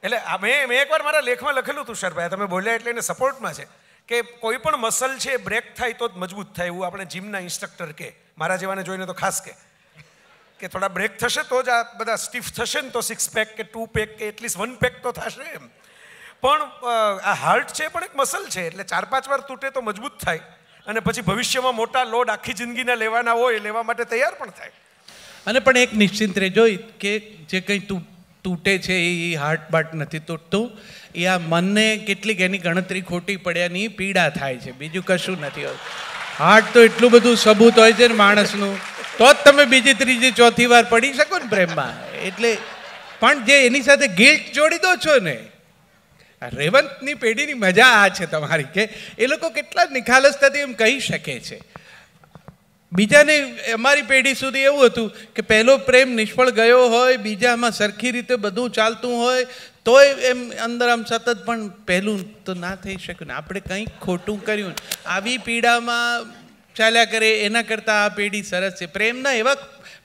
એટલે મેં મેં એકવાર મારા લેખમાં લખેલું હતું સરભાઈ તમે બોલ્યા એટલે એને સપોર્ટમાં છે કે કોઈ પણ મસલ છે બ્રેક થાય તો જ મજબૂત થાય એવું આપણે જીમના ઇન્સ્ટ્રક્ટર કે મારા જેવાને જોઈને તો ખાસ કે કે થોડા બ્રેક થશે તો જ આ બધા સ્ટીફ થશે ને તો સિક્સ પેક કે ટુ પેક કે એટલીસ્ટ વન પેક તો થશે એમ પણ આ હાર્ટ છે પણ એક મસલ છે એટલે ચાર પાંચ વાર તૂટે તો મજબૂત થાય અને પછી ભવિષ્યમાં મોટા લોડ આખી જિંદગીના લેવાના હોય લેવા માટે તૈયાર પણ થાય અને પણ એક નિશ્ચિંત રહેજો કે જે કંઈ તું તૂટે છે એ હાર્ટ બાટ નથી તૂટતું એ આ મનને કેટલીક એની ગણતરી ખોટી પડ્યાની પીડા થાય છે બીજું કશું નથી હોતું હાર્ટ તો એટલું બધું સબૂત હોય છે ને માણસનું તો જ તમે બીજી ત્રીજી ચોથી વાર પડી શકો ને પ્રેમમાં એટલે પણ જે એની સાથે ગિલ્ટ જોડી દો છો ને રેવંતની પેઢીની મજા આ છે તમારી કે એ લોકો કેટલા નિખાલસતાથી એમ કહી શકે છે બીજાને અમારી પેઢી સુધી એવું હતું કે પહેલો પ્રેમ નિષ્ફળ ગયો હોય બીજામાં સરખી રીતે બધું ચાલતું હોય તોય એમ અંદર આમ સતત પણ પહેલું તો ના થઈ શક્યું ને આપણે કંઈક ખોટું કર્યું આવી પીડામાં ચાલ્યા કરે એના કરતાં આ પેઢી સરસ છે પ્રેમના એવા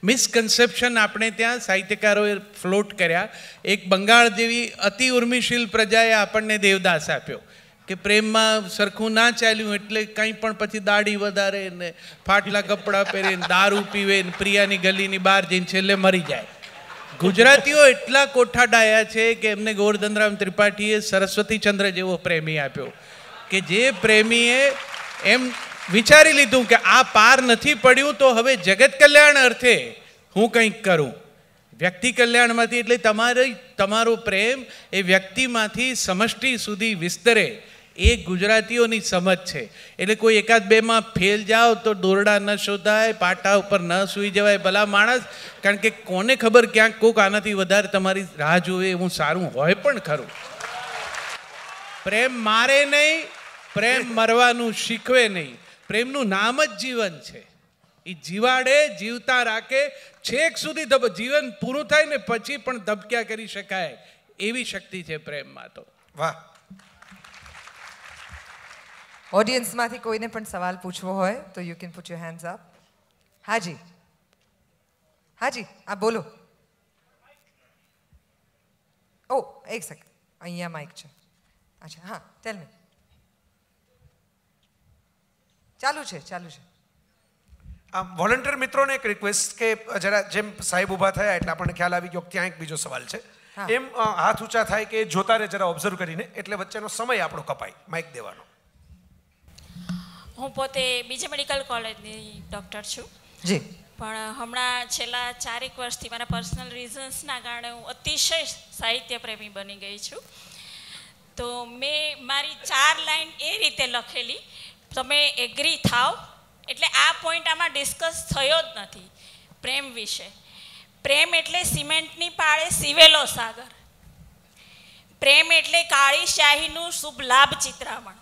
મિસકન્સેપ્શન આપણે ત્યાં સાહિત્યકારોએ ફ્લોટ કર્યા એક બંગાળ જેવી અતિ ઉર્મિશીલ પ્રજાએ આપણને દેવદાસ આપ્યો કે પ્રેમમાં સરખું ના ચાલ્યું એટલે કંઈ પણ પછી દાઢી વધારે ને ફાટલા કપડાં પહેરીને દારૂ પીવે ને પ્રિયાની ગલીની બહાર જઈને છેલ્લે મરી જાય ગુજરાતીઓ એટલા કોઠાડાયા છે કે એમને ગોવર્ધનરામ ત્રિપાઠીએ સરસ્વતી ચંદ્ર જેવો પ્રેમી આપ્યો કે જે પ્રેમીએ એમ વિચારી લીધું કે આ પાર નથી પડ્યું તો હવે જગત કલ્યાણ અર્થે હું કંઈક કરું વ્યક્તિ કલ્યાણમાંથી એટલે તમારી તમારો પ્રેમ એ વ્યક્તિમાંથી સમષ્ટિ સુધી વિસ્તરે એ ગુજરાતીઓની સમજ છે એટલે કોઈ એકાદ બેમાં ફેલ જાઓ તો દોરડા ન શોધાય પાટા ઉપર ન સૂઈ જવાય ભલા માણસ કારણ કે કોને ખબર ક્યાંક કોક આનાથી વધારે તમારી રાહ જોવે એવું સારું હોય પણ ખરું પ્રેમ મારે નહીં પ્રેમ મરવાનું શીખવે નહીં પ્રેમનું નામ જ જીવન છે એ જીવાડે જીવતા રાખે છેક સુધી જીવન પૂરું થાય ને પછી પણ ધબક્યા કરી શકાય એવી શક્તિ છે પ્રેમમાં તો વાહ ઓડિયન્સમાંથી કોઈને પણ સવાલ પૂછવો હોય તો you can put your hands up હાજી હાજી આ બોલો ઓ એક સેકન્ડ અહીંયા માઇક છે અચ્છા હા ટેલ મી ચાલુ છે ચાલુ છે આમ વોલન્ટિયર મિત્રોને એક રિક્વેસ્ટ કે જરા જેમ સાહેબ ઊભા થયા એટલે આપણને ખ્યાલ આવી ગયો ત્યાં એક બીજો સવાલ છે એમ હાથ ઊંચા થાય કે જોતા રહે જરા ઓબ્ઝર્વ કરીને એટલે વચ્ચેનો સમય આપણો કપાય માઇક દેવાનો હું પોતે બીજી મેડિકલ કોલેજની ડૉક્ટર છું જી પણ હમણાં છેલ્લા ચારેક વર્ષથી મારા પર્સનલ રીઝન્સના કારણે હું અતિશય સાહિત્ય પ્રેમી બની ગઈ છું તો મેં મારી ચાર લાઈન એ રીતે લખેલી તમે એગ્રી થાવ એટલે આ પોઈન્ટ આમાં ડિસ્કસ થયો જ નથી પ્રેમ વિશે પ્રેમ એટલે સિમેન્ટની પાળે સીવેલો સાગર પ્રેમ એટલે કાળી શાહીનું શુભ લાભ ચિત્રામણ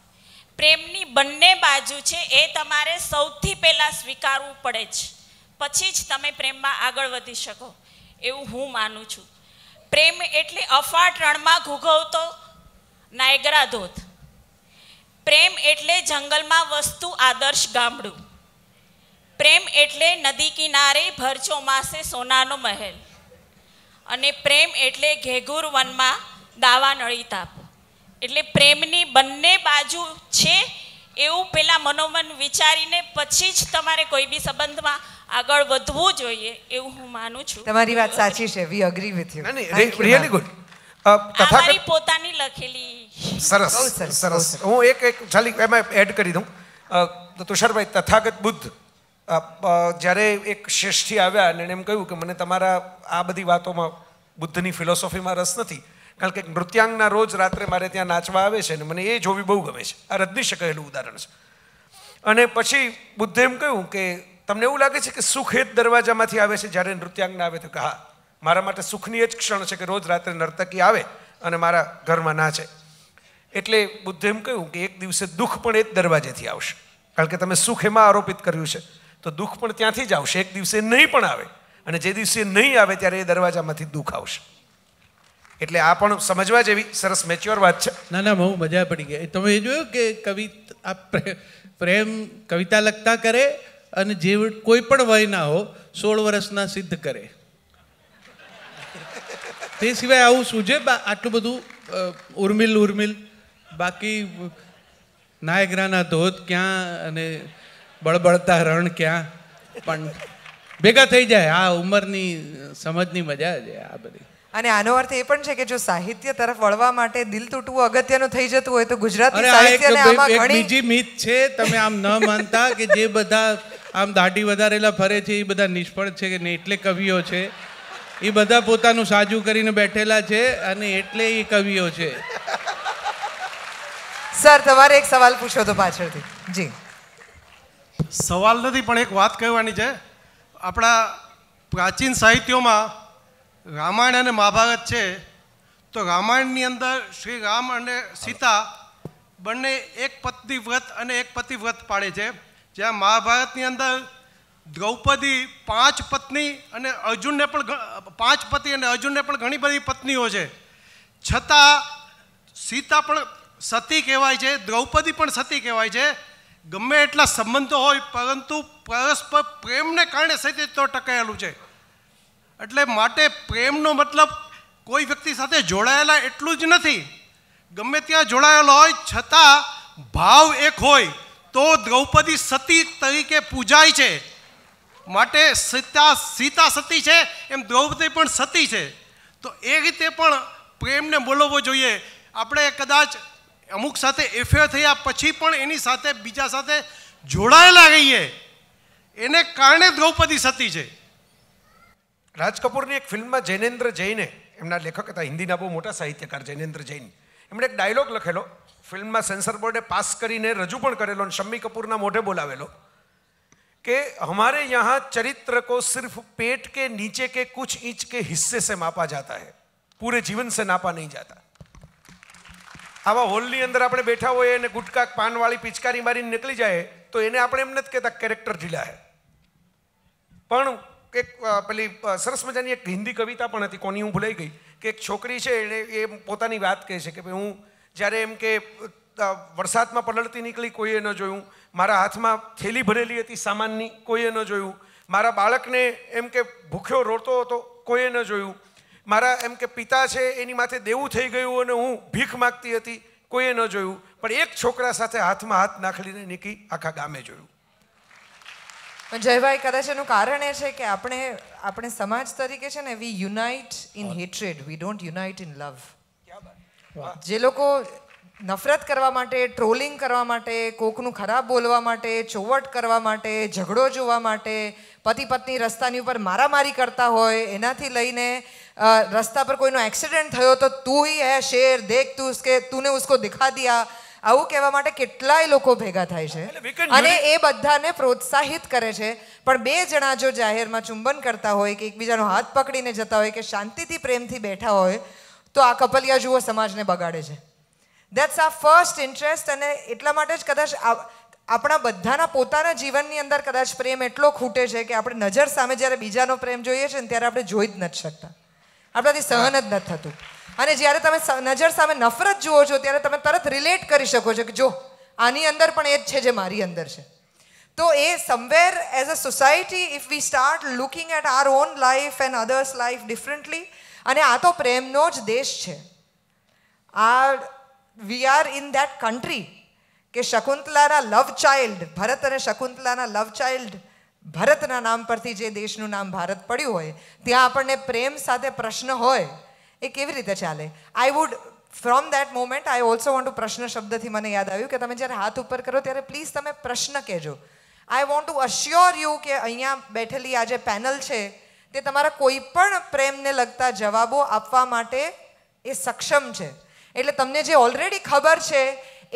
પ્રેમની બંને બાજુ છે એ તમારે સૌથી પહેલાં સ્વીકારવું પડે જ પછી જ તમે પ્રેમમાં આગળ વધી શકો એવું હું માનું છું પ્રેમ એટલે અફાટ રણમાં ઘૂઘવતો નાયગરા ધોધ પ્રેમ એટલે જંગલમાં વસ્તુ આદર્શ ગામડું પ્રેમ એટલે નદી કિનારે ભરચોમાસે સોનાનો મહેલ અને પ્રેમ એટલે ઘેઘુર વનમાં દાવા નળીતાપ એટલે પ્રેમની બંને બાજુ છે એવું પેલા મનોમન વિચારીને પછી જ તમારે કોઈ બી સંબંધમાં આગળ વધવું જોઈએ એવું હું માનું છું તમારી વાત સાચી છે we agree with you really good કથા પોતાની લખેલી સરસ સરસ હું એક એક ખાલી એમાં એડ કરી દઉં તુષારભાઈ તથાગત બુદ્ધ જ્યારે એક શ્રેષ્ઠી આવ્યા અને એમ કહ્યું કે મને તમારા આ બધી વાતોમાં બુદ્ધની ફિલોસોફીમાં રસ નથી કારણ કે નૃત્યાંગના રોજ રાત્રે મારે ત્યાં નાચવા આવે છે અને મને એ જોવી બહુ ગમે છે આ રદની શકાયેલું ઉદાહરણ છે અને પછી બુદ્ધે એમ કહ્યું કે તમને એવું લાગે છે કે સુખેત દરવાજામાંથી આવે છે જ્યારે નૃત્યાંગના આવે તો કે હા મારા માટે સુખની જ ક્ષણ છે કે રોજ રાત્રે નર્તકી આવે અને મારા ઘરમાં ના છે એટલે બુદ્ધે એમ કહ્યું કે એક દિવસે દુઃખ પણ એ જ દરવાજેથી આવશે કારણ કે તમે સુખ એમાં આરોપિત કર્યું છે તો દુઃખ પણ ત્યાંથી જ આવશે એક દિવસે નહીં પણ આવે અને જે દિવસે નહીં આવે ત્યારે એ દરવાજામાંથી દુઃખ આવશે એટલે આ પણ સમજવા જેવી સરસ મેચ્યોર વાત છે ના ના બહુ મજા પડી ગઈ તમે એ જોયું કે કવિ આ પ્રેમ કવિતા લખતા કરે અને જે કોઈ પણ વયના હો સોળ વર્ષના સિદ્ધ કરે તે સિવાય આવું શું છે આટલું બધું ઉર્મિલ ઉર્મિલ બાકી નાયગ્રાના ધોધ ક્યાં અને બળબળતા રણ ક્યાં પણ ભેગા થઈ જાય આ ઉંમરની સમજની મજા છે આ બધી અને આનો અર્થ એ પણ છે કે જો સાહિત્ય તરફ વળવા માટે દિલ તૂટવું અગત્યનું થઈ જતું હોય તો ગુજરાતી સાહિત્યને આમાં ઘણી બીજી મિથ છે તમે આમ ન માનતા કે જે બધા આમ દાઢી વધારેલા ફરે છે એ બધા નિષ્ફળ છે કે ને એટલે કવિઓ છે એ બધા પોતાનું સાજુ કરીને બેઠેલા છે અને એટલે એ કવિઓ છે સર તમારે એક સવાલ પૂછો તો પાછળથી જી સવાલ નથી પણ એક વાત કહેવાની છે આપણા પ્રાચીન સાહિત્યોમાં રામાયણ અને મહાભારત છે તો રામાયણની અંદર શ્રી રામ અને સીતા બંને એક પત્ની વ્રત અને એક પતિ વ્રત પાડે છે જ્યાં મહાભારતની અંદર દ્રૌપદી પાંચ પત્ની અને અર્જુનને પણ પાંચ પતિ અને અર્જુનને પણ ઘણી બધી પત્નીઓ છે છતાં સીતા પણ સતી કહેવાય છે દ્રૌપદી પણ સતી કહેવાય છે ગમે એટલા સંબંધો હોય પરંતુ પરસ્પર પ્રેમને કારણે તો ટકાયેલું છે એટલે માટે પ્રેમનો મતલબ કોઈ વ્યક્તિ સાથે જોડાયેલા એટલું જ નથી ગમે ત્યાં જોડાયેલો હોય છતાં ભાવ એક હોય તો દ્રૌપદી સતી તરીકે પૂજાય છે માટે સીતા સીતા સતી છે એમ દ્રૌપદી પણ સતી છે તો એ રીતે પણ પ્રેમને બોલવવો જોઈએ આપણે કદાચ અમુક સાથે એફેર થયા પછી પણ એની સાથે બીજા સાથે જોડાયેલા રહીએ એને કારણે દ્રૌપદી સતી છે રાજ કપૂરની એક ફિલ્મમાં જૈનેન્દ્ર જૈને એમના લેખક હતા હિન્દીના બહુ મોટા સાહિત્યકાર જૈનેન્દ્ર જૈન એમણે એક ડાયલોગ લખેલો ફિલ્મમાં સેન્સર બોર્ડે પાસ કરીને રજૂ પણ કરેલો અને શમ્મી કપૂરના મોઢે બોલાવેલો કે हमारे यहाँ चरित्र को सिर्फ पेट के नीचे के कुछ इंच के हिस्से से मापा जाता है પૂરે જીવન સે નાપા નહીં જાતા આવા હોલની અંદર આપણે બેઠા હોઈએ અને ગુટકા પાનવાળી પિચકારી મારીને નીકળી જાય તો એને આપણે એમ નથી કહેતા કેરેક્ટર ઢીલા હે પણ એક પેલી સરસ મજાની એક હિન્દી કવિતા પણ હતી કોની હું ભૂલાઈ ગઈ કે એક છોકરી છે એણે એ પોતાની વાત કહે છે કે ભાઈ હું જ્યારે એમ કે વરસાદમાં પલળતી નીકળી કોઈએ ન જોયું મારા હાથમાં થેલી ભરેલી હતી સામાનની કોઈએ ન જોયું મારા બાળકને એમ કે ભૂખ્યો રોતો હતો કોઈએ ન જોયું મારા એમ કે પિતા છે એની માથે દેવું થઈ ગયું અને હું ભીખ માગતી હતી કોઈએ ન જોયું પણ એક છોકરા સાથે હાથમાં હાથ નાખડીને નીકળી આખા ગામે જોયું જયભાઈ કદાચ એનું કારણ એ છે કે આપણે આપણે સમાજ તરીકે છે ને we unite in hatred we don't unite in love જે લોકો નફરત કરવા માટે ટ્રોલિંગ કરવા માટે કોકનું ખરાબ બોલવા માટે ચોવટ કરવા માટે ઝઘડો જોવા માટે પતિ પત્ની રસ્તાની ઉપર મારામારી કરતા હોય એનાથી લઈને રસ્તા પર કોઈનો એક્સિડન્ટ થયો તો તું હી હે શેર દેખ તું ઉસકે તુને ઉસકો દેખા દિયા આવું કહેવા માટે કેટલાય લોકો ભેગા થાય છે અને એ બધાને પ્રોત્સાહિત કરે છે પણ બે જણા જો જાહેરમાં ચુંબન કરતા હોય કે એકબીજાનો હાથ પકડીને જતા હોય કે શાંતિથી પ્રેમથી બેઠા હોય તો આ કપલિયા જુઓ સમાજને બગાડે છે દેટ્સ આ ફર્સ્ટ ઇન્ટરેસ્ટ અને એટલા માટે જ કદાચ આપણા બધાના પોતાના જીવનની અંદર કદાચ પ્રેમ એટલો ખૂટે છે કે આપણે નજર સામે જ્યારે બીજાનો પ્રેમ જોઈએ છે ને ત્યારે આપણે જોઈ જ નથી શકતા આપણાથી સહન જ નથી થતું અને જ્યારે તમે નજર સામે નફરત જુઓ છો ત્યારે તમે તરત રિલેટ કરી શકો છો કે જો આની અંદર પણ એ જ છે જે મારી અંદર છે તો એ somewhere as a society if we start looking at our own life and others life differently અને આ તો પ્રેમનો જ દેશ છે આ we are in that country કે શકુંતલાના લવ ચાઇલ્ડ ભરત અને શકુંતલાના લવ ચાઇલ્ડ ભરતના નામ પરથી જે દેશનું નામ ભારત પડ્યું હોય ત્યાં આપણને પ્રેમ સાથે પ્રશ્ન હોય એ કેવી રીતે ચાલે I would from that moment I also want to પ્રશ્ન શબ્દથી મને યાદ આવ્યું કે તમે જ્યારે હાથ ઉપર કરો ત્યારે પ્લીઝ તમે પ્રશ્ન કહેજો I want to assure you કે અહીંયા બેઠેલી આ જે પેનલ છે તે તમારા કોઈ પણ પ્રેમને લગતા જવાબો આપવા માટે એ સક્ષમ છે એટલે તમને જે ઓલરેડી ખબર છે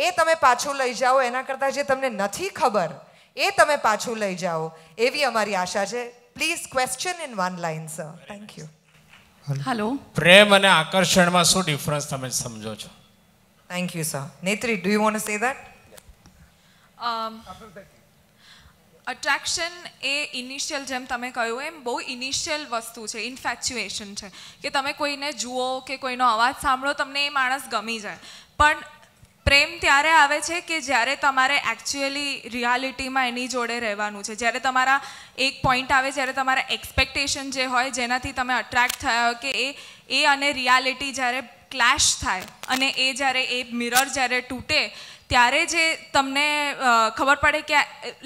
એ તમે પાછું લઈ જાઓ એના કરતાં જે તમને નથી ખબર એ તમે પાછું લઈ જાઓ એવી અમારી આશા છે please question in one line sir thank you hello પ્રેમ અને આકર્ષણમાં શું ડિફરન્સ તમે સમજો છો thank you sir Netri do you want say that attraction એ ઇનિશિયલ જેમ તમે કહ્યું એમ બહુ ઇનિશિયલ વસ્તુ છે ઇન્ફેક્ચ્યુએશન છે કે તમે કોઈને જુઓ કે કોઈનો અવાજ સાંભળો તમને એ માણસ ગમી જાય પણ પ્રેમ ત્યારે આવે છે કે જ્યારે તમારે એકચ્યુઅલી રિયાલિટીમાં એની જોડે રહેવાનું છે જ્યારે તમારા એક પોઈન્ટ આવે જ્યારે તમારા એક્સપેક્ટેશન જે હોય જેનાથી તમે અટ્રેક્ટ થયા હોય કે એ એ અને રિયાલિટી જ્યારે ક્લેશ થાય અને એ જ્યારે એ મિરર જ્યારે તૂટે ત્યારે જે તમને ખબર પડે કે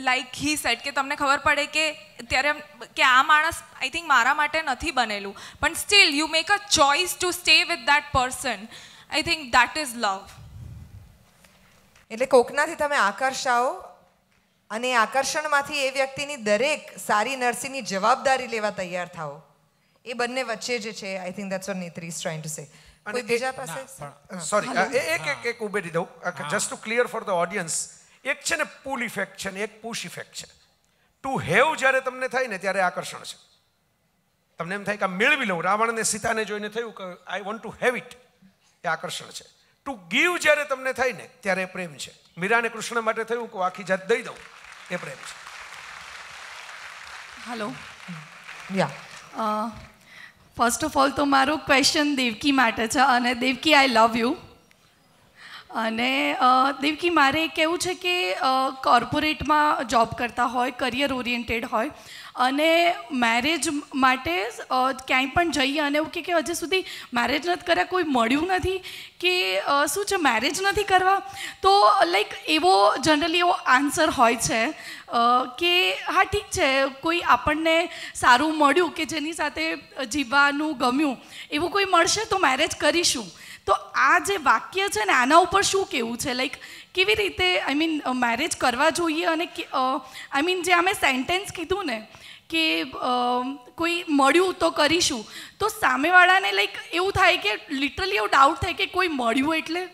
લાઈક હી સેટ કે તમને ખબર પડે કે ત્યારે કે આ માણસ આઈ થિંક મારા માટે નથી બનેલું પણ still you make a choice to stay with that person I think that is love એટલે કોકનાથી તમે આકર્ષાઓ અને આકર્ષણમાંથી એ વ્યક્તિની દરેક સારી નર્સિંગની જવાબદારી લેવા તૈયાર થાઓ એ બંને વચ્ચે જે છે I think that's what Netri is trying to say અને બીજા પાસે સોરી એક એક એક ઉભેરી દઉં just to clear for the audience એક છે ને પુલ ઇફેક્ટ છે ને એક પુશ ઇફેક્ટ છે ટુ હેવ જ્યારે તમને થાય ને ત્યારે આકર્ષણ છે તમને એમ થાય કે મેળવી લઉં રાવણને સીતાને જોઈને થયું કે I want to have it એ આકર્ષણ છે ટુ ગીવ જ્યારે તમને થાય ને ત્યારે પ્રેમ છે મીરાને કૃષ્ણ માટે થયું કે આખી જાત દઈ દઉં એ પ્રેમ છે hello yeah first of all તો મારો ક્વેશ્ચન દેવકી માટે છે અને દેવકી આઈ લવ યુ અને દેવકી મારે કહેવું છે કે કોર્પોરેટમાં જોબ કરતા હોય કરિયર ઓરિએન્ટેડ હોય અને મેરેજ માટે ક્યાંય પણ જઈએ અને એવું કે હજી સુધી મેરેજ નથી કર્યા કોઈ મળ્યું નથી કે શું છે મેરેજ નથી કરવા તો લાઈક એવો જનરલી એવો આન્સર હોય છે કે હા ઠીક છે કોઈ આપણને સારું મળ્યું કે જેની સાથે જીવવાનું ગમ્યું એવું કોઈ મળશે તો મેરેજ કરીશું તો આ જે વાક્ય છે ને આના ઉપર શું કેવું છે લાઈક કેવી રીતે આઈ મીન મેરેજ કરવા જોઈએ અને આઈ મીન જે અમે સેન્ટેન્સ કીધું ને કે કોઈ મળ્યું તો કરીશું તો સામેવાળાને લાઈક એવું થાય કે લિટરલી એવું ડાઉટ થાય કે કોઈ મળ્યું એટલે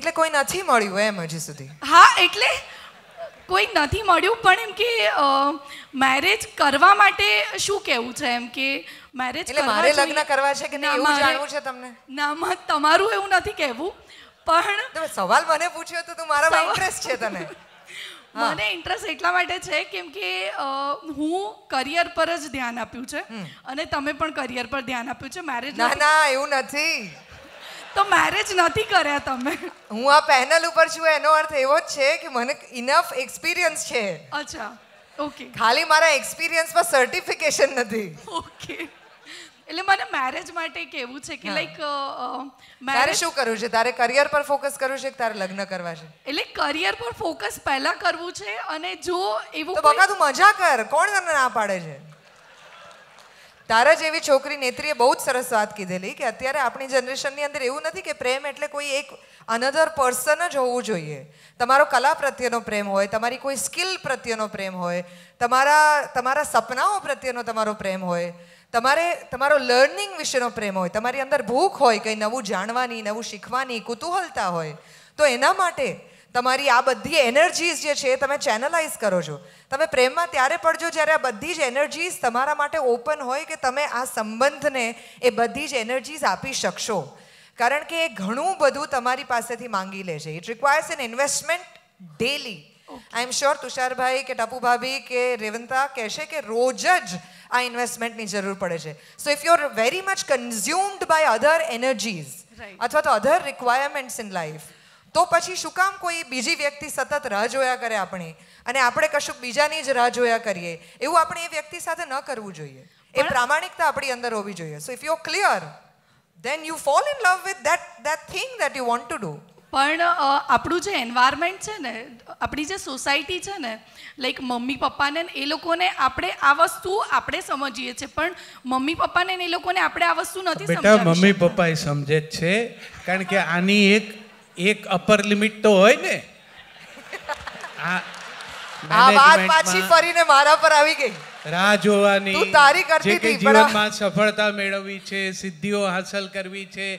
એટલે કોઈ નથી મળ્યું એમ હજી સુધી હા એટલે કોઈ નથી મળ્યું પણ એમ કે મેરેજ કરવા માટે શું કહેવું છે એમ કે મેરેજ એટલે મારે લગ્ન કરવા છે કે નહીં એવું જાણવું છે તમને ના માં તમારું એવું નથી કહેવું પણ સવાલ મને પૂછ્યો તો તું મારામાં ઇન્ટરેસ્ટ છે તને મને ઇન્ટરેસ્ટ એટલા માટે છે કેમ કે હું કરિયર પર જ ધ્યાન આપ્યું છે અને તમે પણ કરિયર પર ધ્યાન આપ્યું છે મેરેજ ના ના એવું નથી તો મેરેજ નથી કર્યા તમે હું આ પેનલ ઉપર છું એનો અર્થ એવો જ છે કે મને ઇનફ એક્સપિરિયન્સ છે અચ્છા ઓકે ખાલી મારા એક્સપિરિયન્સમાં સર્ટિફિકેશન નથી ઓકે એટલે મને મેરેજ માટે કેવું છે કે લાઈક તારે શું કરવું છે તારે કરિયર પર ફોકસ કરવું છે કે તારે લગ્ન કરવા છે એટલે કરિયર પર ફોકસ પહેલા કરવું છે અને જો એવું તો બકા તું મજા કર કોણ તને ના પાડે છે તારા જેવી છોકરી નેત્રીએ બહુ જ સરસ વાત કીધેલી કે અત્યારે આપણી જનરેશનની અંદર એવું નથી કે પ્રેમ એટલે કોઈ એક અનધર પર્સન જ હોવું જોઈએ તમારો કલા પ્રત્યેનો પ્રેમ હોય તમારી કોઈ સ્કિલ પ્રત્યેનો પ્રેમ હોય તમારા તમારા સપનાઓ પ્રત્યેનો તમારો પ્રેમ હોય તમારે તમારો લર્નિંગ વિશેનો પ્રેમ હોય તમારી અંદર ભૂખ હોય કંઈ નવું જાણવાની નવું શીખવાની કુતૂહલતા હોય તો એના માટે તમારી આ બધી એનર્જીઝ જે છે એ તમે ચેનલાઇઝ કરો છો તમે પ્રેમમાં ત્યારે પડજો જ્યારે આ બધી જ એનર્જીઝ તમારા માટે ઓપન હોય કે તમે આ સંબંધને એ બધી જ એનર્જીઝ આપી શકશો કારણ કે એ ઘણું બધું તમારી પાસેથી માંગી લે છે it requires an investment daily I am sure તુષારભાઈ કે ટાપુ ભાભી કે રેવંતા કહેશે કે રોજ જ આ ઇન્વેસ્ટમેન્ટની જરૂર પડે છે so if you are very much consumed by other energies અથવા તો અધર રિક્વાયરમેન્ટ્સ ઇન લાઈફ તો પછી શું કામ કોઈ બીજી વ્યક્તિ સતત રાહ જોયા કરે આપણે અને આપણે કશુંક બીજાની જ રાહ જોયા કરીએ એવું આપણે એ વ્યક્તિ સાથે ન કરવું જોઈએ એ પ્રામાણિકતા આપણી અંદર હોવી જોઈએ so if you clear then you fall in love with that, that thing that you want to do. પણ આપણું જે એન્વાયરમેન્ટ છે ને આપણી જે સોસાયટી છે ને લાઈક મમ્મી પપ્પાને એ લોકોને આપણે આ વસ્તુ આપણે સમજીએ છીએ પણ મમ્મી પપ્પાને એ લોકોને આપણે આ વસ્તુ નથી બેટા મમ્મી પપ્પા સમજે જ છે કારણ કે આની એક એક અપર લિમિટ તો હોય ને આ વાત પાછી ફરીને મારા પર આવી ગઈ રાહ જોવાની તું તારી કરતી હતી જીવનમાં સફળતા મેળવવી છે સિદ્ધિઓ હાંસલ કરવી છે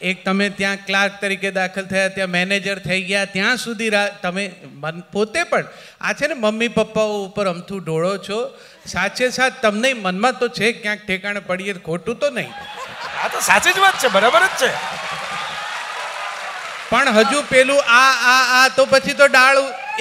એક તમે ત્યાં ક્લાર્ક તરીકે દાખલ થયા ત્યાં મેનેજર થઈ ગયા ત્યાં સુધી તમે પોતે પણ આ છે ને મમ્મી પપ્પાઓ ઉપર અમથું ઢોળો છો સાચે સાચ તમને મનમાં તો છે ક્યાંક ઠેકાણે પડીએ ખોટું તો નહીં આ તો સાચી જ વાત છે બરાબર જ છે પણ હજુ પેલું આ આ આ તો પછી તો ડાળ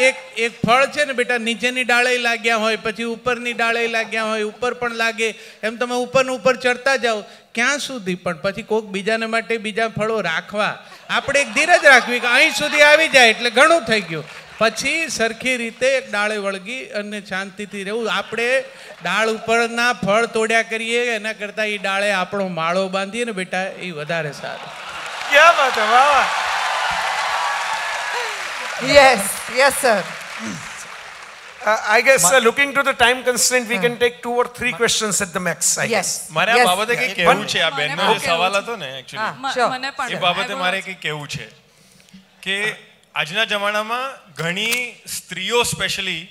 એક એક ફળ છે ને બેટા નીચેની ડાળે લાગ્યા હોય પછી ઉપરની ડાળે લાગ્યા હોય ઉપર પણ લાગે એમ તમે ઉપર ઉપર ચડતા જાઓ ક્યાં સુધી પણ પછી કોઈક બીજાને માટે બીજા ફળો રાખવા આપણે એક ધીરજ રાખવી કે અહીં સુધી આવી જાય એટલે ઘણું થઈ ગયું પછી સરખી રીતે એક ડાળે વળગી અને શાંતિથી રહેવું આપણે ડાળ ઉપરના ફળ તોડ્યા કરીએ એના કરતાં એ ડાળે આપણો માળો બાંધીએ ને બેટા એ વધારે સારું ક્યાં વાત વાહ Yes, yes, sir. Uh, I guess uh, looking to the time constraint, we hmm. can take two or three questions at the max. I yes. guess. મારે આ બાબતે કંઈ કહેવું છે આ બેનનો જે સવાલ હતો ને એકચ્યુઅલી મને પણ એ બાબતે મારે કંઈ કેવું છે કે આજના જમાનામાં ઘણી સ્ત્રીઓ સ્પેશિયલી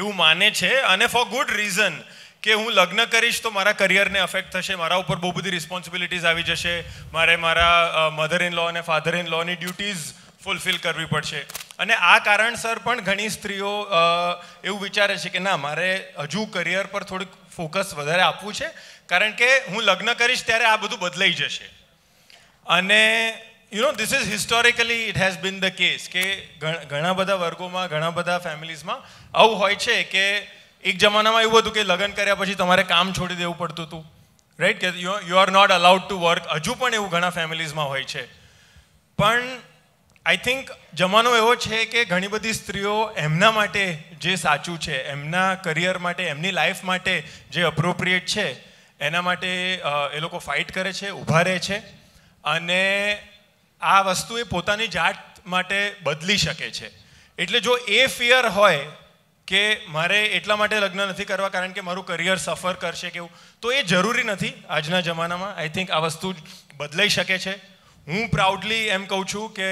એવું માને છે અને ફોર ગુડ રીઝન કે હું લગ્ન કરીશ તો મારા કરિયરને અફેક્ટ થશે મારા ઉપર બહુ બધી રિસ્પોન્સિબિલિટીઝ આવી જશે મારે મારા મધર ઇન લો અને ફાધર ઇન લોની ડ્યુટીઝ ફૂલફિલ કરવી પડશે અને આ કારણસર પણ ઘણી સ્ત્રીઓ એવું વિચારે છે કે ના મારે હજુ કરિયર પર થોડુંક ફોકસ વધારે આપવું છે કારણ કે હું લગ્ન કરીશ ત્યારે આ બધું બદલાઈ જશે અને you know this is historically it has been the case કે ઘણા બધા વર્ગોમાં ઘણા બધા ફેમિલીઝમાં આવું હોય છે કે એક જમાનામાં એવું હતું કે લગ્ન કર્યા પછી તમારે કામ છોડી દેવું પડતું હતું રાઈટ કે you are not allowed to work હજુ પણ એવું ઘણા ફેમિલીઝમાં હોય છે પણ આઈ થિંક જમાનો એવો છે કે ઘણી બધી સ્ત્રીઓ એમના માટે જે સાચું છે એમના કરિયર માટે એમની લાઈફ માટે જે અપ્રોપ્રિએટ છે એના માટે એ લોકો ફાઇટ કરે છે ઊભા રહે છે અને આ વસ્તુ એ પોતાની જાત માટે બદલી શકે છે એટલે જો એ ફિયર હોય કે મારે એટલા માટે લગ્ન નથી કરવા કારણ કે મારું કરિયર સફર કરશે કેવું તો એ જરૂરી નથી આજના જમાનામાં આઈ થિંક આ વસ્તુ બદલાઈ શકે છે હું પ્રાઉડલી એમ કહું છું કે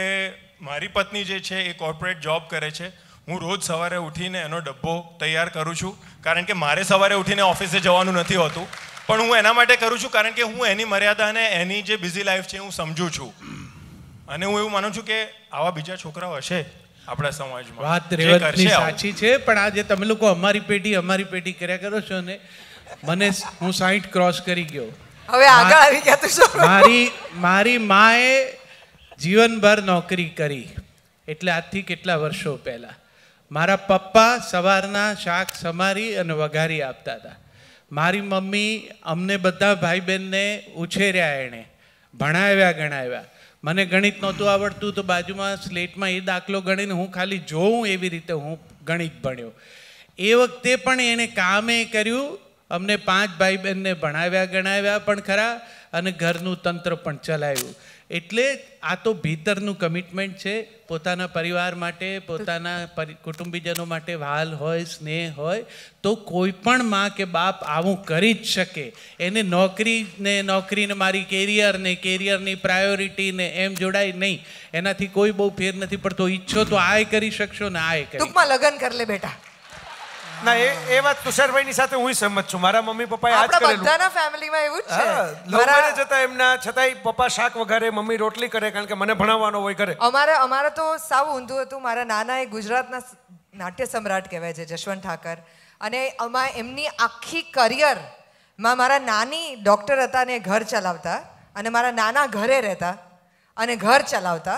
મારી પત્ની જે છે એ કોર્પોરેટ જોબ કરે છે હું રોજ સવારે ઉઠીને એનો ડબ્બો તૈયાર કરું છું કારણ કે મારે સવારે ઉઠીને ઓફિસે જવાનું નથી હોતું પણ હું એના માટે કરું છું કારણ કે હું એની મર્યાદા અને એની જે બિઝી લાઈફ છે હું સમજું છું અને હું એવું માનું છું કે આવા બીજા છોકરાઓ હશે આપણા સમાજમાં વાત રેવતની સાચી છે પણ આજે તમે લોકો અમારી પેઢી અમારી પેઢી કર્યા કરો છો ને મને હું સાઈઠ ક્રોસ કરી ગયો હવે આગળ આવી ગયા તું મારી મારી માએ જીવનભર નોકરી કરી એટલે આજથી કેટલા વર્ષો પહેલાં મારા પપ્પા સવારના શાક સમારી અને વઘારી આપતા હતા મારી મમ્મી અમને બધા ભાઈ બહેનને ઉછેર્યા એણે ભણાવ્યા ગણાવ્યા મને ગણિત નહોતું આવડતું તો બાજુમાં સ્લેટમાં એ દાખલો ગણીને હું ખાલી જોઉં એવી રીતે હું ગણિત ભણ્યો એ વખતે પણ એણે કામે કર્યું અમને પાંચ ભાઈ બહેનને ભણાવ્યા ગણાવ્યા પણ ખરા અને ઘરનું તંત્ર પણ ચલાવ્યું એટલે આ તો ભીતરનું કમિટમેન્ટ છે પોતાના પરિવાર માટે પોતાના કુટુંબીજનો માટે વાલ હોય સ્નેહ હોય તો કોઈ પણ માં કે બાપ આવું કરી જ શકે એને નોકરીને નોકરીને મારી કેરિયરને કેરિયરની પ્રાયોરિટીને એમ જોડાય નહીં એનાથી કોઈ બહુ ફેર નથી પડતો ઈચ્છો તો આય કરી શકશો ને આય કરી લગ્ન કરી લે બેટા ના એ એ વાત તુષારભાઈની સાથે હું સહમત છું મારા મમ્મી પપ્પાએ આજ કરેલું બધાના ફેમિલીમાં એવું જ છે મારા જતા એમના છતાંય પપ્પા શાક વઘારે મમ્મી રોટલી કરે કારણ કે મને ભણાવવાનો હોય ઘરે અમારે અમારે તો સાવ ઊંધું હતું મારા નાના એ ગુજરાતના નાટ્ય સમ્રાટ કહેવાય છે જશવંત ઠાકર અને અમારે એમની આખી કરિયર માં મારા નાની ડૉક્ટર હતા ને ઘર ચલાવતા અને મારા નાના ઘરે રહેતા અને ઘર ચલાવતા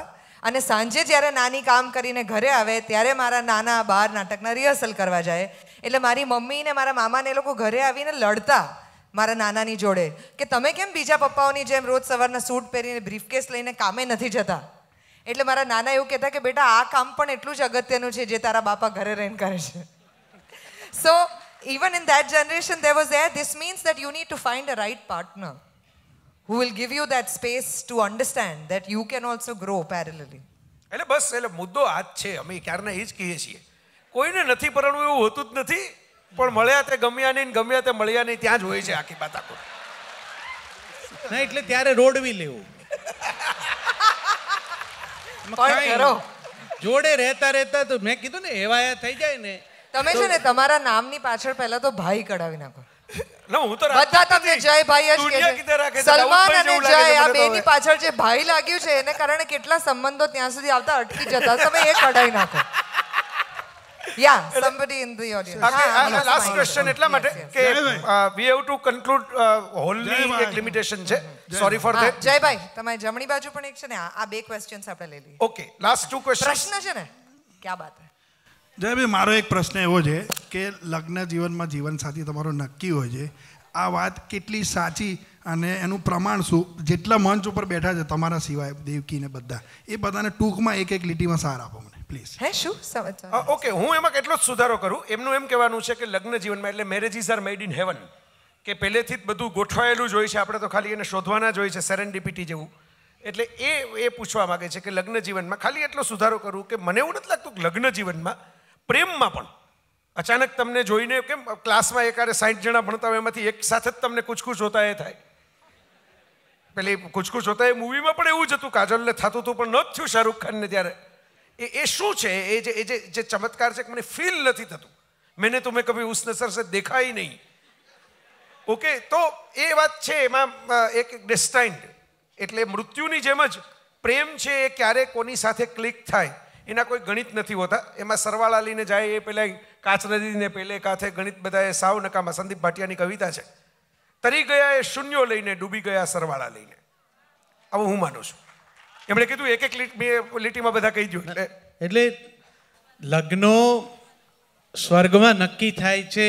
અને સાંજે જ્યારે નાની કામ કરીને ઘરે આવે ત્યારે મારા નાના બહાર નાટકના રિહર્સલ કરવા જાય એટલે મારી મમ્મી ને મારા મામાને એ લોકો ઘરે આવીને લડતા મારા નાનાની જોડે કે તમે કેમ બીજા પપ્પાઓની જેમ રોજ સવારના સૂટ પહેરીને બ્રીફકેસ લઈને કામે નથી જતા એટલે મારા નાના એવું કહેતા કે બેટા આ કામ પણ એટલું જ અગત્યનું છે જે તારા બાપા ઘરે રહીને કરે છે so even in that generation there was there this means that you need to find a right partner who will give you that space to understand that you can also grow parallelly એટલે બસ એટલે મુદ્દો આ જ છે અમે ક્યારે એ જ કહીએ છીએ કોઈને નથી પરણવું એવું હોતું જ નથી પણ મળ્યા તે ગમ્યા નહીં ગમ્યા તે મળ્યા નહીં ત્યાં જ હોય છે આખી વાત આખું ના એટલે ત્યારે રોડવી લેવું જોડે રહેતા રહેતા તો મેં કીધું ને એવાયા થઈ જાય ને તમે છે ને તમારા નામની પાછળ પહેલા તો ભાઈ કઢાવી નાખો હું તો બધા જય ભાઈ પાછળ જે ભાઈ લાગ્યું છે એને કારણે કેટલા સંબંધો ત્યાં સુધી આવતા અટકી જતા તમે એ કઢાવી નાખો Yeah, somebody in the audience. Okay, ah, and last question એટલા માટે કે we have to conclude હોલની એક લિમિટેશન છે. Sorry for that. Ah, Jaybhai, તમારી જમણી બાજુ પણ એક છે ને આ બે ક્વેશ્ચન્સ આપણે લઈ લઈએ. Okay, last two question. પ્રશ્ન છે ને? ક્યા બાત હે? જયભાઈ, મારો એક પ્રશ્ન એવો છે કે લગ્ન જીવનમાં જીવનસાથી તમારો નક્કી હોય છે. આ વાત કેટલી સાચી અને એનું પ્રમાણ શું જેટલા મંચ ઉપર બેઠા છે તમારા સિવાય દેવકી ને બધા એ બધાને ટૂંકમાં એક એક લીટીમાં સાર આપો મને પ્લીઝ હે શું ઓકે હું એમાં કેટલો જ સુધારો કરું એમનું એમ કહેવાનું છે કે લગ્ન જીવનમાં એટલે marriages are made in heaven કે પહેલેથી જ બધું ગોઠવાયેલું જ હોય છે આપણે તો ખાલી એને શોધવાના જ હોય છે સેરેન્ડિપિટી જેવું એટલે એ એ પૂછવા માગે છે કે લગ્ન જીવનમાં ખાલી એટલો સુધારો કરું કે મને એવું નથી લાગતું કે લગ્ન જીવનમાં પ્રેમમાં પણ અચાનક તમને જોઈને કેમ ક્લાસમાં એકારે સાઠ જણા ભણતા હોય એમાંથી એક સાથે જ તમને કુચકુચ હોતા એ થાય પેલી કુચકુચ હોતા એ મૂવીમાં પણ એવું જ હતું કાજલને થતું હતું પણ ન જ થયું શાહરૂખ ખાનને ત્યારે એ એ શું છે એ જે એ જે ચમત્કાર છે મને ફીલ નથી થતું મેને તો મેં કભી ઉસ નસર સે દેખા નહીં ઓકે તો એ વાત છે એમાં એક ડેસ્ટાઇન્ડ એટલે મૃત્યુની જેમ જ પ્રેમ છે એ ક્યારે કોની સાથે ક્લિક થાય એના કોઈ ગણિત નથી હોતા એમાં સરવાળા લઈને જાય એ પહેલાં કાચરદીને પહેલે કાથે ગણિત બધા એ સાવ નકામાં સંદીપ ભાટિયાની કવિતા છે તરી ગયા એ શૂન્યો લઈને ડૂબી ગયા સરવાળા લઈને આવું હું માનું છું એમણે કીધું એક એક લીટીમાં બધા કહી દઉં એટલે એટલે લગ્નો સ્વર્ગમાં નક્કી થાય છે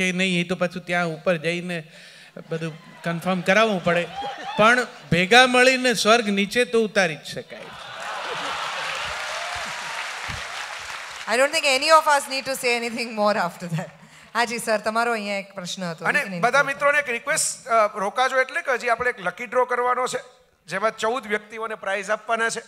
કે નહીં એ તો પાછું ત્યાં ઉપર જઈને બધું કન્ફર્મ કરાવવું પડે પણ ભેગા મળીને સ્વર્ગ નીચે તો ઉતારી જ શકાય I don't think any of us need to say anything more after that હાજી સર તમારો અહીંયા એક પ્રશ્ન હતો અને બધા મિત્રોને એક રિક્વેસ્ટ રોકાજો એટલે કે હજી આપણે એક લકી ડ્રો કરવાનો છે જેમાં ચૌદ વ્યક્તિઓને પ્રાઇઝ આપવાના છે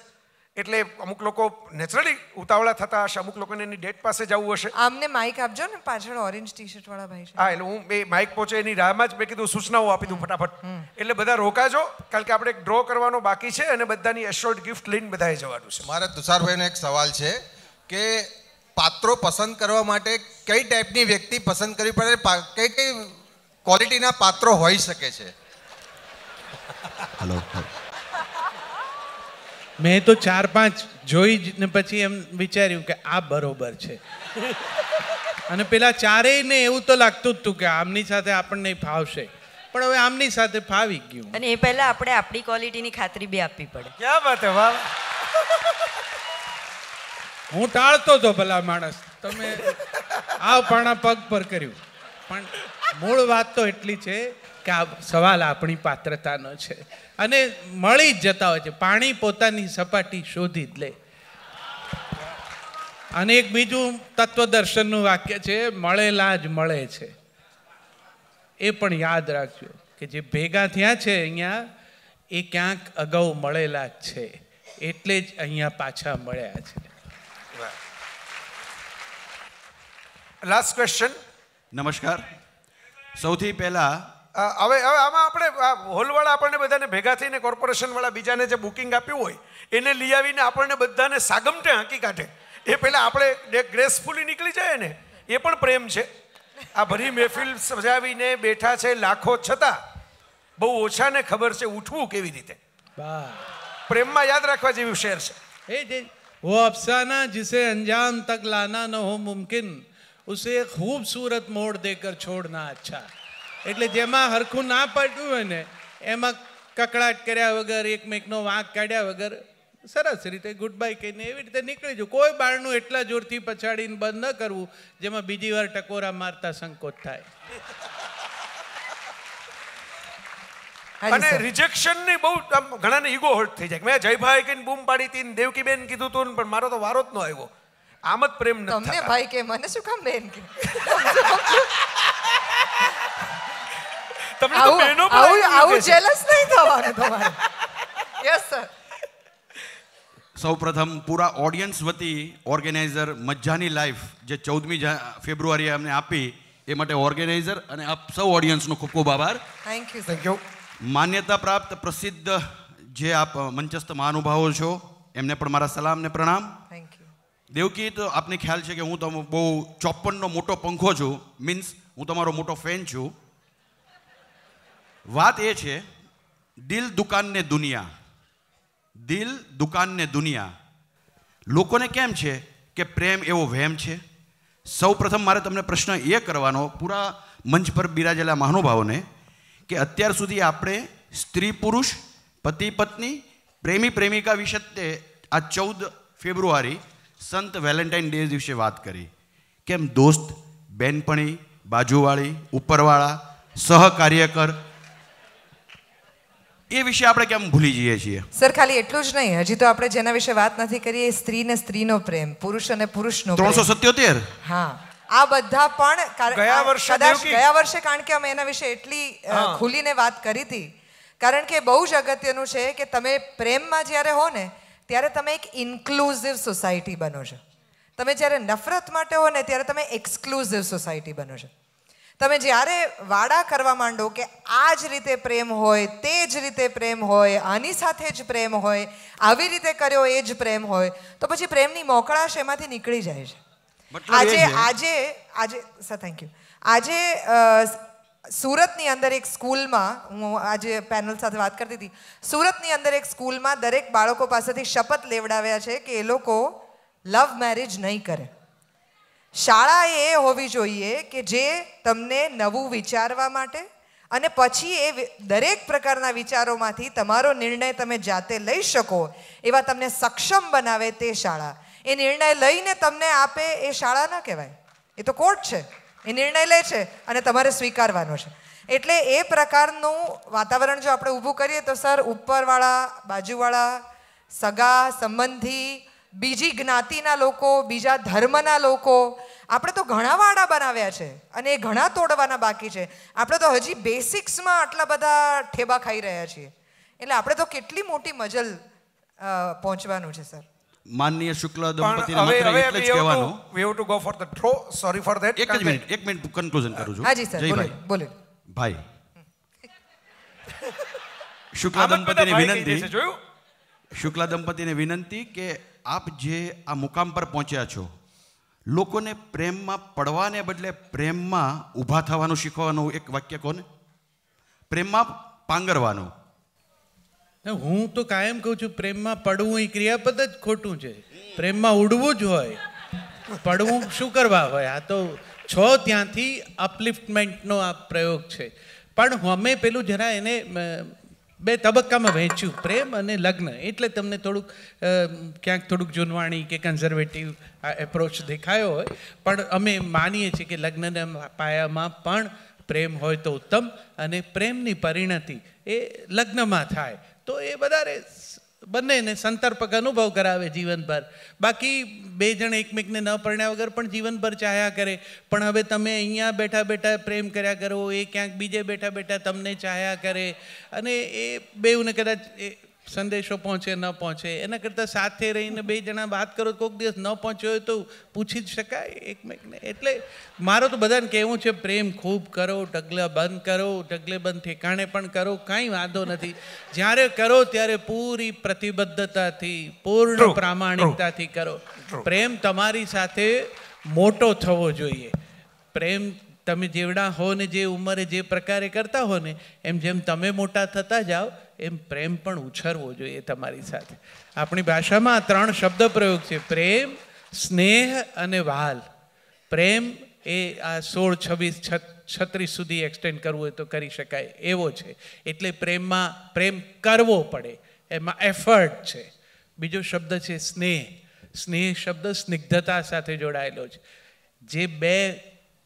એટલે અમુક લોકો નેચરલી ઉતાવળા થતા હશે અમુક લોકોને એની ડેટ પાસે જવું હશે આમને માઇક આપજો ને પાછળ ઓરેન્જ ટી શર્ટ વાળા ભાઈ છે હા એટલે હું એ માઇક પહોંચે એની રાહમાં જ મેં કીધું સૂચનાઓ આપી દઉં ફટાફટ એટલે બધા રોકાજો કારણ કે આપણે ડ્રો કરવાનો બાકી છે અને બધાની એશોર્ડ ગિફ્ટ લઈને બધાએ જવાનું છે મારા તુષારભાઈનો એક સવાલ છે કે પાત્રો પસંદ કરવા માટે કઈ ટાઈપની વ્યક્તિ પસંદ કરવી પડે કઈ કઈ ક્વોલિટીના પાત્રો હોઈ શકે છે હલો મેં તો ચાર પાંચ જોઈ ને પછી એમ વિચાર્યું કે આ બરોબર છે અને પેલા ચારેય ને એવું તો લાગતું જ હતું કે આમની સાથે આપણને ફાવશે પણ હવે આમની સાથે ફાવી ગયું અને એ પહેલા આપણે આપણી ક્વોલિટીની ખાતરી બી આપવી પડે ક્યાં વાત વાહ હું ટાળતો તો ભલા માણસ તમે આ પાણા પગ પર કર્યું પણ મૂળ વાત તો એટલી છે કે આ સવાલ આપણી પાત્રતાનો છે અને મળી જ જતા હોય છે પાણી પોતાની સપાટી શોધી જ લે અને એક બીજું તત્વદર્શનનું વાક્ય છે મળેલા જ મળે છે એ પણ યાદ રાખજો કે જે ભેગા થયા છે અહીંયા એ ક્યાંક અગાઉ મળેલા જ છે એટલે જ અહીંયા પાછા મળ્યા છે લાસ્ટ ક્વેશ્ચન નમસ્કાર સૌથી પહેલાં હવે હવે આમાં આપણે હોલવાળા આપણને બધાને ભેગા થઈને કોર્પોરેશનવાળા બીજાને જે બુકિંગ આપ્યું હોય એને લઈ આવીને આપણને બધાને સાગમટે હાંકી કાઢે એ પહેલાં આપણે ગ્રેસફુલી નીકળી જાય ને એ પણ પ્રેમ છે આ ભરી મહેફિલ સજાવીને બેઠા છે લાખો છતાં બહુ ઓછાને ખબર છે ઉઠવું કેવી રીતે પ્રેમમાં યાદ રાખવા જેવું શેર છે વો અફસાના જિસે અંજામ તક લાના ન હો મુમકિન ઉસે ખૂબસૂરત મોડ દેકર છોડના અચ્છા એટલે જેમાં હરખું ના પાડ્યું હોય ને એમાં કકડાટ કર્યા વગર એકમેકનો વાંક કાઢ્યા વગર સરસ રીતે ગુડ બાય કહીને એવી રીતે નીકળી જવું કોઈ બાળનું એટલા જોરથી પછાડીને બંધ ન કરવું જેમાં બીજી વાર ટકોરા મારતા સંકોચ થાય અને ની બહુ આમ ઘણાને ઈગો હર્ટ થઈ જાય મેં જયભાઈ કહીને બૂમ પાડી હતી બેન કીધું તું પણ મારો તો વારો જ ન આવ્યો આમ જ પ્રેમ નથી ભાઈ કે મને શું કામ બેન કે તમે તો બહેનો આવું આવું જેલસ નહીં થવાનું તમારે યસ સર સૌપ્રથમ પૂરા ઓડિયન્સ વતી ઓર્ગેનાઇઝર મજાની લાઈફ જે ચૌદમી ફેબ્રુઆરીએ અમને આપી એ માટે ઓર્ગેનાઇઝર અને આપ સૌ ઓડિયન્સનો ખૂબ ખૂબ આભાર થેન્ક યુ થેન્ક યુ માન્યતા પ્રાપ્ત પ્રસિદ્ધ જે આપ મંચસ્થ મહાનુભાવો છો એમને પણ મારા સલામ ને પ્રણામ થેન્ક યુ દેવકી તો આપને ખ્યાલ છે કે હું તો બહુ ચોપનનો મોટો પંખો છું મીન્સ હું તમારો મોટો ફેન છું વાત એ છે દિલ દુકાનને દુનિયા દિલ દુકાનને દુનિયા લોકોને કેમ છે કે પ્રેમ એવો વહેમ છે સૌ પ્રથમ મારે તમને પ્રશ્ન એ કરવાનો પૂરા મંચ પર બિરાજેલા મહાનુભાવોને કે અત્યાર સુધી આપણે સ્ત્રી પુરુષ પતિ પત્ની પ્રેમી પ્રેમિકા વિશે તે આ ચૌદ ફેબ્રુઆરી સંત વેલેન્ટાઇન ડે દિવસે વાત કરી કેમ દોસ્ત બેનપણી બાજુવાળી ઉપરવાળા સહકાર્યકર એ વિશે આપણે કેમ ભૂલી જઈએ છીએ સર ખાલી એટલું જ નહીં હજી તો આપણે જેના વિશે વાત નથી કરી એ સ્ત્રી ને સ્ત્રીનો પ્રેમ પુરુષ અને પુરુષનો ત્રણસો સત્યોતેર હા આ બધા પણ ગયા વર્ષે ગયા વર્ષે કારણ કે અમે એના વિશે એટલી ખુલીને વાત કરી હતી કારણ કે બહુ જ અગત્યનું છે કે તમે પ્રેમમાં જ્યારે હો ને ત્યારે તમે એક ઇન્ક્લુઝિવ સોસાયટી બનો છો તમે જ્યારે નફરત માટે હો ને ત્યારે તમે એક્સક્લુઝિવ સોસાયટી બનો છો તમે જ્યારે વાડા કરવા માંડો કે આ જ રીતે પ્રેમ હોય તે જ રીતે પ્રેમ હોય આની સાથે જ પ્રેમ હોય આવી રીતે કર્યો એ જ પ્રેમ હોય તો પછી પ્રેમની મોકળાશ એમાંથી નીકળી જાય છે આજે આજે આજે સર થેન્ક યુ આજે સુરતની અંદર એક સ્કૂલમાં હું આજે પેનલ સાથે વાત કરતી હતી સુરતની અંદર એક સ્કૂલમાં દરેક બાળકો પાસેથી શપથ લેવડાવ્યા છે કે એ લોકો લવ મેરેજ નહીં કરે શાળા એ હોવી જોઈએ કે જે તમને નવું વિચારવા માટે અને પછી એ દરેક પ્રકારના વિચારોમાંથી તમારો નિર્ણય તમે જાતે લઈ શકો એવા તમને સક્ષમ બનાવે તે શાળા એ નિર્ણય લઈને તમને આપે એ શાળા ના કહેવાય એ તો કોર્ટ છે એ નિર્ણય લે છે અને તમારે સ્વીકારવાનો છે એટલે એ પ્રકારનું વાતાવરણ જો આપણે ઊભું કરીએ તો સર ઉપરવાળા બાજુવાળા સગા સંબંધી બીજી જ્ઞાતિના લોકો બીજા ધર્મના લોકો આપણે તો ઘણા વાડા બનાવ્યા છે અને એ ઘણા તોડવાના બાકી છે આપણે તો હજી બેસિક્સમાં આટલા બધા ઠેબા ખાઈ રહ્યા છીએ એટલે આપણે તો કેટલી મોટી મજલ પહોંચવાનું છે સર માનનીય શુક્લ દંપતીને માત્ર એટલે જ કહેવાનું we have to go for the throw sorry for that એક જ મિનિટ એક મિનિટ કન્ક્લુઝન કરું છું હાજી સર બોલે બોલે ભાઈ શુક્લા દંપતીને વિનંતી શુક્લા દંપતીને વિનંતી કે આપ જે આ મુકામ પર પહોંચ્યા છો લોકોને પ્રેમમાં પડવાને બદલે પ્રેમમાં ઊભા થવાનું શીખવાનું એક વાક્ય કોને પ્રેમમાં પાંગરવાનું હું તો કાયમ કહું છું પ્રેમમાં પડવું એ ક્રિયાપદ જ ખોટું છે પ્રેમમાં ઉડવું જ હોય પડવું શું કરવા હોય આ તો છ ત્યાંથી અપલિફ્ટમેન્ટનો આ પ્રયોગ છે પણ અમે પેલું જરા એને બે તબક્કામાં વહેંચ્યું પ્રેમ અને લગ્ન એટલે તમને થોડુંક ક્યાંક થોડુંક જૂનવાણી કે કન્ઝર્વેટિવ એપ્રોચ દેખાયો હોય પણ અમે માનીએ છીએ કે લગ્નના પાયામાં પણ પ્રેમ હોય તો ઉત્તમ અને પ્રેમની પરિણતિ એ લગ્નમાં થાય તો એ વધારે બંનેને સંતર્પક અનુભવ કરાવે જીવનભર બાકી બે જણ એકમેકને ન પરણ્યા વગર પણ જીવનભર ચાહ્યા કરે પણ હવે તમે અહીંયા બેઠા બેઠા પ્રેમ કર્યા કરો એ ક્યાંક બીજે બેઠા બેઠા તમને ચાહ્યા કરે અને એ બેઉને કદાચ સંદેશો પહોંચે ન પહોંચે એના કરતાં સાથે રહીને બે જણા વાત કરો કોઈક દિવસ ન પહોંચ્યો હોય તો પૂછી જ શકાય એકમેકને એટલે મારો તો બધાને કહેવું છે પ્રેમ ખૂબ કરો ઢગલા બંધ કરો ઢગલે બંધ ઠેકાણે પણ કરો કાંઈ વાંધો નથી જ્યારે કરો ત્યારે પૂરી પ્રતિબદ્ધતાથી પૂર્ણ પ્રામાણિકતાથી કરો પ્રેમ તમારી સાથે મોટો થવો જોઈએ પ્રેમ તમે જેવડા હો ને જે ઉંમરે જે પ્રકારે કરતા હો ને એમ જેમ તમે મોટા થતા જાઓ એમ પ્રેમ પણ ઉછરવો જોઈએ તમારી સાથે આપણી ભાષામાં ત્રણ શબ્દ પ્રયોગ છે પ્રેમ સ્નેહ અને વાલ પ્રેમ એ આ સોળ છવ્વીસ છત્રીસ સુધી એક્સટેન્ડ કરવું હોય તો કરી શકાય એવો છે એટલે પ્રેમમાં પ્રેમ કરવો પડે એમાં એફર્ટ છે બીજો શબ્દ છે સ્નેહ સ્નેહ શબ્દ સ્નિગ્ધતા સાથે જોડાયેલો છે જે બે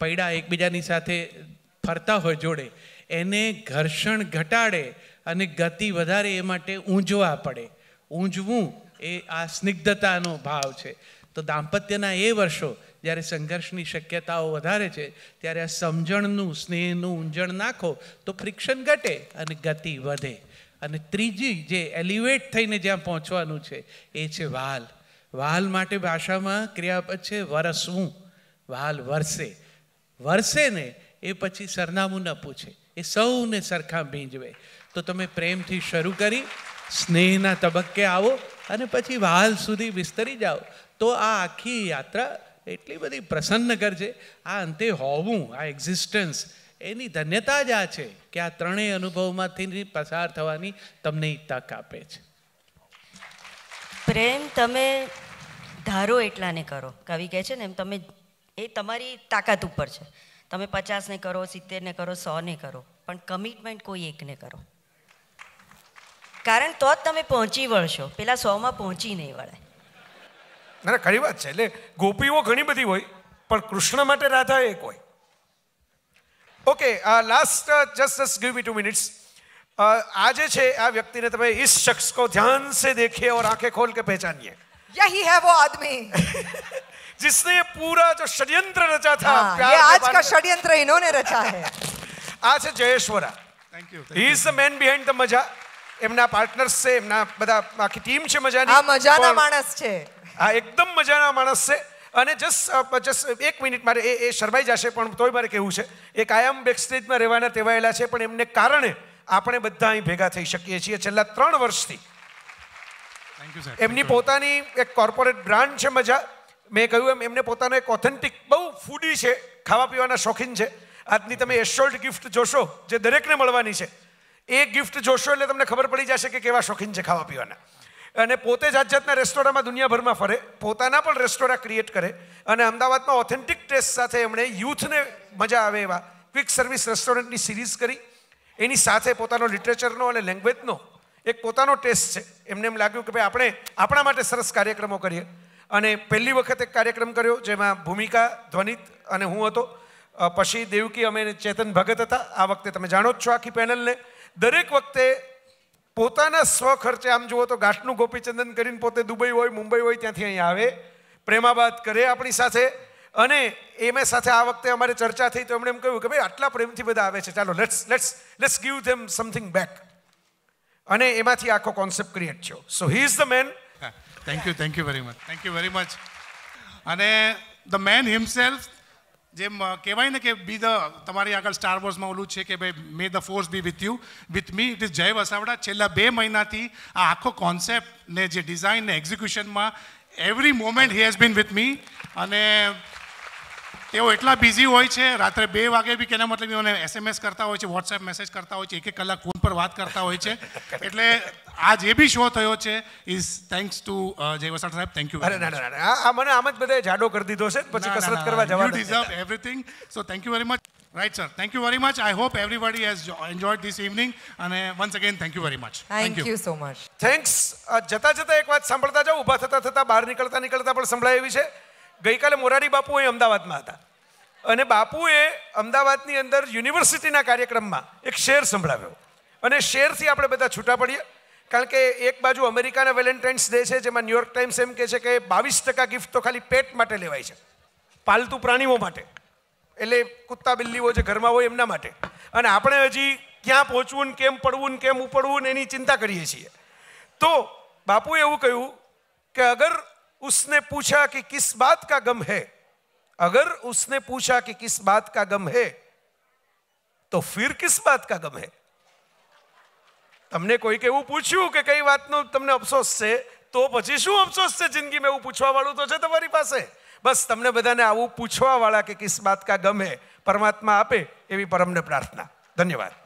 પૈડા એકબીજાની સાથે ફરતા હોય જોડે એને ઘર્ષણ ઘટાડે અને ગતિ વધારે એ માટે ઊંઝવા પડે ઊંઝવું એ આ સ્નિગ્ધતાનો ભાવ છે તો દાંપત્યના એ વર્ષો જ્યારે સંઘર્ષની શક્યતાઓ વધારે છે ત્યારે આ સમજણનું સ્નેહનું ઊંજણ નાખો તો ફ્રિક્શન ઘટે અને ગતિ વધે અને ત્રીજી જે એલિવેટ થઈને જ્યાં પહોંચવાનું છે એ છે વાલ વાલ માટે ભાષામાં ક્રિયાપદ છે વરસવું વાલ વરસે વરસે ને એ પછી સરનામું ન પૂછે એ સૌને સરખા ભીંજવે તો તમે પ્રેમથી શરૂ કરી સ્નેહના તબક્કે આવો અને પછી વાલ સુધી વિસ્તરી જાઓ તો આ આખી યાત્રા એટલી બધી પ્રસન્ન કરજે આ અંતે હોવું આ એક્ઝિસ્ટન્સ એની ધન્યતા જ આ છે કે આ ત્રણેય અનુભવમાંથી પસાર થવાની તમને તક આપે છે પ્રેમ તમે ધારો એટલાને કરો કવિ કહે છે ને એમ તમે એ તમારી તાકાત ઉપર છે તમે પચાસને કરો સિત્તેરને કરો સોને કરો પણ કમિટમેન્ટ કોઈ એકને કરો કારણ તો જ તમે પહોંચી વળશો પેલા સોમાં પહોંચી નહીં વળાય ના ખરી વાત છે એટલે ગોપીઓ ઘણી બધી હોય પણ કૃષ્ણ માટે રાધા એક હોય okay last just just give me two minutes આ જે છે આ વ્યક્તિને તમે इस શખ્સ કો ધ્યાન સે देखिए और आंखें खोल के पहचानिए यही है वो आदमी जिसने पूरा जो षड्यंत्र रचा था हाँ, प्यार ये आज का षड्यंत्र इन्होंने रचा है आज जयेश्वरा thank you he is the man behind the मजा એમના પાર્ટનર્સ છે એમના બધા આખી ટીમ છે મજાની આ મજાના માણસ છે આ એકદમ મજાના માણસ છે અને જસ્ટ જસ્ટ એક મિનિટ મારે એ એ શરમાઈ જશે પણ તોય મારે કહેવું છે એ કાયમ બેકસ્ટેજમાં રહેવાના ટેવાયેલા છે પણ એમને કારણે આપણે બધા અહીં ભેગા થઈ શકીએ છીએ છેલ્લા ત્રણ વર્ષથી એમની પોતાની એક કોર્પોરેટ બ્રાન્ડ છે મજા મેં કહ્યું એમ એમને પોતાનો એક ઓથેન્ટિક બહુ ફૂડી છે ખાવા પીવાના શોખીન છે આજની તમે એશોર્ડ ગિફ્ટ જોશો જે દરેકને મળવાની છે એ ગિફ્ટ જોશો એટલે તમને ખબર પડી જશે કે કેવા શોખીન છે ખાવા પીવાના અને પોતે જાત જાતના રેસ્ટોરાંમાં દુનિયાભરમાં ફરે પોતાના પણ રેસ્ટોરાં ક્રિએટ કરે અને અમદાવાદમાં ઓથેન્ટિક ટેસ્ટ સાથે એમણે યુથને મજા આવે એવા ક્વિક સર્વિસ રેસ્ટોરન્ટની સિરીઝ કરી એની સાથે પોતાનો લિટરેચરનો અને લેંગ્વેજનો એક પોતાનો ટેસ્ટ છે એમને એમ લાગ્યું કે ભાઈ આપણે આપણા માટે સરસ કાર્યક્રમો કરીએ અને પહેલી વખત એક કાર્યક્રમ કર્યો જેમાં ભૂમિકા ધ્વનિત અને હું હતો પછી દેવકી અમે ચેતન ભગત હતા આ વખતે તમે જાણો જ છો આખી પેનલને દરેક વખતે પોતાના સ્વ ખર્ચે આમ જુઓ તો ગાંઠનું ગોપીચંદન કરીને પોતે દુબઈ હોય મુંબઈ હોય ત્યાંથી અહીં આવે પ્રેમાબાદ કરે આપણી સાથે અને એમે સાથે આ વખતે અમારે ચર્ચા થઈ તો એમણે એમ કહ્યું કે ભાઈ આટલા પ્રેમથી બધા આવે છે ચાલો let's let's let's give them something back અને એમાંથી આખો કોન્સેપ્ટ ક્રિએટ થયો so he is the man thank you thank you very much thank you very much અને ધ મેન હિમસેલ્ફ જેમ કહેવાય ને કે બી ધ તમારી આગળ સ્ટાર વોર્સમાં ઓલું છે કે ભાઈ may the force be with you with me it is Jay Vasavada છેલ્લા બે મહિનાથી આ આખો કોન્સેપ્ટ ને જે ડિઝાઇન ને એક્ઝિક્યુશનમાં every moment he has been with me અને તેઓ એટલા બિઝી હોય છે રાત્રે બે વાગે બી કેના મતલબ એઓને એસએમએસ કરતા હોય છે વોટ્સએપ મેસેજ કરતા હોય છે એક એક કલાક ફોન પર વાત કરતા હોય છે એટલે આ જે બી શો થયો છે ઇઝ થેન્ક્સ ટુ જય વસાટ સાહેબ થેન્ક યુ અરે આ મને આમ જ બધાએ જાડો કરી દીધો છે પછી કસરત કરવા જવાનું deserve everything so thank you very much right sir thank you very much I hope everybody has enjoyed this evening અને once again thank you very much thank you so much thanks જતા જતા એક વાત સાંભળતા જાઓ ઊભા થતા થતા બહાર નીકળતા નીકળતા પણ સંભળાય એવી છે ગઈકાલે મોરારી બાપુ એ અમદાવાદમાં હતા અને બાપુએ અમદાવાદની અંદર યુનિવર્સિટીના કાર્યક્રમમાં એક શેર સંભળાવ્યો અને શેરથી આપણે બધા છૂટા પડીએ કારણ કે એક બાજુ અમેરિકાના વેલેન્ટાઇન્સ ડે છે જેમાં ન્યુયોર્ક ટાઈમ્સ એમ કહે છે કે બાવીસ ટકા ગિફ્ટ તો ખાલી પેટ માટે લેવાય છે પાલતુ પ્રાણીઓ માટે એટલે કૂત્તા બિલ્લીઓ જે ઘરમાં હોય એમના માટે અને આપણે હજી ક્યાં પહોંચવું ને કેમ પડવું ને કેમ ઉપડવું ને એની ચિંતા કરીએ છીએ તો બાપુએ એવું કહ્યું કે અગર उसने पूछा कि किस बात का गम है अगर उसने पूछा कि किस बात का गम है तो फिर किस बात का गम है तमने कोई के पूछू के कई बात नो तमने अफसोस से तो पची शू अफसोस से जिंदगी में पूछवा वालू तो है बस तमने बदा ने पूछवा वाला के किस बात का गम है परमात्मा आपे ये परम ने प्रार्थना धन्यवाद